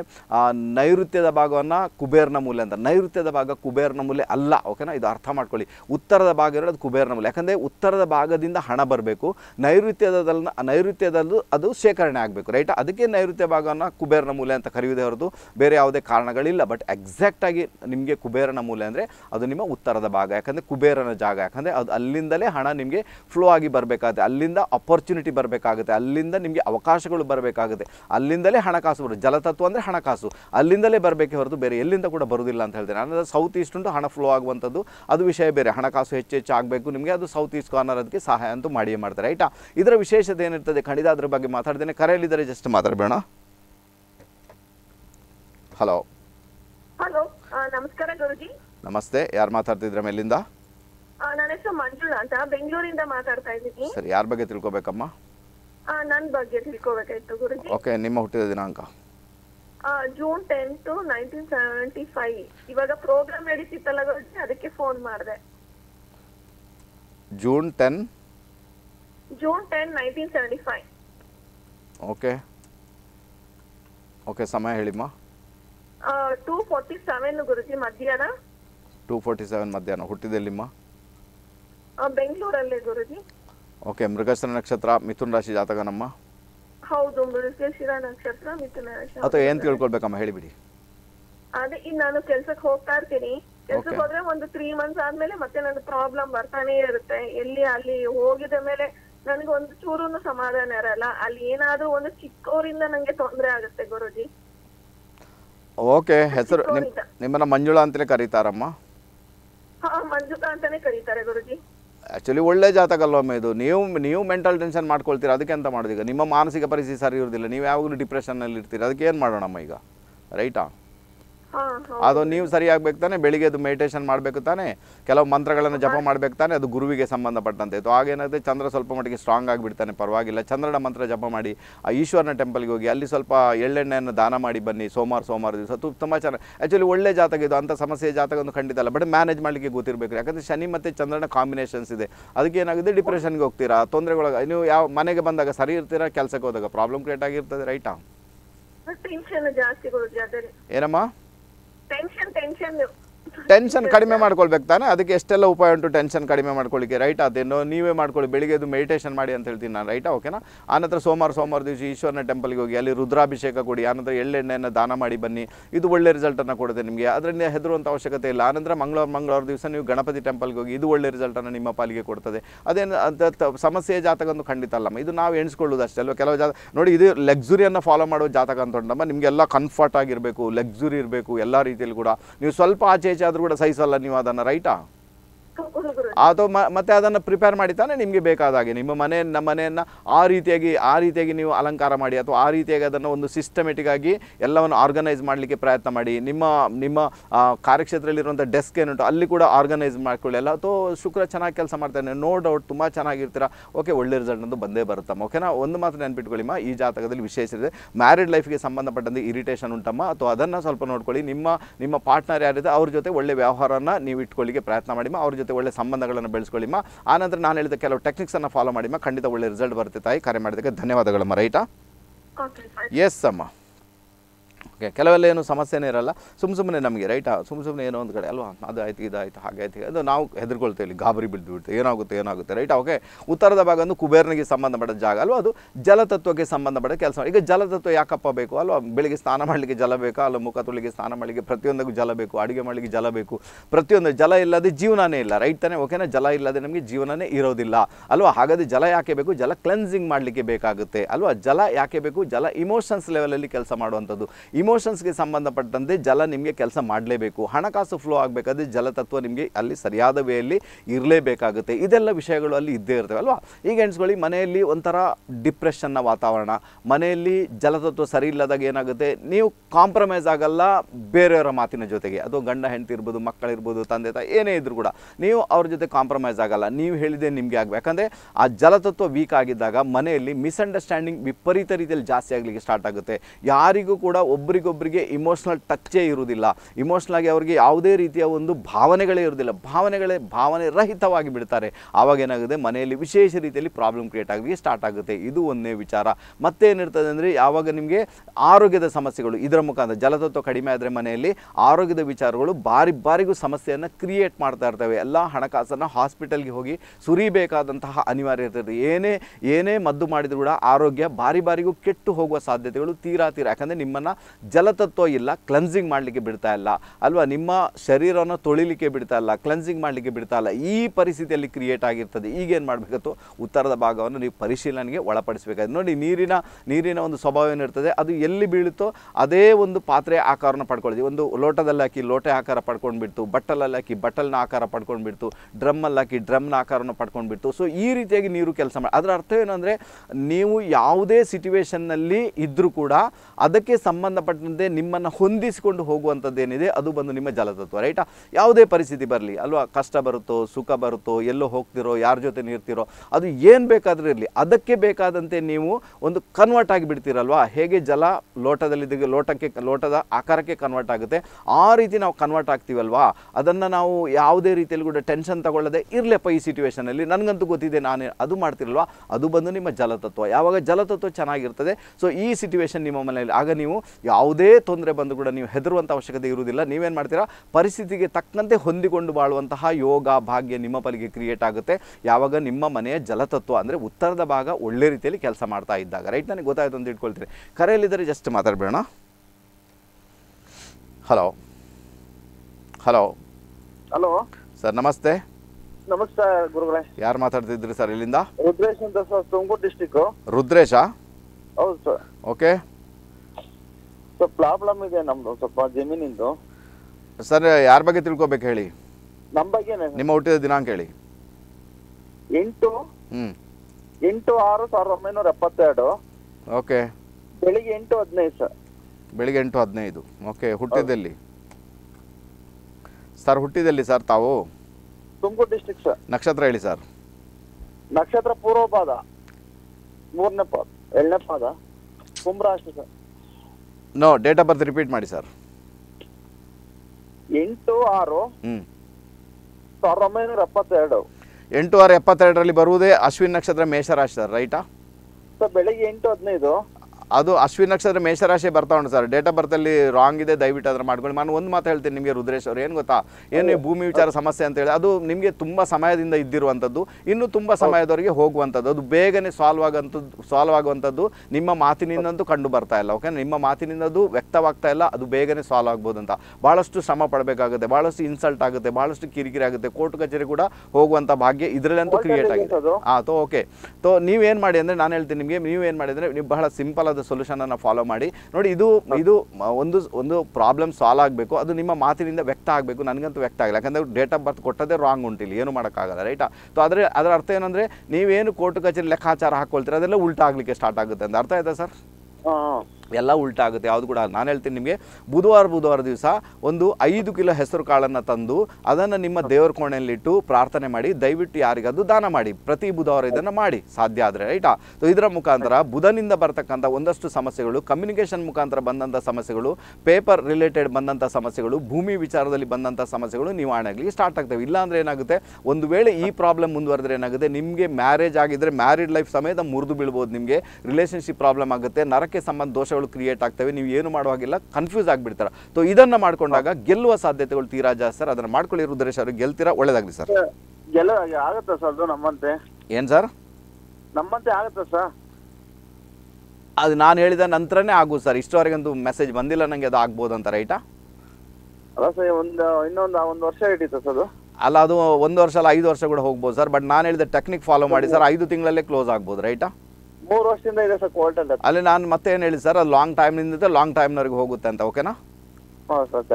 ನೈಋತ್ಯದ ಭಾಗವನ್ನು ಕುಬೇರನ ಮೂಲೆ ಅಂತ ನೈಋತ್ಯದ ಭಾಗ ಕುಬೇರನ ಮೂಲೆ ಅಲ್ಲ ಓಕೆನಾ ಇದು ಅರ್ಥ ಮಾಡ್ಕೊಳ್ಳಿ ಉತ್ತರದ ಭಾಗ ಇರೋದು ಕುಬೇರನ ಮೂಲೆ ಯಾಕಂದರೆ ಉತ್ತರದ ಭಾಗದಿಂದ ಹಣ ಬರಬೇಕು ನೈಋತ್ಯದಲ್ಲಿ ನೈಋತ್ಯದಲ್ಲೂ ಅದು ಶೇಖರಣೆ ಆಗಬೇಕು ರೈಟ್ ಅದಕ್ಕೆ ನೈಋತ್ಯ ಭಾಗವನ್ನು ಕುಬೇರನ ಮೂಲೆ ಅಂತ ಅಂತ ಕರೆಯುವುದೇ ಹೊರತು ಬೇರೆ ಯಾವುದೇ ಕಾರಣಗಳಿಲ್ಲ ಬಟ್ ಎಕ್ಸಾಕ್ಟಾಗಿ ನಿಮಗೆ ಕುಬೇರನ ಮೂಲೆ ಅಂದರೆ ಅದು ನಿಮ್ಮ ಉತ್ತರದ ಭಾಗ ಯಾಕಂದರೆ ಕುಬೇರನ ಜಾಗ ಯಾಕಂದರೆ ಅದು ಅಲ್ಲಿಂದಲೇ ಹಣ ನಿಮಗೆ ಫ್ಲೋ ಆಗಿ ಬರಬೇಕಾಗುತ್ತೆ ಅಲ್ಲಿಂದ ಅಪರ್ಚುನಿಟಿ ಬರಬೇಕಾಗುತ್ತೆ ಅಲ್ಲಿಂದ ನಿಮಗೆ ಅವಕಾಶಗಳು ಬರಬೇಕಾಗುತ್ತೆ ಅಲ್ಲಿಂದಲೇ ಹಣಕಾಸು ಬರುತ್ತೆ ಜಲತತ್ವ ಅಂದರೆ ಹಣಕಾಸು ಅಲ್ಲಿಂದಲೇ ಬರಬೇಕೆ ಹೊರತು ಬೇರೆ ಎಲ್ಲಿಂದ ಕೂಡ ಬರುವುದಿಲ್ಲ ಅಂತ ಹೇಳ್ತೇನೆ ಅಂದರೆ ಸೌತ್ ಈಸ್ಟ್ ಉಂಟು ಹಣ ಫ್ಲೋ ಆಗುವಂಥದ್ದು ಅದು ವಿಷಯ ಬೇರೆ ಹಣಕಾಸು ಹೆಚ್ಚು ಹೆಚ್ಚು ಆಗಬೇಕು ನಿಮಗೆ ಅದು ಸೌತ್ ಈಸ್ಟ್ ಕಾರ್ನರ್ ಅದಕ್ಕೆ ಸಹಾಯ ಅಂತೂ ಮಾಡಿಯೇ ಮಾಡ್ತಾರೆ ರೈಟಾ ಇದರ ವಿಶೇಷತೆ ಏನಿರ್ತದೆ ಖಂಡಿತ ಅದರ ಬಗ್ಗೆ ಮಾತಾಡ್ತೇನೆ ಕರೆಯಲ್ಲಿದ್ದರೆ ಜಸ್ಟ್ ಮಾತಾಡಬೇಡ ಹಲೋ ಹಲೋ ನಮಸ್ಕಾರ ಗುರುಜಿ ನಮಸ್ತೆ ಯಾರು ಮಾತಾಡ್ತಿದ್ರಮ್ಮ ಎಲ್ಲಿಂದ ನನ್ನ ಹೆಸರು ಮಂಜುಳಾ ಅಂತ ಬೆಂಗಳೂರಿಂದ ಮಾತಾಡ್ತಾ ಇದ್ದೀನಿ ಸರಿ ಯಾರ ಬಗ್ಗೆ ತಿಳ್ಕೊಬೇಕಮ್ಮ uh, ನನ್ನ ಬಗ್ಗೆ ತಿಳ್ಕೊಬೇಕಾಯ್ತು ಗುರುಜಿ ಓಕೆ ನಿಮ್ಮ ಹುಟ್ಟಿದ ದಿನಾಂಕ June tenth nineteen seventy five ಇವಾಗ ಪ್ರೋಗ್ರಾಮ್ ನಡೀತಿತ್ತಲ್ಲ ಗುರುಜಿ ಅದಕ್ಕೆ ಫೋನ್ ಮಾಡಿದೆ June ten June ten nineteen seventy five okay okay ಸಮಯ ಹೇಳಿಮ್ಮ ಟೂ ಫೋರ್ಟಿ ಸೆವೆನ್ ಗುರುಜಿ ಮಧ್ಯಾಹ್ನ ಟೂ ಫೋರ್ಟಿ ಸೆವೆನ್ ಮಧ್ಯಾಹ್ನ ಹುಟ್ಟಿದೆಲ್ಲಿಮ್ಮ ಬೆಂಗಳೂರಲ್ಲೇ ಗುರುಜಿ ಓಕೆ ಮೃಗಶಿರ ನಕ್ಷತ್ರ ಮಿಥುನ್ ರಾಶಿ ಜಾತಕನಮ್ಮ ಹೌದು ಮೃಗಶಿರ ನಕ್ಷತ್ರ ಮಿಥುನ ರಾಶಿ ಅಥವಾ ಏನ್ ತಿಳ್ಕೊಳ್ಬೇಕಮ್ಮ ಹೇಳಿಬಿಡಿ ಅದೇ ಇನ್ ನಾನು ಕೆಲ್ಸಕ್ಕೆ ಹೋಗ್ತಾ ಇರ್ತೀನಿ ಕೆಲ್ಸಕ್ಕೆ ಹೋದ್ರೆ ಒಂದು ತ್ರೀ ಮಂತ್ಸ್ ಆದ್ಮೇಲೆ ಮತ್ತೆ ನನ್ ಪ್ರಾಬ್ಲಮ್ ಬರ್ತಾನೆ ಇರುತ್ತೆ ಎಲ್ಲಿ ಅಲ್ಲಿ ಹೋಗಿದ ಮೇಲೆ ನನ್ಗೆ ಒಂದು ಚೂರು ಸಮಾಧಾನ ಇರಲ್ಲ ಅಲ್ಲಿ ಏನಾದ್ರೂ ಒಂದು ಚಿಕ್ಕವರಿಂದ ನಂಗೆ ತೊಂದ್ರೆ ಆಗುತ್ತೆ ಗುರುಜಿ ಓಕೆ ಹೆಸರು ನಿಮ್ಮನ್ನ ಮಂಜುಳಾ ಅಂತಲೇ ಕರೀತಾರಮ್ಮ ಅಂತಾನೆ ಕರೀತಾರೆ ಗುರುಜಿ ಆಕ್ಚುಲಿ ಒಳ್ಳೆ ಜಾತಕ ಅಲ್ವಮ್ಮ ಇದು ನೀವು ನೀವು ಮೆಂಟಲ್ ಟೆನ್ಷನ್ ಮಾಡ್ಕೊಳ್ತೀರಾ ಅದಕ್ಕೆ ಅಂತ ಮಾಡೋದು ಈಗ ನಿಮ್ಮ ಮಾನಸಿಕ ಪರಿಸ್ಥಿತಿ ಸರಿ ಇರೋದಿಲ್ಲ ನೀವು ಯಾವಾಗಲೂ ಡಿಪ್ರೆಷನ್ನಲ್ಲಿ ಇರ್ತೀರಿ ಅದಕ್ಕೆ ಏನು ಮಾಡೋಣಮ್ಮ ಈಗ ರೈಟಾ ಅದು ನೀವು ಆಗ್ಬೇಕು ತಾನೆ ಬೆಳಿಗ್ಗೆ ಅದು ಮೆಡಿಟೇಷನ್ ಮಾಡಬೇಕು ತಾನೆ ಕೆಲವು ಮಂತ್ರಗಳನ್ನು ಜಪ ಮಾಡಬೇಕು ತಾನೆ ಅದು ಗುರುವಿಗೆ ಸಂಬಂಧಪಟ್ಟಂತೆ ಇತ್ತು ಆಗೇನಾಗುತ್ತೆ ಚಂದ್ರ ಸ್ವಲ್ಪ ಮಟ್ಟಿಗೆ ಸ್ಟ್ರಾಂಗ್ ಆಗಿಬಿಡ್ತಾನೆ ಪರವಾಗಿಲ್ಲ ಚಂದ್ರನ ಮಂತ್ರ ಜಪ ಮಾಡಿ ಆ ಈಶ್ವರನ ಟೆಂಪಲ್ಗೆ ಹೋಗಿ ಅಲ್ಲಿ ಸ್ವಲ್ಪ ಎಳ್ಳೆಣ್ಣೆಯನ್ನು ದಾನ ಮಾಡಿ ಬನ್ನಿ ಸೋಮವಾರ ಸೋಮವಾರ ದಿವಸ ತುಂಬ ಚೆನ್ನಾಗಿ ಆ್ಯಕ್ಚುಲಿ ಒಳ್ಳೆ ಜಾತಕ ಇದು ಅಂತ ಸಮಸ್ಯೆ ಜಾತಕ ಒಂದು ಖಂಡಿತ ಅಲ್ಲ ಬಟ್ ಮ್ಯಾನೇಜ್ ಮಾಡಲಿಕ್ಕೆ ಗೊತ್ತಿರಬೇಕು ಯಾಕಂದರೆ ಶನಿ ಮತ್ತು ಚಂದ್ರನ ಕಾಂಬಿನೇಷನ್ಸ್ ಇದೆ ಅದಕ್ಕೆ ಏನಾಗುತ್ತೆ ಡಿಪ್ರೆಷನ್ಗೆ ಹೋಗ್ತೀರಾ ತೊಂದರೆಗೊಳಗೆ ನೀವು ಯಾವ ಮನೆಗೆ ಬಂದಾಗ ಸರಿ ಇರ್ತೀರಾ ಕೆಲಸಕ್ಕೆ ಹೋದಾಗ ಪ್ರಾಬ್ಲಮ್ ಕ್ರಿಯೇಟ್ ಆಗಿರ್ತದೆ ರೈಟಾ ಏನಮ್ಮ tension, tension. ಟೆನ್ಷನ್ ಕಡಿಮೆ ಮಾಡ್ಕೊಳ್ಬೇಕು ತಾನೆ ಅದಕ್ಕೆ ಎಷ್ಟೆಲ್ಲ ಉಪಾಯ ಉಂಟು ಟೆನ್ಷನ್ ಕಡಿಮೆ ಮಾಡ್ಕೊಳ್ಳಿಕ್ಕೆ ರೈಟ್ ಅದೇನೋ ನೀವೇ ಮಾಡ್ಕೊಳ್ಳಿ ಬೆಳಿಗ್ಗೆ ಅದು ಮೆಡಿಟೇಷನ್ ಮಾಡಿ ಅಂತ ಹೇಳ್ತೀನಿ ನಾನು ರೈಟಾ ಓಕೆನಾ ಆನಂತರ ಸೋಮವಾರ ಸೋಮವಾರ ದಿವಸ ಈಶ್ವರನ ಟೆಂಪಲ್ಗೆ ಹೋಗಿ ಅಲ್ಲಿ ರುದ್ರಾಭಿಷೇಕ ಕೊಡಿ ಆನಂತರ ಎಳ್ಳೆಣ್ಣೆಯನ್ನು ದಾನ ಮಾಡಿ ಬನ್ನಿ ಇದು ಒಳ್ಳೆ ರಿಸಲ್ಟನ್ನು ಕೊಡುತ್ತೆ ನಿಮಗೆ ಅದರಿಂದ ಹೆದರುವಂಥ ಅವಶ್ಯಕತೆ ಇಲ್ಲ ಆನಂತರ ಮಂಗಳವಾರ ಮಂಗಳವಾರ ದಿವಸ ನೀವು ಗಣಪತಿ ಟೆಂಪಲ್ಗೆ ಹೋಗಿ ಇದು ಒಳ್ಳೆ ರಿಸಲ್ಟನ್ನು ನಿಮ್ಮ ಪಾಲಿಗೆ ಕೊಡ್ತದೆ ಅದೇನು ಅಂತ ಸಮಸ್ಯೆ ಜಾತಕ ಅಂತ ಖಂಡಿತ ಅಲ್ಲಮ್ಮ ಇದು ನಾವು ಎಣಿಸ್ಕೊಳ್ಳೋದು ಅಷ್ಟೇ ಅಲ್ವಾ ಕೆಲವು ಜಾತ ನೋಡಿ ಇದು ಲಕ್ಸುರಿಯನ್ನು ಫಾಲೋ ಮಾಡೋ ಜಾತಕ ಅಂತ ಉಂಟಮ್ಮ ನಿಮಗೆಲ್ಲ ಕಂಫರ್ಟ್ ಆಗಿರಬೇಕು ಲಗ್ಸುರಿ ಇರಬೇಕು ಎಲ್ಲ ರೀತಿಯಲ್ಲಿ ಕೂಡ ನೀವು ಸ್ವಲ್ಪ ಆಚೆ ಆದರೂ ಕೂಡ ಸಹಿಸಲ್ಲ ನೀವು ಅದನ್ನು ರೈಟಾ ಅದು ಮತ್ತೆ ಅದನ್ನು ಪ್ರಿಪೇರ್ ಮಾಡಿ ತಾನೆ ನಿಮಗೆ ಹಾಗೆ ನಿಮ್ಮ ಮನೆ ನಮ್ಮ ಮನೆಯನ್ನು ಆ ರೀತಿಯಾಗಿ ಆ ರೀತಿಯಾಗಿ ನೀವು ಅಲಂಕಾರ ಮಾಡಿ ಅಥವಾ ಆ ರೀತಿಯಾಗಿ ಅದನ್ನು ಒಂದು ಸಿಸ್ಟಮೆಟಿಕ್ ಆಗಿ ಎಲ್ಲವನ್ನು ಆರ್ಗನೈಸ್ ಮಾಡಲಿಕ್ಕೆ ಪ್ರಯತ್ನ ಮಾಡಿ ನಿಮ್ಮ ನಿಮ್ಮ ಕಾರ್ಯಕ್ಷೇತ್ರದಲ್ಲಿರುವಂಥ ಡೆಸ್ಕ್ ಏನುಂಟು ಅಲ್ಲಿ ಕೂಡ ಆರ್ಗನೈಸ್ ಮಾಡ್ಕೊಳ್ಳಿ ಅಲ್ಲ ಅಥವಾ ಶುಕ್ರ ಚೆನ್ನಾಗಿ ಕೆಲಸ ಮಾಡ್ತಾನೆ ನೋ ಡೌಟ್ ತುಂಬ ಚೆನ್ನಾಗಿರ್ತೀರ ಓಕೆ ಒಳ್ಳೆ ರಿಸಲ್ಟ್ ಅಂತ ಬಂದೇ ಬರುತ್ತಮ್ಮ ಓಕೆನಾ ಒಂದು ಮಾತ್ರ ನೆನ್ಪಿಟ್ಕೊಳ್ಳಿಮ್ಮ ಈ ಜಾತಕದಲ್ಲಿ ವಿಶೇಷ ಇದೆ ಮ್ಯಾರಿಡ್ ಲೈಫ್ಗೆ ಸಂಬಂಧಪಟ್ಟಂತೆ ಇರಿಟೇಷನ್ ಉಂಟಮ್ಮ ಅಥವಾ ಅದನ್ನು ಸ್ವಲ್ಪ ನೋಡ್ಕೊಳ್ಳಿ ನಿಮ್ಮ ನಿಮ್ಮ ಪಾರ್ಟ್ನರ್ ಯಾರಿದೆ ಅವ್ರ ಜೊತೆ ಒಳ್ಳೆ ವ್ಯವಹಾರನ ನೀವು ಇಟ್ಕೊಳ್ಳಿಕ್ಕೆ ಪ್ರಯತ್ನ ಮಾಡಿಮ್ಮ ಅವ್ರ ಜೊತೆ ಜೊತೆ ಒಳ್ಳೆ ಸಂಬಂಧಗಳನ್ನು ಬೆಳೆಸ್ಕೊಳ್ಳಿಮ್ಮ ಆನಂತರ ನಾನು ಹೇಳಿದ ಕೆಲವು ಟೆಕ್ನಿಕ್ಸ್ ಟೆಕ್ನಿಕ್ಸನ್ನು ಫಾಲೋ ಮಾಡಿಮ್ಮ ಖಂಡಿತ ಒಳ್ಳೆ ರಿಸಲ್ಟ್ ಬರುತ್ತೆ ತಾಯಿ ಕರೆ ಮಾಡಿದಕ್ಕೆ ಧನ್ಯವಾದಗಳಮ್ಮ ರೈಟಾ ಎಸ್ ಅಮ್ಮ ಓಕೆ ಕೆಲವೆಲ್ಲ ಏನು ಸಮಸ್ಯೆನೇ ಇರಲ್ಲ ಸುಮ್ ಸುಮ್ಮನೆ ನಮಗೆ ರೈಟ್ ಸುಮ್ ಸುಮ್ಮನೆ ಏನೋ ಒಂದು ಕಡೆ ಅಲ್ವಾ ಅದಾಯ್ತು ಇದಾಯ್ತು ಹಾಗಾಯ್ತು ಅದು ನಾವು ಹೆದರ್ಕೊಳ್ತೇವೆ ಗಾಬರಿ ಬಿಡ್ದುಬಿಡ್ತೇವೆ ಏನಾಗುತ್ತೆ ಏನಾಗುತ್ತೆ ರೈಟ್ ಓಕೆ ಉತ್ತರದ ಭಾಗ ಒಂದು ಕುಬೇರನಿಗೆ ಸಂಬಂಧಪಟ್ಟ ಜಾಗ ಅಲ್ವಾ ಅದು ಜಲತತ್ವಕ್ಕೆ ಸಂಬಂಧಪಟ್ಟ ಕೆಲಸ ಮಾಡಿ ಈಗ ಜಲತತ್ವ ಯಾಕಪ್ಪ ಬೇಕು ಅಲ್ವಾ ಬೆಳಿಗ್ಗೆ ಸ್ನಾನ ಮಾಡಲಿಕ್ಕೆ ಜಲ ಬೇಕಾ ಅಲ್ಲ ಮುಖ ತುಳಿಗೆ ಸ್ನಾನ ಮಾಡಲಿಕ್ಕೆ ಪ್ರತಿಯೊಂದಕ್ಕೂ ಜಲ ಬೇಕು ಅಡುಗೆ ಮಾಡಲಿಕ್ಕೆ ಜಲ ಬೇಕು ಪ್ರತಿಯೊಂದು ಜಲ ಇಲ್ಲದೆ ಜೀವನನೇ ಇಲ್ಲ ರೈಟ್ ತಾನೇ ಓಕೆನಾ ಜಲ ಇಲ್ಲದೆ ನಮಗೆ ಜೀವನನೇ ಇರೋದಿಲ್ಲ ಅಲ್ವಾ ಹಾಗಾದ್ರೆ ಜಲ ಯಾಕೆ ಬೇಕು ಜಲ ಕ್ಲೆನ್ಸಿಂಗ್ ಮಾಡಲಿಕ್ಕೆ ಬೇಕಾಗುತ್ತೆ ಅಲ್ವಾ ಜಲ ಯಾಕೆ ಬೇಕು ಜಲ ಇಮೋಷನ್ಸ್ ಲೆವೆಲಲ್ಲಿ ಕೆಲಸ ಮಾಡುವಂಥದ್ದು ಇಮೋಷನ್ಸ್ಗೆ ಸಂಬಂಧಪಟ್ಟಂತೆ ಜಲ ನಿಮಗೆ ಕೆಲಸ ಮಾಡಲೇಬೇಕು ಹಣಕಾಸು ಫ್ಲೋ ಆಗಬೇಕಾದ್ರೆ ಜಲತತ್ವ ನಿಮಗೆ ಅಲ್ಲಿ ಸರಿಯಾದ ವೇಯಲ್ಲಿ ಇರಲೇಬೇಕಾಗುತ್ತೆ ಇದೆಲ್ಲ ವಿಷಯಗಳು ಅಲ್ಲಿ ಇದ್ದೇ ಇರ್ತವೆ ಅಲ್ವಾ ಈಗ ಎಣಿಸ್ಕೊಳ್ಳಿ ಮನೆಯಲ್ಲಿ ಒಂಥರ ಡಿಪ್ರೆಷನ್ನ ವಾತಾವರಣ ಮನೆಯಲ್ಲಿ ಜಲತತ್ವ ಸರಿ ಇಲ್ಲದಾಗ ಏನಾಗುತ್ತೆ ನೀವು ಕಾಂಪ್ರಮೈಸ್ ಆಗಲ್ಲ ಬೇರೆಯವರ ಮಾತಿನ ಜೊತೆಗೆ ಅದು ಗಂಡ ಹೆಂಡತಿ ಇರ್ಬೋದು ಮಕ್ಕಳಿರ್ಬೋದು ತಂದೆ ತಾಯಿ ಏನೇ ಇದ್ರು ಕೂಡ ನೀವು ಅವ್ರ ಜೊತೆ ಕಾಂಪ್ರಮೈಸ್ ಆಗಲ್ಲ ನೀವು ಹೇಳಿದೆ ನಿಮಗೆ ಆಗಬೇಕು ಯಾಕಂದರೆ ಆ ಜಲತತ್ವ ವೀಕ್ ಆಗಿದ್ದಾಗ ಮನೆಯಲ್ಲಿ ಮಿಸ್ಅಂಡರ್ಸ್ಟ್ಯಾಂಡಿಂಗ್ ವಿಪರೀತ ರೀತಿಯಲ್ಲಿ ಜಾಸ್ತಿ ಆಗಲಿಕ್ಕೆ ಸ್ಟಾರ್ಟ್ ಆಗುತ್ತೆ ಯಾರಿಗೂ ಕೂಡ ಒಬ್ಬರು ಒಬ್ರಿಗೊಬ್ಬರಿಗೆ ಇಮೋಷ್ನಲ್ ಟಚ್ಚೇ ಇರುವುದಿಲ್ಲ ಇಮೋಷ್ನಲ್ ಆಗಿ ಅವರಿಗೆ ಯಾವುದೇ ರೀತಿಯ ಒಂದು ಭಾವನೆಗಳೇ ಇರುವುದಿಲ್ಲ ಭಾವನೆಗಳೇ ಭಾವನೆ ರಹಿತವಾಗಿ ಬಿಡ್ತಾರೆ ಆವಾಗ ಏನಾಗುತ್ತೆ ಮನೆಯಲ್ಲಿ ವಿಶೇಷ ರೀತಿಯಲ್ಲಿ ಪ್ರಾಬ್ಲಮ್ ಕ್ರಿಯೇಟ್ ಆಗೋದಕ್ಕೆ ಸ್ಟಾರ್ಟ್ ಆಗುತ್ತೆ ಇದು ಒಂದೇ ವಿಚಾರ ಮತ್ತೆ ಏನಿರ್ತದೆ ಅಂದರೆ ಯಾವಾಗ ನಿಮಗೆ ಆರೋಗ್ಯದ ಸಮಸ್ಯೆಗಳು ಇದರ ಮುಖಾಂತರ ಜಲತತ್ವ ಕಡಿಮೆ ಆದರೆ ಮನೆಯಲ್ಲಿ ಆರೋಗ್ಯದ ವಿಚಾರಗಳು ಬಾರಿ ಬಾರಿಗೂ ಸಮಸ್ಯೆಯನ್ನು ಕ್ರಿಯೇಟ್ ಮಾಡ್ತಾ ಇರ್ತವೆ ಎಲ್ಲ ಹಣಕಾಸನ್ನು ಹಾಸ್ಪಿಟಲ್ಗೆ ಹೋಗಿ ಸುರಿಬೇಕಾದಂತಹ ಅನಿವಾರ್ಯತೆ ಇರ್ತದೆ ಏನೇ ಏನೇ ಮದ್ದು ಮಾಡಿದರೂ ಕೂಡ ಆರೋಗ್ಯ ಬಾರಿ ಬಾರಿಗೂ ಕೆಟ್ಟು ಹೋಗುವ ಸಾಧ್ಯತೆಗಳು ತೀರಾ ತೀರಾ ಯಾಕಂದರೆ ನಿಮ್ಮನ್ನು ಜಲತತ್ವ ಇಲ್ಲ ಕ್ಲೆನ್ಸಿಂಗ್ ಮಾಡಲಿಕ್ಕೆ ಬಿಡ್ತಾ ಇಲ್ಲ ಅಲ್ವಾ ನಿಮ್ಮ ಶರೀರವನ್ನು ತೊಳಿಲಿಕ್ಕೆ ಬಿಡ್ತಾ ಇಲ್ಲ ಕ್ಲೆನ್ಸಿಂಗ್ ಮಾಡಲಿಕ್ಕೆ ಬಿಡ್ತಾ ಇಲ್ಲ ಈ ಪರಿಸ್ಥಿತಿಯಲ್ಲಿ ಕ್ರಿಯೇಟ್ ಆಗಿರ್ತದೆ ಈಗೇನು ಮಾಡಬೇಕು ಉತ್ತರದ ಭಾಗವನ್ನು ನೀವು ಪರಿಶೀಲನೆಗೆ ಒಳಪಡಿಸಬೇಕಾಗಿದೆ ನೋಡಿ ನೀರಿನ ನೀರಿನ ಒಂದು ಸ್ವಭಾವ ಏನಿರ್ತದೆ ಅದು ಎಲ್ಲಿ ಬೀಳುತ್ತೋ ಅದೇ ಒಂದು ಪಾತ್ರೆ ಆಕಾರನ ಪಡ್ಕೊಳ್ತೀವಿ ಒಂದು ಲೋಟದಲ್ಲಿ ಹಾಕಿ ಲೋಟೆ ಆಕಾರ ಪಡ್ಕೊಂಡು ಬಿಡ್ತು ಬಟ್ಟಲಲ್ಲಿ ಹಾಕಿ ಬಟ್ಟಲ್ನ ಆಕಾರ ಪಡ್ಕೊಂಡು ಬಿಡ್ತು ಡ್ರಮ್ಮಲ್ಲಿ ಹಾಕಿ ಡ್ರಮ್ನ ಆಕಾರನ ಪಡ್ಕೊಂಡು ಬಿಡ್ತು ಸೊ ಈ ರೀತಿಯಾಗಿ ನೀರು ಕೆಲಸ ಮಾಡಿ ಅದರ ಅರ್ಥ ಏನಂದರೆ ನೀವು ಯಾವುದೇ ಸಿಚುವೇಶನ್ನಲ್ಲಿ ಇದ್ದರೂ ಕೂಡ ಅದಕ್ಕೆ ಸಂಬಂಧಪಟ್ಟ ಸಂಬಂಧಪಟ್ಟಂತೆ ನಿಮ್ಮನ್ನು ಹೊಂದಿಸಿಕೊಂಡು ಹೋಗುವಂಥದ್ದೇನಿದೆ ಅದು ಬಂದು ನಿಮ್ಮ ಜಲತತ್ವ ರೈಟಾ ಯಾವುದೇ ಪರಿಸ್ಥಿತಿ ಬರಲಿ ಅಲ್ವಾ ಕಷ್ಟ ಬರುತ್ತೋ ಸುಖ ಬರುತ್ತೋ ಎಲ್ಲೋ ಹೋಗ್ತಿರೋ ಯಾರ ಜೊತೆ ನೀರ್ತಿರೋ ಅದು ಏನು ಬೇಕಾದರೂ ಇರಲಿ ಅದಕ್ಕೆ ಬೇಕಾದಂತೆ ನೀವು ಒಂದು ಕನ್ವರ್ಟ್ ಆಗಿಬಿಡ್ತೀರಲ್ವಾ ಹೇಗೆ ಜಲ ಲೋಟದಲ್ಲಿ ಲೋಟಕ್ಕೆ ಲೋಟದ ಆಕಾರಕ್ಕೆ ಕನ್ವರ್ಟ್ ಆಗುತ್ತೆ ಆ ರೀತಿ ನಾವು ಕನ್ವರ್ಟ್ ಆಗ್ತೀವಲ್ವಾ ಅದನ್ನು ನಾವು ಯಾವುದೇ ರೀತಿಯಲ್ಲಿ ಕೂಡ ಟೆನ್ಷನ್ ತಗೊಳ್ಳದೆ ಇರಲಿಪ್ಪ ಈ ಅಲ್ಲಿ ನನಗಂತೂ ಗೊತ್ತಿದೆ ನಾನು ಅದು ಮಾಡ್ತಿರಲ್ವಾ ಅದು ಬಂದು ನಿಮ್ಮ ಜಲತತ್ವ ಯಾವಾಗ ಜಲತತ್ವ ಚೆನ್ನಾಗಿರ್ತದೆ ಸೊ ಈ ಸಿಚುವೇಷನ್ ನಿಮ್ಮ ಮನೆಯಲ್ಲಿ ಆಗ ನೀವು ಯಾವ ಯಾವುದೇ ತೊಂದರೆ ಬಂದು ಕೂಡ ನೀವು ಹೆದರುವಂಥ ಅವಶ್ಯಕತೆ ಇರುವುದಿಲ್ಲ ನೀವೇನು ಮಾಡ್ತೀರಾ ಪರಿಸ್ಥಿತಿಗೆ ತಕ್ಕಂತೆ ಹೊಂದಿಕೊಂಡು ಬಾಳುವಂತಹ ಯೋಗ ಭಾಗ್ಯ ನಿಮ್ಮ ಪಲಿಗೆ ಕ್ರಿಯೇಟ್ ಆಗುತ್ತೆ ಯಾವಾಗ ನಿಮ್ಮ ಮನೆಯ ಜಲತತ್ವ ಅಂದರೆ ಉತ್ತರದ ಭಾಗ ಒಳ್ಳೆ ರೀತಿಯಲ್ಲಿ ಕೆಲಸ ಮಾಡ್ತಾ ಇದ್ದಾಗ ರೈಟ್ ನನಗೆ ಗೊತ್ತಾಯಿತು ಅಂತ ಇಟ್ಕೊಳ್ತೀರಿ ಕರೆಯಲ್ಲಿದ್ದರೆ ಜಸ್ಟ್ ಮಾತಾಡಬೇಡ ಹಲೋ ಹಲೋ ಹಲೋ ಸರ್ ನಮಸ್ತೆ ನಮಸ್ಕಾರ ಗುರುಗಳೇ ಯಾರು ಮಾತಾಡ್ತಿದ್ರಿ ಸರ್ ಇಲ್ಲಿಂದ ರುದ್ರೇಶ್ ಅಂತ ಸರ್ ತುಮಕೂರು ಡಿಸ್ಟಿಕ್ ರುದ್ರೇಶ ಹೌದು ಸರ್ ಓಕೆ ಸ್ವಲ್ಪ ಪ್ರಾಬ್ಲಮ್ ಇದೆ ನಮ್ದು ಸ್ವಲ್ಪ ಜಮೀನಿಂದು ಸರ್ ಯಾರ ಬಗ್ಗೆ ತಿಳ್ಕೊಬೇಕು ಹೇಳಿ ನಮ್ಮ ಬಗ್ಗೆ ನಿಮ್ಮ ಹುಟ್ಟಿದ ದಿನಾಂಕ ಹೇಳಿ ಎಂಟು ಹ್ಮ್ ಎಂಟು ಆರು ಸಾವಿರದ ಒಂಬೈನೂರ ಎಪ್ಪತ್ತೆರಡು ಓಕೆ ಬೆಳಿಗ್ಗೆ ಎಂಟು ಹದಿನೈದು ಸರ್ ಬೆಳಿಗ್ಗೆ ಎಂಟು ಹದಿನೈದು ಓಕೆ ಹುಟ್ಟಿದಲ್ಲಿ ಸರ್ ಹುಟ್ಟಿದಲ್ಲಿ ಸರ್ ತಾವು ತುಮಕೂರು ಡಿಸ್ಟಿಕ್ ಸರ್ ನಕ್ಷತ್ರ ಹೇಳಿ ಸರ್ ನಕ್ಷತ್ರ ಪೂರ್ವ ಪಾದ ಮೂರನೇ ಪಾದ ಎರಡನೇ ಪಾದ ಕುಂಭರಾಶಿ sir no date of birth repeat ಮಾಡಿ ಸರ್ ಎಂಟು ಆರು ಸಾವಿರದ ಒಂಬೈನೂರ ಎಪ್ಪತ್ತೆರಡು ಎಂಟು ಆರು ಎಪ್ಪತ್ತೆರಡರಲ್ಲಿ ಬರುವುದೇ ಅಶ್ವಿನ್ ನಕ್ಷತ್ರ ಮೇಷರಾಶಿ ಸರ್ ರೈಟಾ ಸರ್ ಬೆಳಿಗ್ಗೆ ಎಂಟು ಹದಿನೈದು ಅದು ಅಶ್ವಿನ ನಕ್ಷತ್ರ ಮೇಷರಾಶಿ ಬರ್ತಾ ಉಂಟು ಸರ್ ಡೇಟ್ ಆಫ್ ಬರ್ತಲ್ಲಿ ರಾಂಗ್ ಇದೆ ದಯವಿಟ್ಟು ಅದರ ಮಾಡ್ಕೊಂಡು ನಾನು ಒಂದು ಮಾತು ಹೇಳ್ತೀನಿ ನಿಮಗೆ ರುದ್ರೇಶ್ ಅವರು ಏನು ಗೊತ್ತಾ ಏನು ಭೂಮಿ ವಿಚಾರ ಸಮಸ್ಯೆ ಅಂತ ಹೇಳಿ ಅದು ನಿಮಗೆ ತುಂಬ ಸಮಯದಿಂದ ಇದ್ದಿರುವಂಥದ್ದು ಇನ್ನು ತುಂಬ ಸಮಯದವರೆಗೆ ಹೋಗುವಂಥದ್ದು ಅದು ಬೇಗನೆ ಸಾಲ್ವ್ ಆಗುವಂಥದ್ದು ಸಾಲ್ವ್ ಆಗುವಂಥದ್ದು ನಿಮ್ಮ ಮಾತಿನಿಂದಂತೂ ಕಂಡು ಬರ್ತಾ ಇಲ್ಲ ಓಕೆ ನಿಮ್ಮ ಮಾತಿನಿಂದ ವ್ಯಕ್ತವಾಗ್ತಾ ಇಲ್ಲ ಅದು ಬೇಗನೆ ಸಾಲ್ವ್ ಆಗ್ಬೋದು ಅಂತ ಭಾಳಷ್ಟು ಶ್ರಮ ಪಡಬೇಕಾಗುತ್ತೆ ಭಾಳಷ್ಟು ಇನ್ಸಲ್ಟ್ ಆಗುತ್ತೆ ಭಾಳಷ್ಟು ಕಿರಿಕಿರಿ ಆಗುತ್ತೆ ಕೋರ್ಟ್ ಕಚೇರಿ ಕೂಡ ಹೋಗುವಂಥ ಭಾಗ್ಯ ಇದರಲ್ಲಂತೂ ಕ್ರಿಯೇಟ್ ಆಗಿದೆ ಆ ತೋ ಓಕೆ ಸೊ ನೀವೇನು ಮಾಡಿ ಅಂದರೆ ನಾನು ಹೇಳ್ತೀನಿ ನಿಮಗೆ ನೀವೇನು ಮಾಡಿ ಅಂದರೆ ನೀವು ಬಹಳ ಸಿಂಪಲ್ ಆದ ಒಂದು ಸೊಲ್ಯೂಷನನ್ನು ಫಾಲೋ ಮಾಡಿ ನೋಡಿ ಇದು ಇದು ಒಂದು ಒಂದು ಪ್ರಾಬ್ಲಮ್ ಸಾಲ್ವ್ ಆಗಬೇಕು ಅದು ನಿಮ್ಮ ಮಾತಿನಿಂದ ವ್ಯಕ್ತ ಆಗಬೇಕು ನನಗಂತೂ ವ್ಯಕ್ತ ಆಗಿಲ್ಲ ಯಾಕಂದರೆ ಡೇಟ್ ಆಫ್ ಬರ್ತ್ ಕೊಟ್ಟದೇ ರಾಂಗ್ ಉಂಟಿಲ್ಲ ಏನು ಮಾಡೋಕ್ಕಾಗಲ್ಲ ರೈಟಾ ಸೊ ಆದರೆ ಅದರ ಅರ್ಥ ಏನಂದರೆ ನೀವೇನು ಕೋರ್ಟ್ ಕಚೇರಿ ಲೆಕ್ಕಾಚಾರ ಹಾಕೊಳ್ತೀರ ಅದೆಲ್ಲ ಉಲ್ಟಾ ಆಗಲಿಕ್ಕೆ ಸ್ಟಾರ್ಟ್ ಆಗುತ್ತೆ ಅಂತ ಅರ್ಥ ಆಯ್ತಾ ಸರ್ ಎಲ್ಲ ಉಲ್ಟಾಗುತ್ತೆ ಯಾವುದು ಕೂಡ ನಾನು ಹೇಳ್ತೀನಿ ನಿಮಗೆ ಬುಧವಾರ ಬುಧವಾರ ದಿವಸ ಒಂದು ಐದು ಕಿಲೋ ಹೆಸರು ಕಾಳನ್ನು ತಂದು ಅದನ್ನು ನಿಮ್ಮ ದೇವರ ಕೋಣೆಯಲ್ಲಿಟ್ಟು ಪ್ರಾರ್ಥನೆ ಮಾಡಿ ದಯವಿಟ್ಟು ಯಾರಿಗಾದರೂ ದಾನ ಮಾಡಿ ಪ್ರತಿ ಬುಧವಾರ ಇದನ್ನು ಮಾಡಿ ಸಾಧ್ಯ ಆದರೆ ರೈಟಾ ಸೊ ಇದರ ಮುಖಾಂತರ ಬುಧನಿಂದ ಬರ್ತಕ್ಕಂಥ ಒಂದಷ್ಟು ಸಮಸ್ಯೆಗಳು ಕಮ್ಯುನಿಕೇಷನ್ ಮುಖಾಂತರ ಬಂದಂಥ ಸಮಸ್ಯೆಗಳು ಪೇಪರ್ ರಿಲೇಟೆಡ್ ಬಂದಂಥ ಸಮಸ್ಯೆಗಳು ಭೂಮಿ ವಿಚಾರದಲ್ಲಿ ಬಂದಂಥ ಸಮಸ್ಯೆಗಳು ಆಗಲಿ ಸ್ಟಾರ್ಟ್ ಆಗ್ತವೆ ಇಲ್ಲಾಂದ್ರೆ ಏನಾಗುತ್ತೆ ಒಂದು ವೇಳೆ ಈ ಪ್ರಾಬ್ಲಮ್ ಮುಂದುವರೆದ್ರೆ ಏನಾಗುತ್ತೆ ನಿಮಗೆ ಮ್ಯಾರೇಜ್ ಆಗಿದ್ರೆ ಮ್ಯಾರಿಡ್ ಲೈಫ್ ಸಮೇತ ಮುರಿದು ಬೀಳ್ಬೋದು ನಿಮಗೆ ರಿಲೇಷನ್ಶಿಪ್ ಪ್ರಾಬ್ಲಮ್ ಆಗುತ್ತೆ ನರಕ್ಕೆ ಸಂಬಂಧ ದೋಷಗಳು ಕ್ರಿಯೇಟ್ ಆಗ್ತವೆ ನೀವು ಏನು ಮಾಡುವಾಗಿಲ್ಲ ಕನ್ಫ್ಯೂಸ್ ಆಗಿಬಿಡ್ತಾರೆ ಸೊ ಇದನ್ನ ಮಾಡ್ಕೊಂಡಾಗ ಗೆಲ್ಲುವ ಸಾಧ್ಯತೆಗಳು ತೀರಾ ಜಾಸ್ತಿ ಸರ್ ಅದನ್ನು ಮಾಡ್ಕೊಳ್ಳಿ ರುದ್ರೇಶ್ ಅವರು ಗೆಲ್ತೀರಾ ಒಳ್ಳೇದಾಗಲಿ ಸರ್ ಗೆಲ್ಲ ಆಗುತ್ತೆ ಸರ್ ಅದು ನಮ್ಮಂತೆ ಏನ್ ಸರ್ ನಮ್ಮಂತೆ ಆಗುತ್ತೆ ಸರ್ ಅದು ನಾನು ಹೇಳಿದ ನಂತರನೇ ಆಗುದು ಸರ್ ಒಂದು ಮೆಸೇಜ್ ಬಂದಿಲ್ಲ ನಂಗೆ ಅದು ಆಗ್ಬೋದು ಅಂತ ರೈಟಾ ಅಲ್ಲ ಸರ್ ಒಂದು ಇನ್ನೊಂದು ಒಂದು ವರ್ಷ ಹಿಡಿತು ಸರ್ ಅದು ಅಲ್ಲ ಅದು ಒಂದು ವರ್ಷ ಅಲ್ಲ ಐದು ವರ್ಷ ಕೂಡ ಹೋಗ್ಬೋದು ಸರ್ ಬಟ್ ನಾನು ಹೇಳಿದ ಟೆಕ್ನಿಕ್ ಫಾಲೋ ಮಾಡಿ ಸರ್ ಐದು ತಿಂಗಳಲ್ಲೇ ಕ್ಲೋಸ್ ಆಗ್ಬೋದು ರೈಟಾ ಮೂರು ವರ್ಷದಿಂದ ಇದೆ ಸರ್ ಕೋರ್ಟ್ ಅಲ್ಲಿ ನಾನು ಮತ್ತೆ ಏನು ಹೇಳಿ ಸರ್ ಅದು ಲಾಂಗ್ ಟೈಮ್ನಿಂದ ಲಾಂಗ್ ಟೈಮ್ನವರೆಗೆ ಹೋಗುತ್ತೆ ಅಂತ ಓಕೆನಾ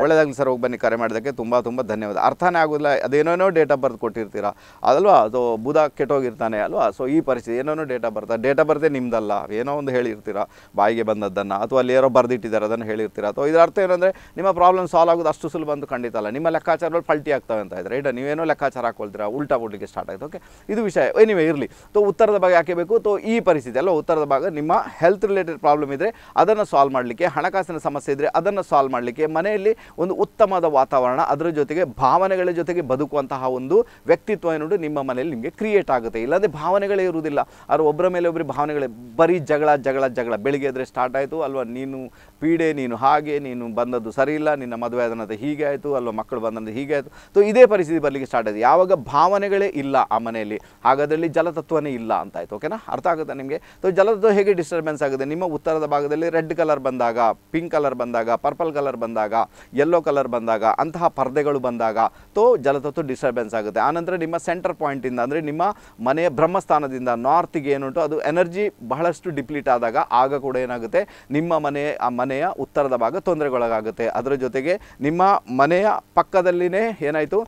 ಒಳ್ಳೇದಾಗಲಿ ಸರ್ ಹೋಗಿ ಬನ್ನಿ ಕರೆ ಮಾಡೋದಕ್ಕೆ ತುಂಬ ತುಂಬ ಧನ್ಯವಾದ ಅರ್ಥನೇ ಆಗೋದಿಲ್ಲ ಅದೇನೇನೋ ಆಫ್ ಬರ್ತ್ ಕೊಟ್ಟಿರ್ತೀರಾ ಅದಲ್ವಾ ಅದು ಬುಧ ಕೆಟ್ಟೋಗಿರ್ತಾನೆ ಅಲ್ವಾ ಸೊ ಈ ಪರಿಸ್ಥಿತಿ ಏನೇನೋ ಡೇಟಾ ಬರ್ತಾ ಆಫ್ ಬರ್ತೇ ನಿಮ್ದಲ್ಲ ಏನೋ ಒಂದು ಹೇಳಿರ್ತೀರಾ ಬಾಯಿಗೆ ಬಂದದ್ದನ್ನು ಅಥವಾ ಅಲ್ಲಿ ಯಾರೋ ಬರೆದಿಟ್ಟಿದ್ದಾರೆ ಅದನ್ನು ಹೇಳಿರ್ತೀರಾ ಅಥವಾ ಇದರ ಅರ್ಥ ಏನಂದರೆ ನಿಮ್ಮ ಪ್ರಾಬ್ಲಮ್ ಸಾಲ್ವ್ ಆಗೋದು ಅಷ್ಟು ಸುಲಭ ಅಂತ ಖಂಡಿತ ಅಲ್ಲ ನಿಮ್ಮ ಲೆಕ್ಕಾಚಾರಗಳು ಪಲ್ಟಿ ಆಗ್ತವೆ ಅಂತ ಇದ್ರೆ ರೈಟ್ ನೀವೇನೋ ಲೆಕ್ಕಾಚಾರ ಹಾಕೊಳ್ತೀರಾ ಉಲ್ಟಾ ಕೊಡಲಿಕ್ಕೆ ಸ್ಟಾರ್ಟ್ ಆಯಿತು ಓಕೆ ಇದು ವಿಷಯ ಏನಿವೆ ಇರಲಿ ತೋ ಉತ್ತರದ ಭಾಗ ಯಾಕೆ ಬೇಕು ಈ ಪರಿಸ್ಥಿತಿ ಅಲ್ಲ ಉತ್ತರದ ಭಾಗ ನಿಮ್ಮ ಹೆಲ್ತ್ ರಿಲೇಟೆಡ್ ಪ್ರಾಬ್ಲಮ್ ಇದ್ದರೆ ಅದನ್ನು ಸಾಲ್ವ್ ಮಾಡಲಿಕ್ಕೆ ಹಣಕಾಸಿನ ಸಮಸ್ಯೆ ಇದ್ದರೆ ಅದನ್ನು ಸಾಲ್ವ್ ಮಾಡಲಿಕ್ಕೆ ಮನೆಯಲ್ಲಿ ಒಂದು ಉತ್ತಮವಾದ ವಾತಾವರಣ ಅದರ ಜೊತೆಗೆ ಭಾವನೆಗಳ ಜೊತೆಗೆ ಬದುಕುವಂತಹ ಒಂದು ವ್ಯಕ್ತಿತ್ವ ಏನೋ ನಿಮ್ಮ ಮನೆಯಲ್ಲಿ ನಿಮಗೆ ಕ್ರಿಯೇಟ್ ಆಗುತ್ತೆ ಇಲ್ಲಾಂದರೆ ಭಾವನೆಗಳೇ ಇರುವುದಿಲ್ಲ ಅದು ಒಬ್ಬರ ಮೇಲೆ ಒಬ್ಬರಿಗೆ ಭಾವನೆಗಳೇ ಬರೀ ಜಗಳ ಜಗಳ ಜಗಳ ಬೆಳಿಗ್ಗೆ ಆದರೆ ಸ್ಟಾರ್ಟ್ ಆಯಿತು ಅಲ್ವಾ ನೀನು ಪೀಡೆ ನೀನು ಹಾಗೆ ನೀನು ಬಂದದ್ದು ಸರಿ ಇಲ್ಲ ನಿನ್ನ ಮದುವೆ ಆದ ಹೀಗೆ ಆಯಿತು ಅಲ್ವಾ ಮಕ್ಕಳು ಬಂದದ್ದು ಹೀಗೆ ಆಯಿತು ಸೊ ಇದೇ ಪರಿಸ್ಥಿತಿ ಬರಲಿಕ್ಕೆ ಸ್ಟಾರ್ಟ್ ಆಯಿತು ಯಾವಾಗ ಭಾವನೆಗಳೇ ಇಲ್ಲ ಆ ಮನೆಯಲ್ಲಿ ಹಾಗಾದಲ್ಲಿ ಜಲತತ್ವನೇ ಇಲ್ಲ ಅಂತ ಆಯಿತು ಓಕೆನಾ ಅರ್ಥ ಆಗುತ್ತೆ ನಿಮಗೆ ಸೊ ಜಲತತ್ವ ಹೇಗೆ ಡಿಸ್ಟರ್ಬೆನ್ಸ್ ಆಗುತ್ತೆ ನಿಮ್ಮ ಉತ್ತರದ ಭಾಗದಲ್ಲಿ ರೆಡ್ ಕಲರ್ ಬಂದಾಗ ಪಿಂಕ್ ಕಲರ್ ಬಂದಾಗ ಪರ್ಪಲ್ ಕಲರ್ ಬಂದಾಗ ಬಂದಾಗ ಯೆಲ್ಲೋ ಕಲರ್ ಬಂದಾಗ ಅಂತಹ ಪರದೆಗಳು ಬಂದಾಗ ತೋ ಜಲತತ್ವ ಡಿಸ್ಟರ್ಬೆನ್ಸ್ ಆಗುತ್ತೆ ಆನಂತರ ನಿಮ್ಮ ಸೆಂಟರ್ ಪಾಯಿಂಟಿಂದ ಅಂದರೆ ನಿಮ್ಮ ಮನೆಯ ಬ್ರಹ್ಮಸ್ಥಾನದಿಂದ ನಾರ್ತಿಗೆ ಏನುಂಟು ಅದು ಎನರ್ಜಿ ಬಹಳಷ್ಟು ಡಿಪ್ಲೀಟ್ ಆದಾಗ ಆಗ ಕೂಡ ಏನಾಗುತ್ತೆ ನಿಮ್ಮ ಮನೆಯ ಆ ಮನೆಯ ಉತ್ತರದ ಭಾಗ ತೊಂದರೆಗೊಳಗಾಗುತ್ತೆ ಅದರ ಜೊತೆಗೆ ನಿಮ್ಮ ಮನೆಯ ಪಕ್ಕದಲ್ಲಿನೇ ಏನಾಯಿತು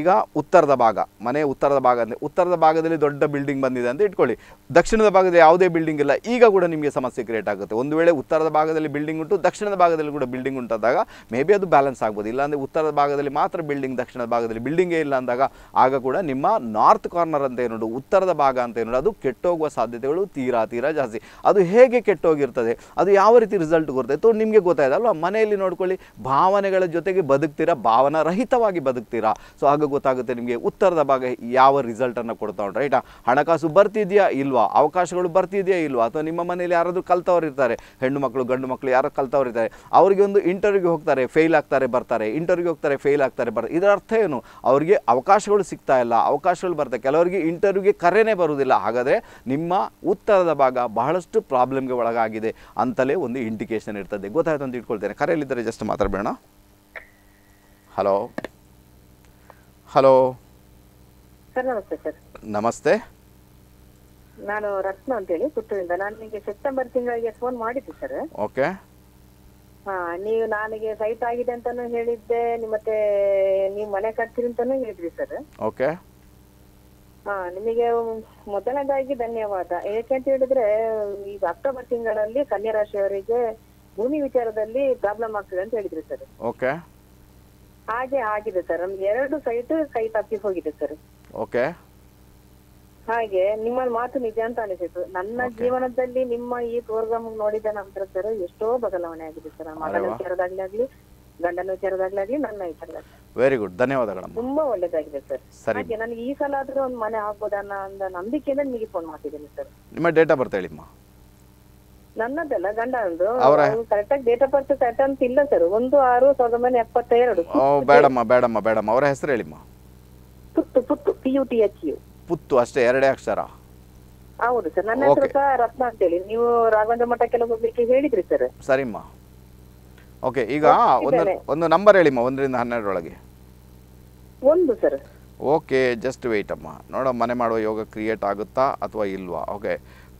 ಈಗ ಉತ್ತರದ ಭಾಗ ಮನೆ ಉತ್ತರದ ಭಾಗ ಅಂದರೆ ಉತ್ತರದ ಭಾಗದಲ್ಲಿ ದೊಡ್ಡ ಬಿಲ್ಡಿಂಗ್ ಬಂದಿದೆ ಅಂತ ಇಟ್ಕೊಳ್ಳಿ ದಕ್ಷಿಣದ ಭಾಗದಲ್ಲಿ ಯಾವುದೇ ಬಿಲ್ಡಿಂಗ್ ಇಲ್ಲ ಈಗ ಕೂಡ ನಿಮಗೆ ಸಮಸ್ಯೆ ಕ್ರಿಯೇಟ್ ಆಗುತ್ತೆ ಒಂದು ವೇಳೆ ಉತ್ತರದ ಭಾಗದಲ್ಲಿ ಬಿಲ್ಡಿಂಗ್ ಉಂಟು ದಕ್ಷಿಣದ ಭಾಗದಲ್ಲಿ ಕೂಡ ಬಿಲ್ಡಿಂಗ್ ಉಂಟಾದಾಗ ಮೇ ಬಿ ಅದು ಬ್ಯಾಲೆನ್ಸ್ ಆಗ್ಬೋದು ಇಲ್ಲಾಂದರೆ ಉತ್ತರದ ಭಾಗದಲ್ಲಿ ಮಾತ್ರ ಬಿಲ್ಡಿಂಗ್ ದಕ್ಷಿಣದ ಭಾಗದಲ್ಲಿ ಬಿಲ್ಡಿಂಗೇ ಇಲ್ಲ ಅಂದಾಗ ಆಗ ಕೂಡ ನಿಮ್ಮ ನಾರ್ತ್ ಕಾರ್ನರ್ ಅಂತ ಏನು ಉತ್ತರದ ಭಾಗ ಅಂತ ಏನು ಅದು ಕೆಟ್ಟೋಗುವ ಸಾಧ್ಯತೆಗಳು ತೀರಾ ತೀರಾ ಜಾಸ್ತಿ ಅದು ಹೇಗೆ ಕೆಟ್ಟೋಗಿರ್ತದೆ ಅದು ಯಾವ ರೀತಿ ರಿಸಲ್ಟ್ ಕೊಡ್ತದೆ ತೋ ನಿಮಗೆ ಅಲ್ವಾ ಮನೆಯಲ್ಲಿ ನೋಡ್ಕೊಳ್ಳಿ ಭಾವನೆಗಳ ಜೊತೆಗೆ ಬದುಕ್ತೀರಾ ಭಾವನಾ ರಹಿತವಾಗಿ ಬದುಕ್ತೀರಾ ಸೊ ಆಗ ಗೊತ್ತಾಗುತ್ತೆ ನಿಮಗೆ ಉತ್ತರದ ಭಾಗ ಯಾವ ರಿಸಲ್ಟನ್ನು ಕೊಡ್ತಾ ಉಂಟು ರೈಟಾ ಹಣಕಾಸು ಬರ್ತಿದೆಯಾ ಇಲ್ವಾ ಅವಕಾಶಗಳು ಬರ್ತಿದೆಯಾ ಇಲ್ವಾ ಅಥವಾ ನಿಮ್ಮ ಮನೆಯಲ್ಲಿ ಯಾರಾದರೂ ಕಲ್ತವ್ರು ಇರ್ತಾರೆ ಹೆಣ್ಣು ಮಕ್ಕಳು ಗಂಡು ಮಕ್ಕಳು ಯಾರೋ ಕಲ್ತವ್ರು ಇರ್ತಾರೆ ಅವರಿಗೆ ಒಂದು ಇಂಟರ್ವ್ಯೂಗೆ ಹೋಗ್ತಾರೆ ಹೋಗ್ತಾರೆ ಫೇಲ್ ಆಗ್ತಾರೆ ಬರ್ತಾರೆ ಇಂಟರ್ವ್ಯೂ ಹೋಗ್ತಾರೆ ಫೇಲ್ ಆಗ್ತಾರೆ ಬರ್ತಾರೆ ಇದರ ಅರ್ಥ ಏನು ಅವರಿಗೆ ಅವಕಾಶಗಳು ಸಿಗ್ತಾ ಇಲ್ಲ ಅವಕಾಶಗಳು ಬರ್ತಾರೆ ಕೆಲವರಿಗೆ ಇಂಟರ್ವ್ಯೂಗೆ ಕರೆನೇ ಬರುವುದಿಲ್ಲ ಹಾಗಾದರೆ ನಿಮ್ಮ ಉತ್ತರದ ಭಾಗ ಬಹಳಷ್ಟು ಪ್ರಾಬ್ಲಮ್ಗೆ ಒಳಗಾಗಿದೆ ಅಂತಲೇ ಒಂದು ಇಂಡಿಕೇಶನ್ ಇರ್ತದೆ ಗೊತ್ತಾಯ್ತು ಅಂತ ಇಟ್ಕೊಳ್ತೇನೆ ಕರೆಯಲ್ಲಿದ್ದರೆ ಜಸ್ಟ್ ಮಾತಾಡಬೇಡ ಹಲೋ ಹಲೋ ಸರ್ ನಮಸ್ತೆ ಸರ್ ನಮಸ್ತೆ ನಾನು ರತ್ನ ಅಂತೇಳಿ ಪುತ್ತೂರಿಂದ ನಾನು ನಿಮಗೆ ಸೆಪ್ಟೆಂಬರ್ ತಿಂಗಳಿಗೆ ಫೋನ್ ಮಾಡಿದ್ದೆ ಸರ್ ಓಕೆ ಹಾ ನೀವು ನನಗೆ ಸೈಟ್ ಆಗಿದೆ ಅಂತಾನು ಹೇಳಿದ್ದೆ ಮತ್ತೆ ನೀವು ಮನೆ ಕಟ್ತೀರಿ ಅಂತಾನು ಹೇಳಿದ್ರಿ ಸರ್ ಓಕೆ ಹಾ ನಿಮಗೆ ಮೊದಲನೇದಾಗಿ ಧನ್ಯವಾದ ಏಕೆಂತ ಹೇಳಿದ್ರೆ ಈಗ ಅಕ್ಟೋಬರ್ ತಿಂಗಳಲ್ಲಿ ಕನ್ಯರಾಶಿಯವರಿಗೆ ರಾಶಿಯವರಿಗೆ ಭೂಮಿ ವಿಚಾರದಲ್ಲಿ ಪ್ರಾಬ್ಲಮ್ ಆಗ್ತದೆ ಅಂತ ಹೇಳಿದ್ರಿ ಸರ್ ಓಕೆ ಹಾಗೆ ಆಗಿದೆ ಸರ್ ನಮ್ಗೆ ಎರಡು ಸೈಟ್ ಕೈ ತಪ್ಪಿ ಹೋಗಿದೆ ಸರ್ ಓಕೆ ಹಾಗೆ ನಿಮ್ಮ ಮಾತು ನಿಜ ಅಂತ ಅನಿಸಿತು ನನ್ನ ಜೀವನದಲ್ಲಿ ನಿಮ್ಮ ಈ ಪ್ರೋಗ್ರಾಮ್ ನೋಡಿದ ನಂತರ ಸರ್ ಎಷ್ಟೋ ಬದಲಾವಣೆ ಆಗಿದೆ ಸರ್ ಮಗನ ವಿಚಾರದಾಗ್ಲಾಗ್ಲಿ ಗಂಡನ ವಿಚಾರದಾಗ್ಲಾಗ್ಲಿ ನನ್ನ ವಿಚಾರದಾಗ್ಲಿ ವೆರಿ ಗುಡ್ ಧನ್ಯವಾದಗಳು ತುಂಬಾ ಒಳ್ಳೇದಾಗಿದೆ ಸರ್ ಹಾಗೆ ನನಗೆ ಈ ಸಲ ಆದ್ರೂ ಒಂದು ಮನೆ ಆಗ್ಬೋದ ಅನ್ನೋ ನಂಬಿಕೆಯಿಂದ ನಿಮಗೆ ಫೋನ್ ಮಾಡ್ತಿದ್ದೀನಿ ಸರ್ ನಿಮ್ಮ ಡೇಟಾ ಬರ್ತಾ ಹೇಳಿಮ್ಮ ನನ್ನದಲ್ಲ ಗಂಡನದು ಕರೆಕ್ಟ್ ಆಗಿ ಡೇಟ್ ಆಫ್ ಬರ್ತ್ ಕರೆಕ್ಟ್ ಅಂತ ಇಲ್ಲ ಸರ್ ಒಂದು ಆರು ಸಾವಿರದ ಒಂಬೈನೂರ ಎಪ್ಪತ್ತೆರಡು ಬೇಡಮ್ಮ ಬೇಡಮ್ಮ ಬೇಡಮ್ಮ ಅವರ ಹೆಸರು ಹೇಳಿಮ್ಮ Puttu Puttu P U T H U Puttu ಅಷ್ಟೇ ಎರಡೇ ಅಕ್ಷರ ಹೌದು ಸರ್ ನನ್ನ ಹೆಸರು ಸಹ ರತ್ನ ಅಂತೇಳಿ ನೀವು ರಾಘವೇಂದ್ರ ಮಠಕ್ಕೆಲ್ಲ ಹೋಗ್ಲಿಕ್ಕೆ ಹೇಳಿದ್ರಿ ಸರ್ ಸರಿಮ್ಮ ಓಕೆ ಈಗ ಒಂದು ಒಂದು ನಂಬರ್ ಹೇಳಿಮ್ಮ ಒಂದರಿಂದ ಹನ್ನೆರಡರೊಳಗೆ ಒಂದು ಸರ್ ಓಕೆ ಜಸ್ಟ್ ವೆಯ್ಟ್ ಅಮ್ಮ ನೋಡೋ ಮನೆ ಮಾಡುವ ಯೋಗ ಕ್ರಿಯೇಟ್ ಆಗುತ್ತಾ ಅಥವಾ ಇಲ್ವಾ ಓಕೆ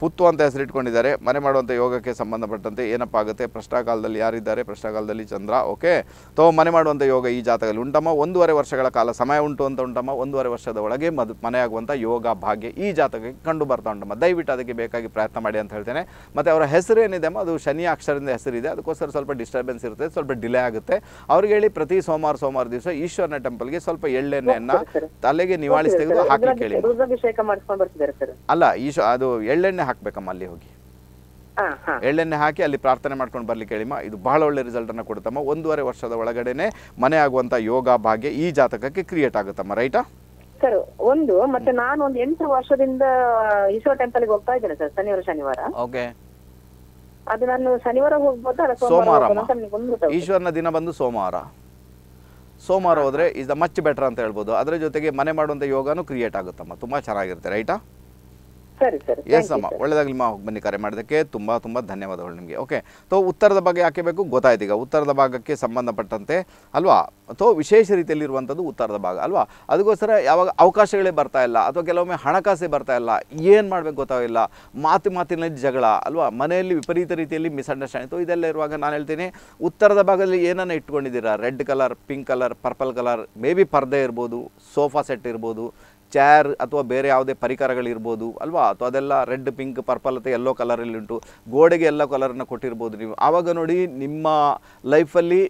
ಪುತ್ತು ಅಂತ ಹೆಸರಿಟ್ಕೊಂಡಿದ್ದಾರೆ ಮನೆ ಮಾಡುವಂಥ ಯೋಗಕ್ಕೆ ಸಂಬಂಧಪಟ್ಟಂತೆ ಏನಪ್ಪ ಆಗುತ್ತೆ ಪ್ರಶ್ನಾಕಾಲದಲ್ಲಿ ಯಾರಿದ್ದಾರೆ ಪ್ರಶ್ನಾಕಾಲದಲ್ಲಿ ಚಂದ್ರ ಓಕೆ ತೋ ಮನೆ ಮಾಡುವಂಥ ಯೋಗ ಈ ಜಾತಕದಲ್ಲಿ ಉಂಟಮ್ಮ ಒಂದೂವರೆ ವರ್ಷಗಳ ಕಾಲ ಸಮಯ ಉಂಟು ಅಂತ ಉಂಟಮ್ಮ ಒಂದೂವರೆ ವರ್ಷದ ಒಳಗೆ ಮನೆ ಮನೆಯಾಗುವಂಥ ಯೋಗ ಭಾಗ್ಯ ಈ ಜಾತಕಕ್ಕೆ ಕಂಡು ಬರ್ತಾ ಉಂಟಮ್ಮ ದಯವಿಟ್ಟು ಅದಕ್ಕೆ ಬೇಕಾಗಿ ಪ್ರಯತ್ನ ಮಾಡಿ ಅಂತ ಹೇಳ್ತೇನೆ ಮತ್ತು ಅವರ ಏನಿದೆ ಅಮ್ಮ ಅದು ಶನಿ ಅಕ್ಷರದಿಂದ ಹೆಸರಿದೆ ಅದಕ್ಕೋಸ್ಕರ ಸ್ವಲ್ಪ ಡಿಸ್ಟರ್ಬೆನ್ಸ್ ಇರುತ್ತೆ ಸ್ವಲ್ಪ ಡಿಲೇ ಆಗುತ್ತೆ ಅವ್ರಿಗೆ ಹೇಳಿ ಪ್ರತಿ ಸೋಮವಾರ ಸೋಮವಾರ ದಿವಸ ಈಶ್ವರನ ಟೆಂಪಲ್ಗೆ ಸ್ವಲ್ಪ ಎಳ್ಳೆಣ್ಣೆಯನ್ನ ತಲೆಗೆ ನಿವಾಳಿಸ್ತೇವೆ ತೆಗೆದು ಹಾಕಿ ಕೇಳಿ ಅಲ್ಲ ಈಶ್ವ ಅದು ಎಳ್ಳೆಣ್ಣೆ ಹಾಕ್ಬೇಕಮ್ಮ ಅಲ್ಲಿ ಹೋಗಿ ಎಳ್ಳೆಣ್ಣೆ ಹಾಕಿ ಅಲ್ಲಿ ಪ್ರಾರ್ಥನೆ ಮಾಡ್ಕೊಂಡು ಬರ್ಲಿಕ್ಕೆ ಹೇಳಿಮ್ಮ ಇದು ಬಹಳ ಒಳ್ಳೆ ರಿಸಲ್ಟ್ ಅನ್ನ ಕೊಡುತ್ತಮ್ಮ ಒಂದೂವರೆ ವರ್ಷದ ಒಳಗಡೆನೆ ಮನೆ ಆಗುವಂತ ಯೋಗ ಭಾಗ್ಯ ಈ ಜಾತಕಕ್ಕೆ ಕ್ರಿಯೇಟ್ ಆಗುತ್ತಮ್ಮ ರೈಟಾ ಸರ್ ಒಂದು ಮತ್ತೆ ನಾನು ಒಂದು ಎಂಟು ವರ್ಷದಿಂದ ಈಶ್ವರ ಟೆಂಪಲ್ಗೆ ಹೋಗ್ತಾ ಇದ್ದೇನೆ ಸರ್ ಶನಿವಾರ ಶನಿವಾರ ಓಕೆ ಅದು ನಾನು ಶನಿವಾರ ಹೋಗ್ಬೋದಾ ಸೋಮವಾರ ಈಶ್ವರನ ದಿನ ಬಂದು ಸೋಮವಾರ ಸೋಮವಾರ ಹೋದ್ರೆ ಇಸ್ ದ ಮಚ್ ಬೆಟರ್ ಅಂತ ಹೇಳ್ಬೋದು ಅದರ ಜೊತೆಗೆ ಮನೆ ಮಾಡುವಂತ ಯೋಗಾನು ಕ್ರಿಯೇಟ್ ಆಗುತ್ತಮ್ಮ ತುಂಬಾ ಚೆನ್ನಾಗಿರುತ್ತೆ ರೈಟಾ ಸರಿ ಎಸ್ ಅಮ್ಮ ಒಳ್ಳೆದಾಗಲಿ ಮಾ ಬನ್ನಿ ಕರೆ ಮಾಡೋದಕ್ಕೆ ತುಂಬಾ ತುಂಬಾ ಧನ್ಯವಾದಗಳು ನಿಮಗೆ ಓಕೆ ತೋ ಉತ್ತರದ ಬಗ್ಗೆ ಯಾಕೆ ಬೇಕು ಗೊತ್ತಾಯ್ತೀಗ ಈಗ ಉತ್ತರದ ಭಾಗಕ್ಕೆ ಸಂಬಂಧಪಟ್ಟಂತೆ ಅಲ್ವಾ ಅಥವಾ ವಿಶೇಷ ರೀತಿಯಲ್ಲಿ ಇರುವಂತದ್ದು ಉತ್ತರದ ಭಾಗ ಅಲ್ವಾ ಅದಕ್ಕೋಸ್ಕರ ಯಾವಾಗ ಅವಕಾಶಗಳೇ ಬರ್ತಾ ಇಲ್ಲ ಅಥವಾ ಕೆಲವೊಮ್ಮೆ ಹಣಕಾಸೇ ಬರ್ತಾ ಇಲ್ಲ ಏನು ಮಾಡ್ಬೇಕು ಗೊತ್ತಾಗಿಲ್ಲ ಮಾತು ಮಾತಿನಲ್ಲಿ ಜಗಳ ಅಲ್ವಾ ಮನೆಯಲ್ಲಿ ವಿಪರೀತ ರೀತಿಯಲ್ಲಿ ಮಿಸ್ಅಂಡರ್ಸ್ಟ್ಯಾಂಡಿಂಗ್ ತೋ ಇದೆಲ್ಲ ಇರುವಾಗ ನಾನು ಹೇಳ್ತೀನಿ ಉತ್ತರದ ಭಾಗದಲ್ಲಿ ಏನನ್ನ ಇಟ್ಕೊಂಡಿದ್ದೀರಾ red colour pink colour purple colour may be ಪರ್ದೆ ಇರ್ಬೋದು ಸೋಫಾ ಸೆಟ್ ಇರ್ಬೋದು ಚೇರ್ ಅಥವಾ ಬೇರೆ ಯಾವುದೇ ಪರಿಕರಗಳಿರ್ಬೋದು ಅಲ್ವಾ ಅಥವಾ ಅದೆಲ್ಲ ರೆಡ್ ಪಿಂಕ್ ಪರ್ಪಲ್ ಅಥವಾ ಎಲ್ಲೋ ಕಲರಲ್ಲಿ ಉಂಟು ಗೋಡೆಗೆ ಎಲ್ಲೋ ಕಲರನ್ನು ಕೊಟ್ಟಿರ್ಬೋದು ನೀವು ಆವಾಗ ನೋಡಿ ನಿಮ್ಮ ಲೈಫಲ್ಲಿ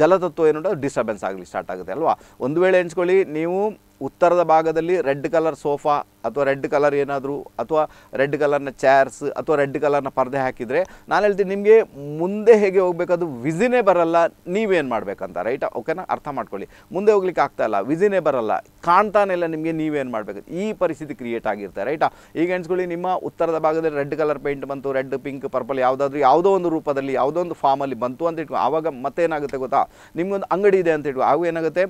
ಜಲತತ್ವ ಏನು ಡಿಸ್ಟರ್ಬೆನ್ಸ್ ಆಗಲಿ ಸ್ಟಾರ್ಟ್ ಆಗುತ್ತೆ ಅಲ್ವಾ ಒಂದು ವೇಳೆ ಎಂಚ್ಕೊಳ್ಳಿ ನೀವು ಉತ್ತರದ ಭಾಗದಲ್ಲಿ ರೆಡ್ ಕಲರ್ ಸೋಫಾ ಅಥವಾ ರೆಡ್ ಕಲರ್ ಏನಾದರೂ ಅಥವಾ ರೆಡ್ ಕಲರ್ನ ಚೇರ್ಸ್ ಅಥವಾ ರೆಡ್ ಕಲರ್ನ ಪರದೆ ಹಾಕಿದರೆ ನಾನು ಹೇಳ್ತೀನಿ ನಿಮಗೆ ಮುಂದೆ ಹೇಗೆ ಹೋಗಬೇಕದು ವಿಸಿನೇ ಬರಲ್ಲ ನೀವೇನು ಮಾಡಬೇಕಂತ ರೈಟ್ ಓಕೆನಾ ಅರ್ಥ ಮಾಡ್ಕೊಳ್ಳಿ ಮುಂದೆ ಹೋಗ್ಲಿಕ್ಕೆ ಆಗ್ತಾಯಿಲ್ಲ ವಿಸಿನೇ ಬರಲ್ಲ ಕಾಣ್ತಾನೆ ಇಲ್ಲ ನಿಮಗೆ ನೀವೇನು ಮಾಡಬೇಕು ಈ ಪರಿಸ್ಥಿತಿ ಕ್ರಿಯೇಟ್ ಆಗಿರ್ತಾರೆ ರೈಟಾ ಈಗ ಎಣಿಸ್ಕೊಳ್ಳಿ ನಿಮ್ಮ ಉತ್ತರದ ಭಾಗದಲ್ಲಿ ರೆಡ್ ಕಲರ್ ಪೇಂಟ್ ಬಂತು ರೆಡ್ ಪಿಂಕ್ ಪರ್ಪಲ್ ಯಾವುದಾದ್ರೂ ಯಾವುದೋ ಒಂದು ರೂಪದಲ್ಲಿ ಯಾವುದೋ ಒಂದು ಫಾರ್ಮಲ್ಲಿ ಬಂತು ಅಂತ ಇಟ್ಕೊಂಡು ಆವಾಗ ಮತ್ತೇನಾಗುತ್ತೆ ಗೊತ್ತಾ ನಿಮಗೊಂದು ಅಂಗಡಿ ಇದೆ ಅಂತ ಇಟ್ಕೊ ಆವಾಗ ಏನಾಗುತ್ತೆ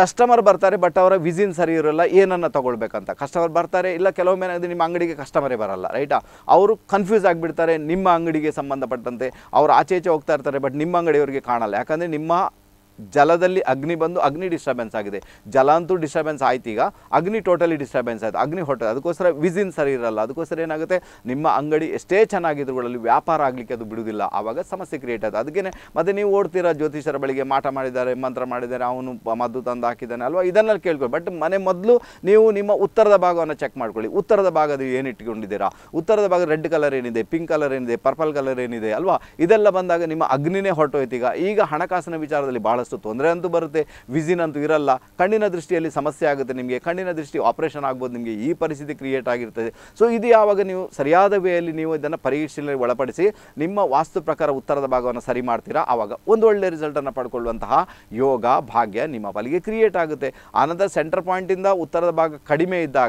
ಕಸ್ಟಮರ್ ಬರ್ತಾರೆ ಬಟ್ ಅವರ ವಿಸಿನ್ ಸರಿ ಇರೋಲ್ಲ ಏನನ್ನು ತೊಗೊಳ್ಬೇಕಂತ ಕಸ್ಟಮರ್ ಬರ್ತಾರೆ ಇಲ್ಲ ಕೆಲವೊಮ್ಮೆ ಏನಾಗಿದೆ ನಿಮ್ಮ ಅಂಗಡಿಗೆ ಕಸ್ಟಮರೇ ಬರಲ್ಲ ರೈಟಾ ಅವರು ಕನ್ಫ್ಯೂಸ್ ಆಗಿಬಿಡ್ತಾರೆ ನಿಮ್ಮ ಅಂಗಡಿಗೆ ಸಂಬಂಧಪಟ್ಟಂತೆ ಅವರು ಆಚೆ ಈಚೆ ಹೋಗ್ತಾ ಇರ್ತಾರೆ ಬಟ್ ನಿಮ್ಮ ಅಂಗಡಿಯವರಿಗೆ ಕಾಣಲ್ಲ ಯಾಕಂದರೆ ನಿಮ್ಮ ಜಲದಲ್ಲಿ ಅಗ್ನಿ ಬಂದು ಅಗ್ನಿ ಡಿಸ್ಟರ್ಬೆನ್ಸ್ ಆಗಿದೆ ಜಲ ಅಂತೂ ಡಿಸ್ಟರ್ಬೆನ್ಸ್ ಆಯ್ತು ಈಗ ಅಗ್ನಿ ಟೋಟಲಿ ಡಿಸ್ಟರ್ಬೆನ್ಸ್ ಆಯಿತು ಅಗ್ನಿ ಹೊಟ್ಟೆ ಅದಕ್ಕೋಸ್ಕರ ವಿಸಿನ್ ಸರಿ ಇರಲ್ಲ ಅದಕ್ಕೋಸ್ಕರ ಏನಾಗುತ್ತೆ ನಿಮ್ಮ ಅಂಗಡಿ ಎಷ್ಟೇ ಚೆನ್ನಾಗಿದ್ರುಗಳಲ್ಲಿ ವ್ಯಾಪಾರ ಆಗಲಿಕ್ಕೆ ಅದು ಬಿಡುವುದಿಲ್ಲ ಆವಾಗ ಸಮಸ್ಯೆ ಕ್ರಿಯೇಟ್ ಆಯ್ತು ಅದಕ್ಕೇ ಮತ್ತೆ ನೀವು ಓಡ್ತೀರಾ ಜ್ಯೋತಿಷರ ಬಳಿಗೆ ಮಾಟ ಮಾಡಿದ್ದಾರೆ ಮಂತ್ರ ಮಾಡಿದ್ದಾರೆ ಅವನು ಮದ್ದು ತಂದು ಹಾಕಿದ್ದಾನೆ ಅಲ್ವಾ ಇದನ್ನೆಲ್ಲ ಕೇಳ್ಕೊಳ್ಳಿ ಬಟ್ ಮನೆ ಮೊದಲು ನೀವು ನಿಮ್ಮ ಉತ್ತರದ ಭಾಗವನ್ನು ಚೆಕ್ ಮಾಡ್ಕೊಳ್ಳಿ ಉತ್ತರದ ಭಾಗದ ಏನು ಇಟ್ಕೊಂಡಿದ್ದೀರಾ ಉತ್ತರದ ಭಾಗ ರೆಡ್ ಕಲರ್ ಏನಿದೆ ಪಿಂಕ್ ಕಲರ್ ಏನಿದೆ ಪರ್ಪಲ್ ಕಲರ್ ಏನಿದೆ ಅಲ್ವಾ ಇದೆಲ್ಲ ಬಂದಾಗ ನಿಮ್ಮ ಅಗ್ನಿನೇ ಹೊರಟೋಯ್ತು ಈಗ ಈಗ ಹಣಕಾಸಿನ ವಿಚಾರದಲ್ಲಿ ಭಾಳ ತೊಂದರೆ ಅಂತೂ ಬರುತ್ತೆ ವಿಸಿನ್ ಅಂತೂ ಇರಲ್ಲ ಕಣ್ಣಿನ ದೃಷ್ಟಿಯಲ್ಲಿ ಸಮಸ್ಯೆ ಆಗುತ್ತೆ ನಿಮಗೆ ಕಣ್ಣಿನ ದೃಷ್ಟಿ ಆಪರೇಷನ್ ಆಗ್ಬೋದು ನಿಮಗೆ ಈ ಪರಿಸ್ಥಿತಿ ಕ್ರಿಯೇಟ್ ಆಗಿರ್ತದೆ ಸೊ ಇದು ಯಾವಾಗ ನೀವು ಸರಿಯಾದ ವೇಯಲ್ಲಿ ನೀವು ಇದನ್ನು ಪರೀಕ್ಷೆಯಲ್ಲಿ ಒಳಪಡಿಸಿ ನಿಮ್ಮ ವಾಸ್ತು ಪ್ರಕಾರ ಉತ್ತರದ ಭಾಗವನ್ನು ಸರಿ ಮಾಡ್ತೀರಾ ಆವಾಗ ಒಂದು ಒಳ್ಳೆಯ ರಿಸಲ್ಟನ್ನು ಪಡ್ಕೊಳ್ಳುವಂತಹ ಯೋಗ ಭಾಗ್ಯ ನಿಮ್ಮ ಬಲಿಗೆ ಕ್ರಿಯೇಟ್ ಆಗುತ್ತೆ ಆನಂತರ ಸೆಂಟರ್ ಪಾಯಿಂಟಿಂದ ಉತ್ತರದ ಭಾಗ ಕಡಿಮೆ ಇದ್ದಾಗ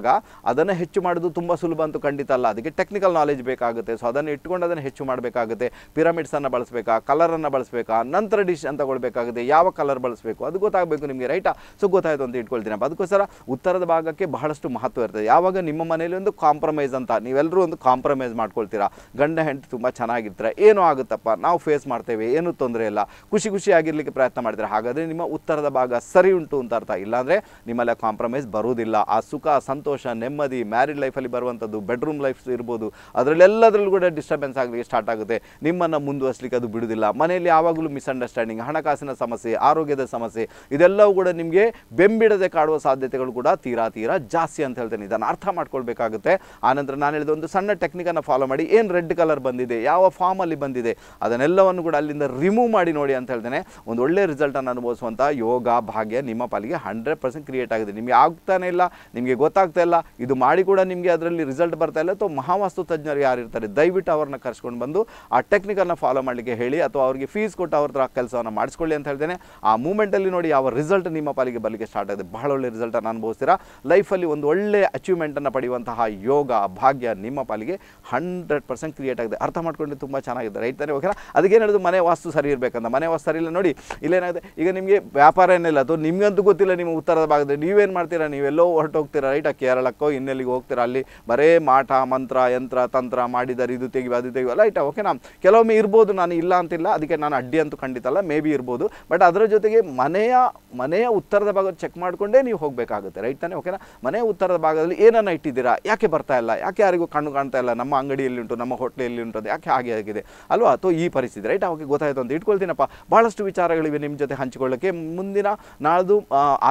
ಅದನ್ನು ಹೆಚ್ಚು ಮಾಡೋದು ತುಂಬ ಸುಲಭ ಅಂತೂ ಖಂಡಿತ ಅಲ್ಲ ಅದಕ್ಕೆ ಟೆಕ್ನಿಕಲ್ ನಾಲೆಜ್ ಬೇಕಾಗುತ್ತೆ ಸೊ ಅದನ್ನು ಇಟ್ಕೊಂಡು ಅದನ್ನು ಹೆಚ್ಚು ಮಾಡಬೇಕಾಗುತ್ತೆ ಪಿರಮಿಡ್ಸನ್ನು ಬಳಸಬೇಕಾ ಕಲರನ್ನು ಬಳಸಬೇಕಾ ನಂತರ ಡಿಶ್ ಅಂತ ತಗೊಳ್ಬೇಕಾಗುತ್ತೆ ಯಾವ ಯಾವ ಕಲರ್ ಬಳಸಬೇಕು ಅದು ಗೊತ್ತಾಗಬೇಕು ನಿಮಗೆ ರೈಟಾ ಸೊ ಗೊತ್ತಾಯಿತು ಅಂತ ಇಟ್ಕೊಳ್ತೀನಿ ಅದಕ್ಕೋಸ್ಕರ ಉತ್ತರದ ಭಾಗಕ್ಕೆ ಬಹಳಷ್ಟು ಮಹತ್ವ ಇರ್ತದೆ ಯಾವಾಗ ನಿಮ್ಮ ಮನೆಯಲ್ಲಿ ಒಂದು ಕಾಂಪ್ರಮೈಸ್ ಅಂತ ನೀವೆಲ್ಲರೂ ಒಂದು ಕಾಂಪ್ರಮೈಸ್ ಮಾಡ್ಕೊಳ್ತೀರಾ ಗಂಡ ಹೆಂಡತಿ ತುಂಬ ಚೆನ್ನಾಗಿರ್ತಾರೆ ಏನೂ ಆಗುತ್ತಪ್ಪ ನಾವು ಫೇಸ್ ಮಾಡ್ತೇವೆ ಏನೂ ತೊಂದರೆ ಇಲ್ಲ ಖುಷಿ ಖುಷಿಯಾಗಿರಲಿಕ್ಕೆ ಪ್ರಯತ್ನ ಮಾಡ್ತಾರೆ ಹಾಗಾದರೆ ನಿಮ್ಮ ಉತ್ತರದ ಭಾಗ ಸರಿ ಉಂಟು ಅಂತ ಅರ್ಥ ಇಲ್ಲಾಂದರೆ ನಿಮ್ಮಲ್ಲಿ ಕಾಂಪ್ರಮೈಸ್ ಬರುವುದಿಲ್ಲ ಆ ಸುಖ ಸಂತೋಷ ನೆಮ್ಮದಿ ಮ್ಯಾರಿಡ್ ಲೈಫಲ್ಲಿ ಬರುವಂಥದ್ದು ಬೆಡ್ರೂಮ್ ಲೈಫ್ ಇರ್ಬೋದು ಅದರಲ್ಲೆಲ್ಲದರಲ್ಲೂ ಕೂಡ ಡಿಸ್ಟರ್ಬೆನ್ಸ್ ಆಗಲಿಕ್ಕೆ ಸ್ಟಾರ್ಟ್ ಆಗುತ್ತೆ ನಿಮ್ಮನ್ನು ಮುಂದುವರಿಸಲಿಕ್ಕೆ ಅದು ಬಿಡುವುದಿಲ್ಲ ಮನೆಯಲ್ಲಿ ಯಾವಾಗಲೂ ಮಿಸ್ಅಂಡರ್ಸ್ಟ್ಯಾಂಡಿಂಗ್ ಹಣಕಾಸಿನ ಸಮಸ್ಯೆ ಆರೋಗ್ಯದ ಸಮಸ್ಯೆ ಇದೆಲ್ಲವೂ ಕೂಡ ನಿಮಗೆ ಬೆಂಬಿಡದೆ ಕಾಡುವ ಸಾಧ್ಯತೆಗಳು ಕೂಡ ತೀರಾ ತೀರಾ ಜಾಸ್ತಿ ಅಂತ ಹೇಳ್ತೇನೆ ಇದನ್ನು ಅರ್ಥ ಮಾಡ್ಕೊಳ್ಬೇಕಾಗುತ್ತೆ ಆನಂತರ ನಾನು ಹೇಳಿದ ಒಂದು ಸಣ್ಣ ಟೆಕ್ನಿಕನ್ನು ಫಾಲೋ ಮಾಡಿ ಏನು ರೆಡ್ ಕಲರ್ ಬಂದಿದೆ ಯಾವ ಫಾರ್ಮಲ್ಲಿ ಬಂದಿದೆ ಅದನ್ನೆಲ್ಲವನ್ನು ಕೂಡ ಅಲ್ಲಿಂದ ರಿಮೂವ್ ಮಾಡಿ ನೋಡಿ ಅಂತ ಹೇಳ್ತೇನೆ ಒಂದು ಒಳ್ಳೆ ರಿಸಲ್ಟನ್ನು ಅನುಭವಿಸುವಂಥ ಯೋಗ ಭಾಗ್ಯ ನಿಮ್ಮ ಪಾಲಿಗೆ ಹಂಡ್ರೆಡ್ ಪರ್ಸೆಂಟ್ ಕ್ರಿಯೇಟ್ ಆಗಿದೆ ನಿಮಗೆ ಆಗ್ತಾನೇ ಇಲ್ಲ ನಿಮಗೆ ಗೊತ್ತಾಗ್ತಾ ಇಲ್ಲ ಇದು ಮಾಡಿ ಕೂಡ ನಿಮಗೆ ಅದರಲ್ಲಿ ರಿಸಲ್ಟ್ ಬರ್ತಾ ಇಲ್ಲ ಅಥವಾ ಮಹಾವಾಸ್ತು ತಜ್ಞರು ಯಾರು ಇರ್ತಾರೆ ದಯವಿಟ್ಟು ಅವ್ರನ್ನ ಕರ್ಸ್ಕೊಂಡು ಬಂದು ಆ ಟೆಕ್ನಿಕನ್ನು ಫಾಲೋ ಮಾಡಲಿಕ್ಕೆ ಹೇಳಿ ಅಥವಾ ಅವರಿಗೆ ಫೀಸ್ ಕೊಟ್ಟು ಅವ್ರ ಹತ್ರ ಕೆಲಸವನ್ನು ಮಾಡಿಸ್ಕೊಳ್ಳಿ ಅಂತ ಹೇಳ್ತೇನೆ ಆ ಮೂಮೆಂಟಲ್ಲಿ ನೋಡಿ ಯಾವ ರಿಸಲ್ಟ್ ನಿಮ್ಮ ಪಾಲಿಗೆ ಬರಲಿಕ್ಕೆ ಸ್ಟಾರ್ಟ್ ಆಗಿದೆ ಬಹಳ ಒಳ್ಳೆ ರಿಸಲ್ಟನ್ನು ಅನುಭವಿಸ್ತೀರಾ ಲೈಫಲ್ಲಿ ಒಂದು ಒಳ್ಳೆ ಅಚೀವ್ಮೆಂಟನ್ನು ಪಡೆಯುವಂತಹ ಯೋಗ ಭಾಗ್ಯ ನಿಮ್ಮ ಪಾಲಿಗೆ ಹಂಡ್ರೆಡ್ ಪರ್ಸೆಂಟ್ ಕ್ರಿಯೇಟ್ ಆಗಿದೆ ಅರ್ಥ ಮಾಡ್ಕೊಂಡು ತುಂಬ ಚೆನ್ನಾಗಿದೆ ರೈಟ್ ತಾನೇ ಓಕೆನಾ ಅದಕ್ಕೇನು ಹೇಳೋದು ಮನೆ ವಾಸ್ತು ಸರಿ ಇರಬೇಕಂತ ಮನೆ ವಾಸ್ತು ಸರಿ ಇಲ್ಲ ನೋಡಿ ಇಲ್ಲೇನಾಗಿದೆ ಈಗ ನಿಮಗೆ ವ್ಯಾಪಾರ ಏನಿಲ್ಲ ಅದು ನಿಮಗಂತೂ ಗೊತ್ತಿಲ್ಲ ನಿಮ್ಮ ಉತ್ತರದ ಭಾಗದಲ್ಲಿ ನೀವೇನು ಮಾಡ್ತೀರಾ ನೀವೆಲ್ಲೋ ಹೋಗ್ತೀರಾ ರೈಟ್ ಆ ಕೇರಳಕ್ಕೋ ಇನ್ನೆಲ್ಲಿಗೆ ಹೋಗ್ತೀರಾ ಅಲ್ಲಿ ಬರೇ ಮಾಟ ಮಂತ್ರ ಯಂತ್ರ ತಂತ್ರ ಮಾಡಿದರೆ ಇದು ತೆಗಿವ ಅದು ತೆಗಿವ ಲೈಟಾ ಓಕೆನಾ ಕೆಲವೊಮ್ಮೆ ಇರ್ಬೋದು ನಾನು ಇಲ್ಲ ಅಂತಿಲ್ಲ ಅದಕ್ಕೆ ನಾನು ಅಡ್ಡಿ ಅಂತೂ ಖಂಡಿತ ಅಲ್ಲ ಮೇ ಬಿ ಇರ್ಬೋದು ಬಟ್ ಅದರ ಜೊತೆಗೆ ಮನೆಯ ಮನೆಯ ಉತ್ತರದ ಭಾಗ ಚೆಕ್ ಮಾಡಿಕೊಂಡೇ ನೀವು ಹೋಗಬೇಕಾಗುತ್ತೆ ರೈಟ್ ತಾನೆ ಓಕೆನಾ ಮನೆಯ ಉತ್ತರದ ಭಾಗದಲ್ಲಿ ಏನನ್ನ ಇಟ್ಟಿದ್ದೀರಾ ಯಾಕೆ ಬರ್ತಾ ಇಲ್ಲ ಯಾಕೆ ಯಾರಿಗೂ ಕಣ್ಣು ಕಾಣ್ತಾ ಇಲ್ಲ ನಮ್ಮ ಅಂಗಡಿಯಲ್ಲಿ ಉಂಟು ನಮ್ಮ ಹೋಟ್ಲೆಯಲ್ಲಿ ಉಂಟು ಅದು ಯಾಕೆ ಹಾಗೆ ಆಗಿದೆ ಅಲ್ವಾ ಅಥವಾ ಈ ಪರಿಸ್ಥಿತಿ ರೈಟ್ ಅವಾಗ ಗೊತ್ತಾಯಿತು ಅಂತ ಇಟ್ಕೊಳ್ತೀನಪ್ಪ ಭಾಳಷ್ಟು ವಿಚಾರಗಳಿವೆ ನಿಮ್ಮ ಜೊತೆ ಹಂಚಿಕೊಳ್ಳೋಕ್ಕೆ ಮುಂದಿನ ನಾಳ್ದು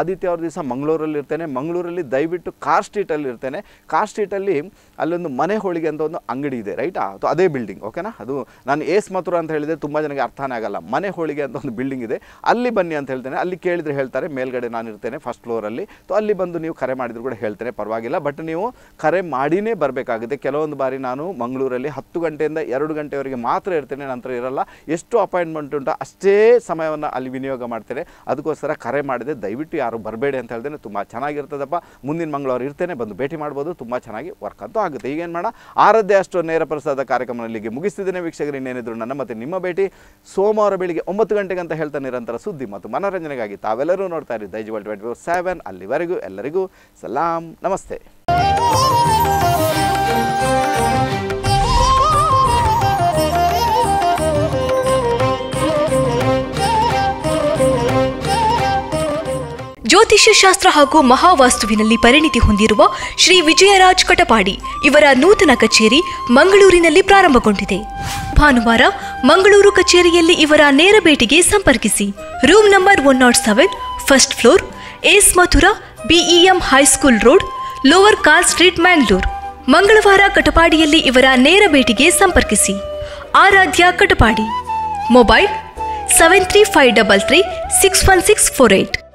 ಆದಿತ್ಯವಾರ ದಿವಸ ಮಂಗಳೂರಲ್ಲಿ ಇರ್ತೇನೆ ಮಂಗಳೂರಲ್ಲಿ ದಯವಿಟ್ಟು ಕಾರ್ ಸ್ಟ್ರೀಟಲ್ಲಿ ಇರ್ತೇನೆ ಕಾರ್ ಸ್ಟ್ರೀಟಲ್ಲಿ ಅಲ್ಲೊಂದು ಮನೆ ಹೋಳಿಗೆ ಅಂತ ಒಂದು ಅಂಗಡಿ ಇದೆ ರೈಟಾ ಅಥವಾ ಅದೇ ಬಿಲ್ಡಿಂಗ್ ಓಕೆನಾ ಅದು ನಾನು ಏಸ್ ಮಾತ್ರ ಅಂತ ಹೇಳಿದರೆ ತುಂಬ ಜನಕ್ಕೆ ಅರ್ಥನೇ ಆಗಲ್ಲ ಮನೆ ಹೋಳಿಗೆ ಅಂತ ಒಂದು ಬಿಲ್ಡಿಂಗ್ ಇದೆ ಅಲ್ಲಿ ಬನ್ನಿ ಅಂತ ಹೇಳ್ತೇನೆ ಅಲ್ಲಿ ಕೇಳಿದರೆ ಹೇಳ್ತಾರೆ ಮೇಲ್ಗಡೆ ನಾನು ಇರ್ತೇನೆ ಫಸ್ಟ್ ಫ್ಲೋರಲ್ಲಿ ಸೊ ಅಲ್ಲಿ ಬಂದು ನೀವು ಕರೆ ಮಾಡಿದ್ರು ಕೂಡ ಹೇಳ್ತೇನೆ ಪರವಾಗಿಲ್ಲ ಬಟ್ ನೀವು ಕರೆ ಮಾಡಿನೇ ಬರಬೇಕಾಗುತ್ತೆ ಕೆಲವೊಂದು ಬಾರಿ ನಾನು ಮಂಗಳೂರಲ್ಲಿ ಹತ್ತು ಗಂಟೆಯಿಂದ ಎರಡು ಗಂಟೆವರೆಗೆ ಮಾತ್ರ ಇರ್ತೇನೆ ನಂತರ ಇರಲ್ಲ ಎಷ್ಟು ಅಪಾಯಿಂಟ್ಮೆಂಟ್ ಉಂಟು ಅಷ್ಟೇ ಸಮಯವನ್ನು ಅಲ್ಲಿ ವಿನಿಯೋಗ ಮಾಡ್ತೇನೆ ಅದಕ್ಕೋಸ್ಕರ ಕರೆ ಮಾಡಿದೆ ದಯವಿಟ್ಟು ಯಾರು ಬರಬೇಡಿ ಅಂತ ಹೇಳ್ತೇನೆ ತುಂಬ ಚೆನ್ನಾಗಿರ್ತದಪ್ಪ ಮುಂದಿನ ಮಂಗಳವಾರ ಇರ್ತೇನೆ ಬಂದು ಭೇಟಿ ಮಾಡ್ಬೋದು ತುಂಬ ಚೆನ್ನಾಗಿ ವರ್ಕ್ ಅಂತೂ ಆಗುತ್ತೆ ಈಗೇನು ಮಾಡ ಆರದ್ದೇ ಅಷ್ಟು ನೇರ ಪ್ರಸಾದ ಕಾರ್ಯಕ್ರಮದಲ್ಲಿ ಮುಗಿಸ್ತಿದ್ದೇನೆ ವೀಕ್ಷಕರು ಇನ್ನೇನಿದ್ರು ನನ್ನ ಮತ್ತೆ ನಿಮ್ಮ ಭೇಟಿ ಸೋಮವಾರ ಬೆಳಿಗ್ಗೆ ಒಂಬತ್ತು ಗಂಟೆಗೆ ಅಂತ ಹೇಳ್ತಾ ನಿರಂತರ ಸುದ್ಧಿ ಸುದ್ದಿ ಮತ್ತು ಮನೋರಂಜನೆಗಾಗಿ ತಾವೆಲ್ಲರೂ ನೋಡ್ತಾ ಇರಿ ದೈಜ್ ಟ್ವೆಂಟಿ ಫೋರ್ ಸೆವೆನ್ ಅಲ್ಲಿವರೆಗೂ ಎಲ್ಲರಿಗೂ ಸಲಾಂ ನಮಸ್ತೆ ಜ್ಯೋತಿಷ್ಯ ಶಾಸ್ತ್ರ ಹಾಗೂ ಮಹಾವಾಸ್ತುವಿನಲ್ಲಿ ಪರಿಣಿತಿ ಹೊಂದಿರುವ ಶ್ರೀ ವಿಜಯರಾಜ್ ಕಟಪಾಡಿ ಇವರ ನೂತನ ಕಚೇರಿ ಮಂಗಳೂರಿನಲ್ಲಿ ಪ್ರಾರಂಭಗೊಂಡಿದೆ ಭಾನುವಾರ ಮಂಗಳೂರು ಕಚೇರಿಯಲ್ಲಿ ಇವರ ನೇರ ಭೇಟಿಗೆ ಸಂಪರ್ಕಿಸಿ room number one nought seven first floor S Mathura BEM high school road lower car street Mangalore ಮಂಗಳವಾರ ಕಟಪಾಡಿಯಲ್ಲಿ ಇವರ ನೇರ ಭೇಟಿಗೆ ಸಂಪರ್ಕಿಸಿ Aradhya Katapadi mobile seven three five double three six one six four eight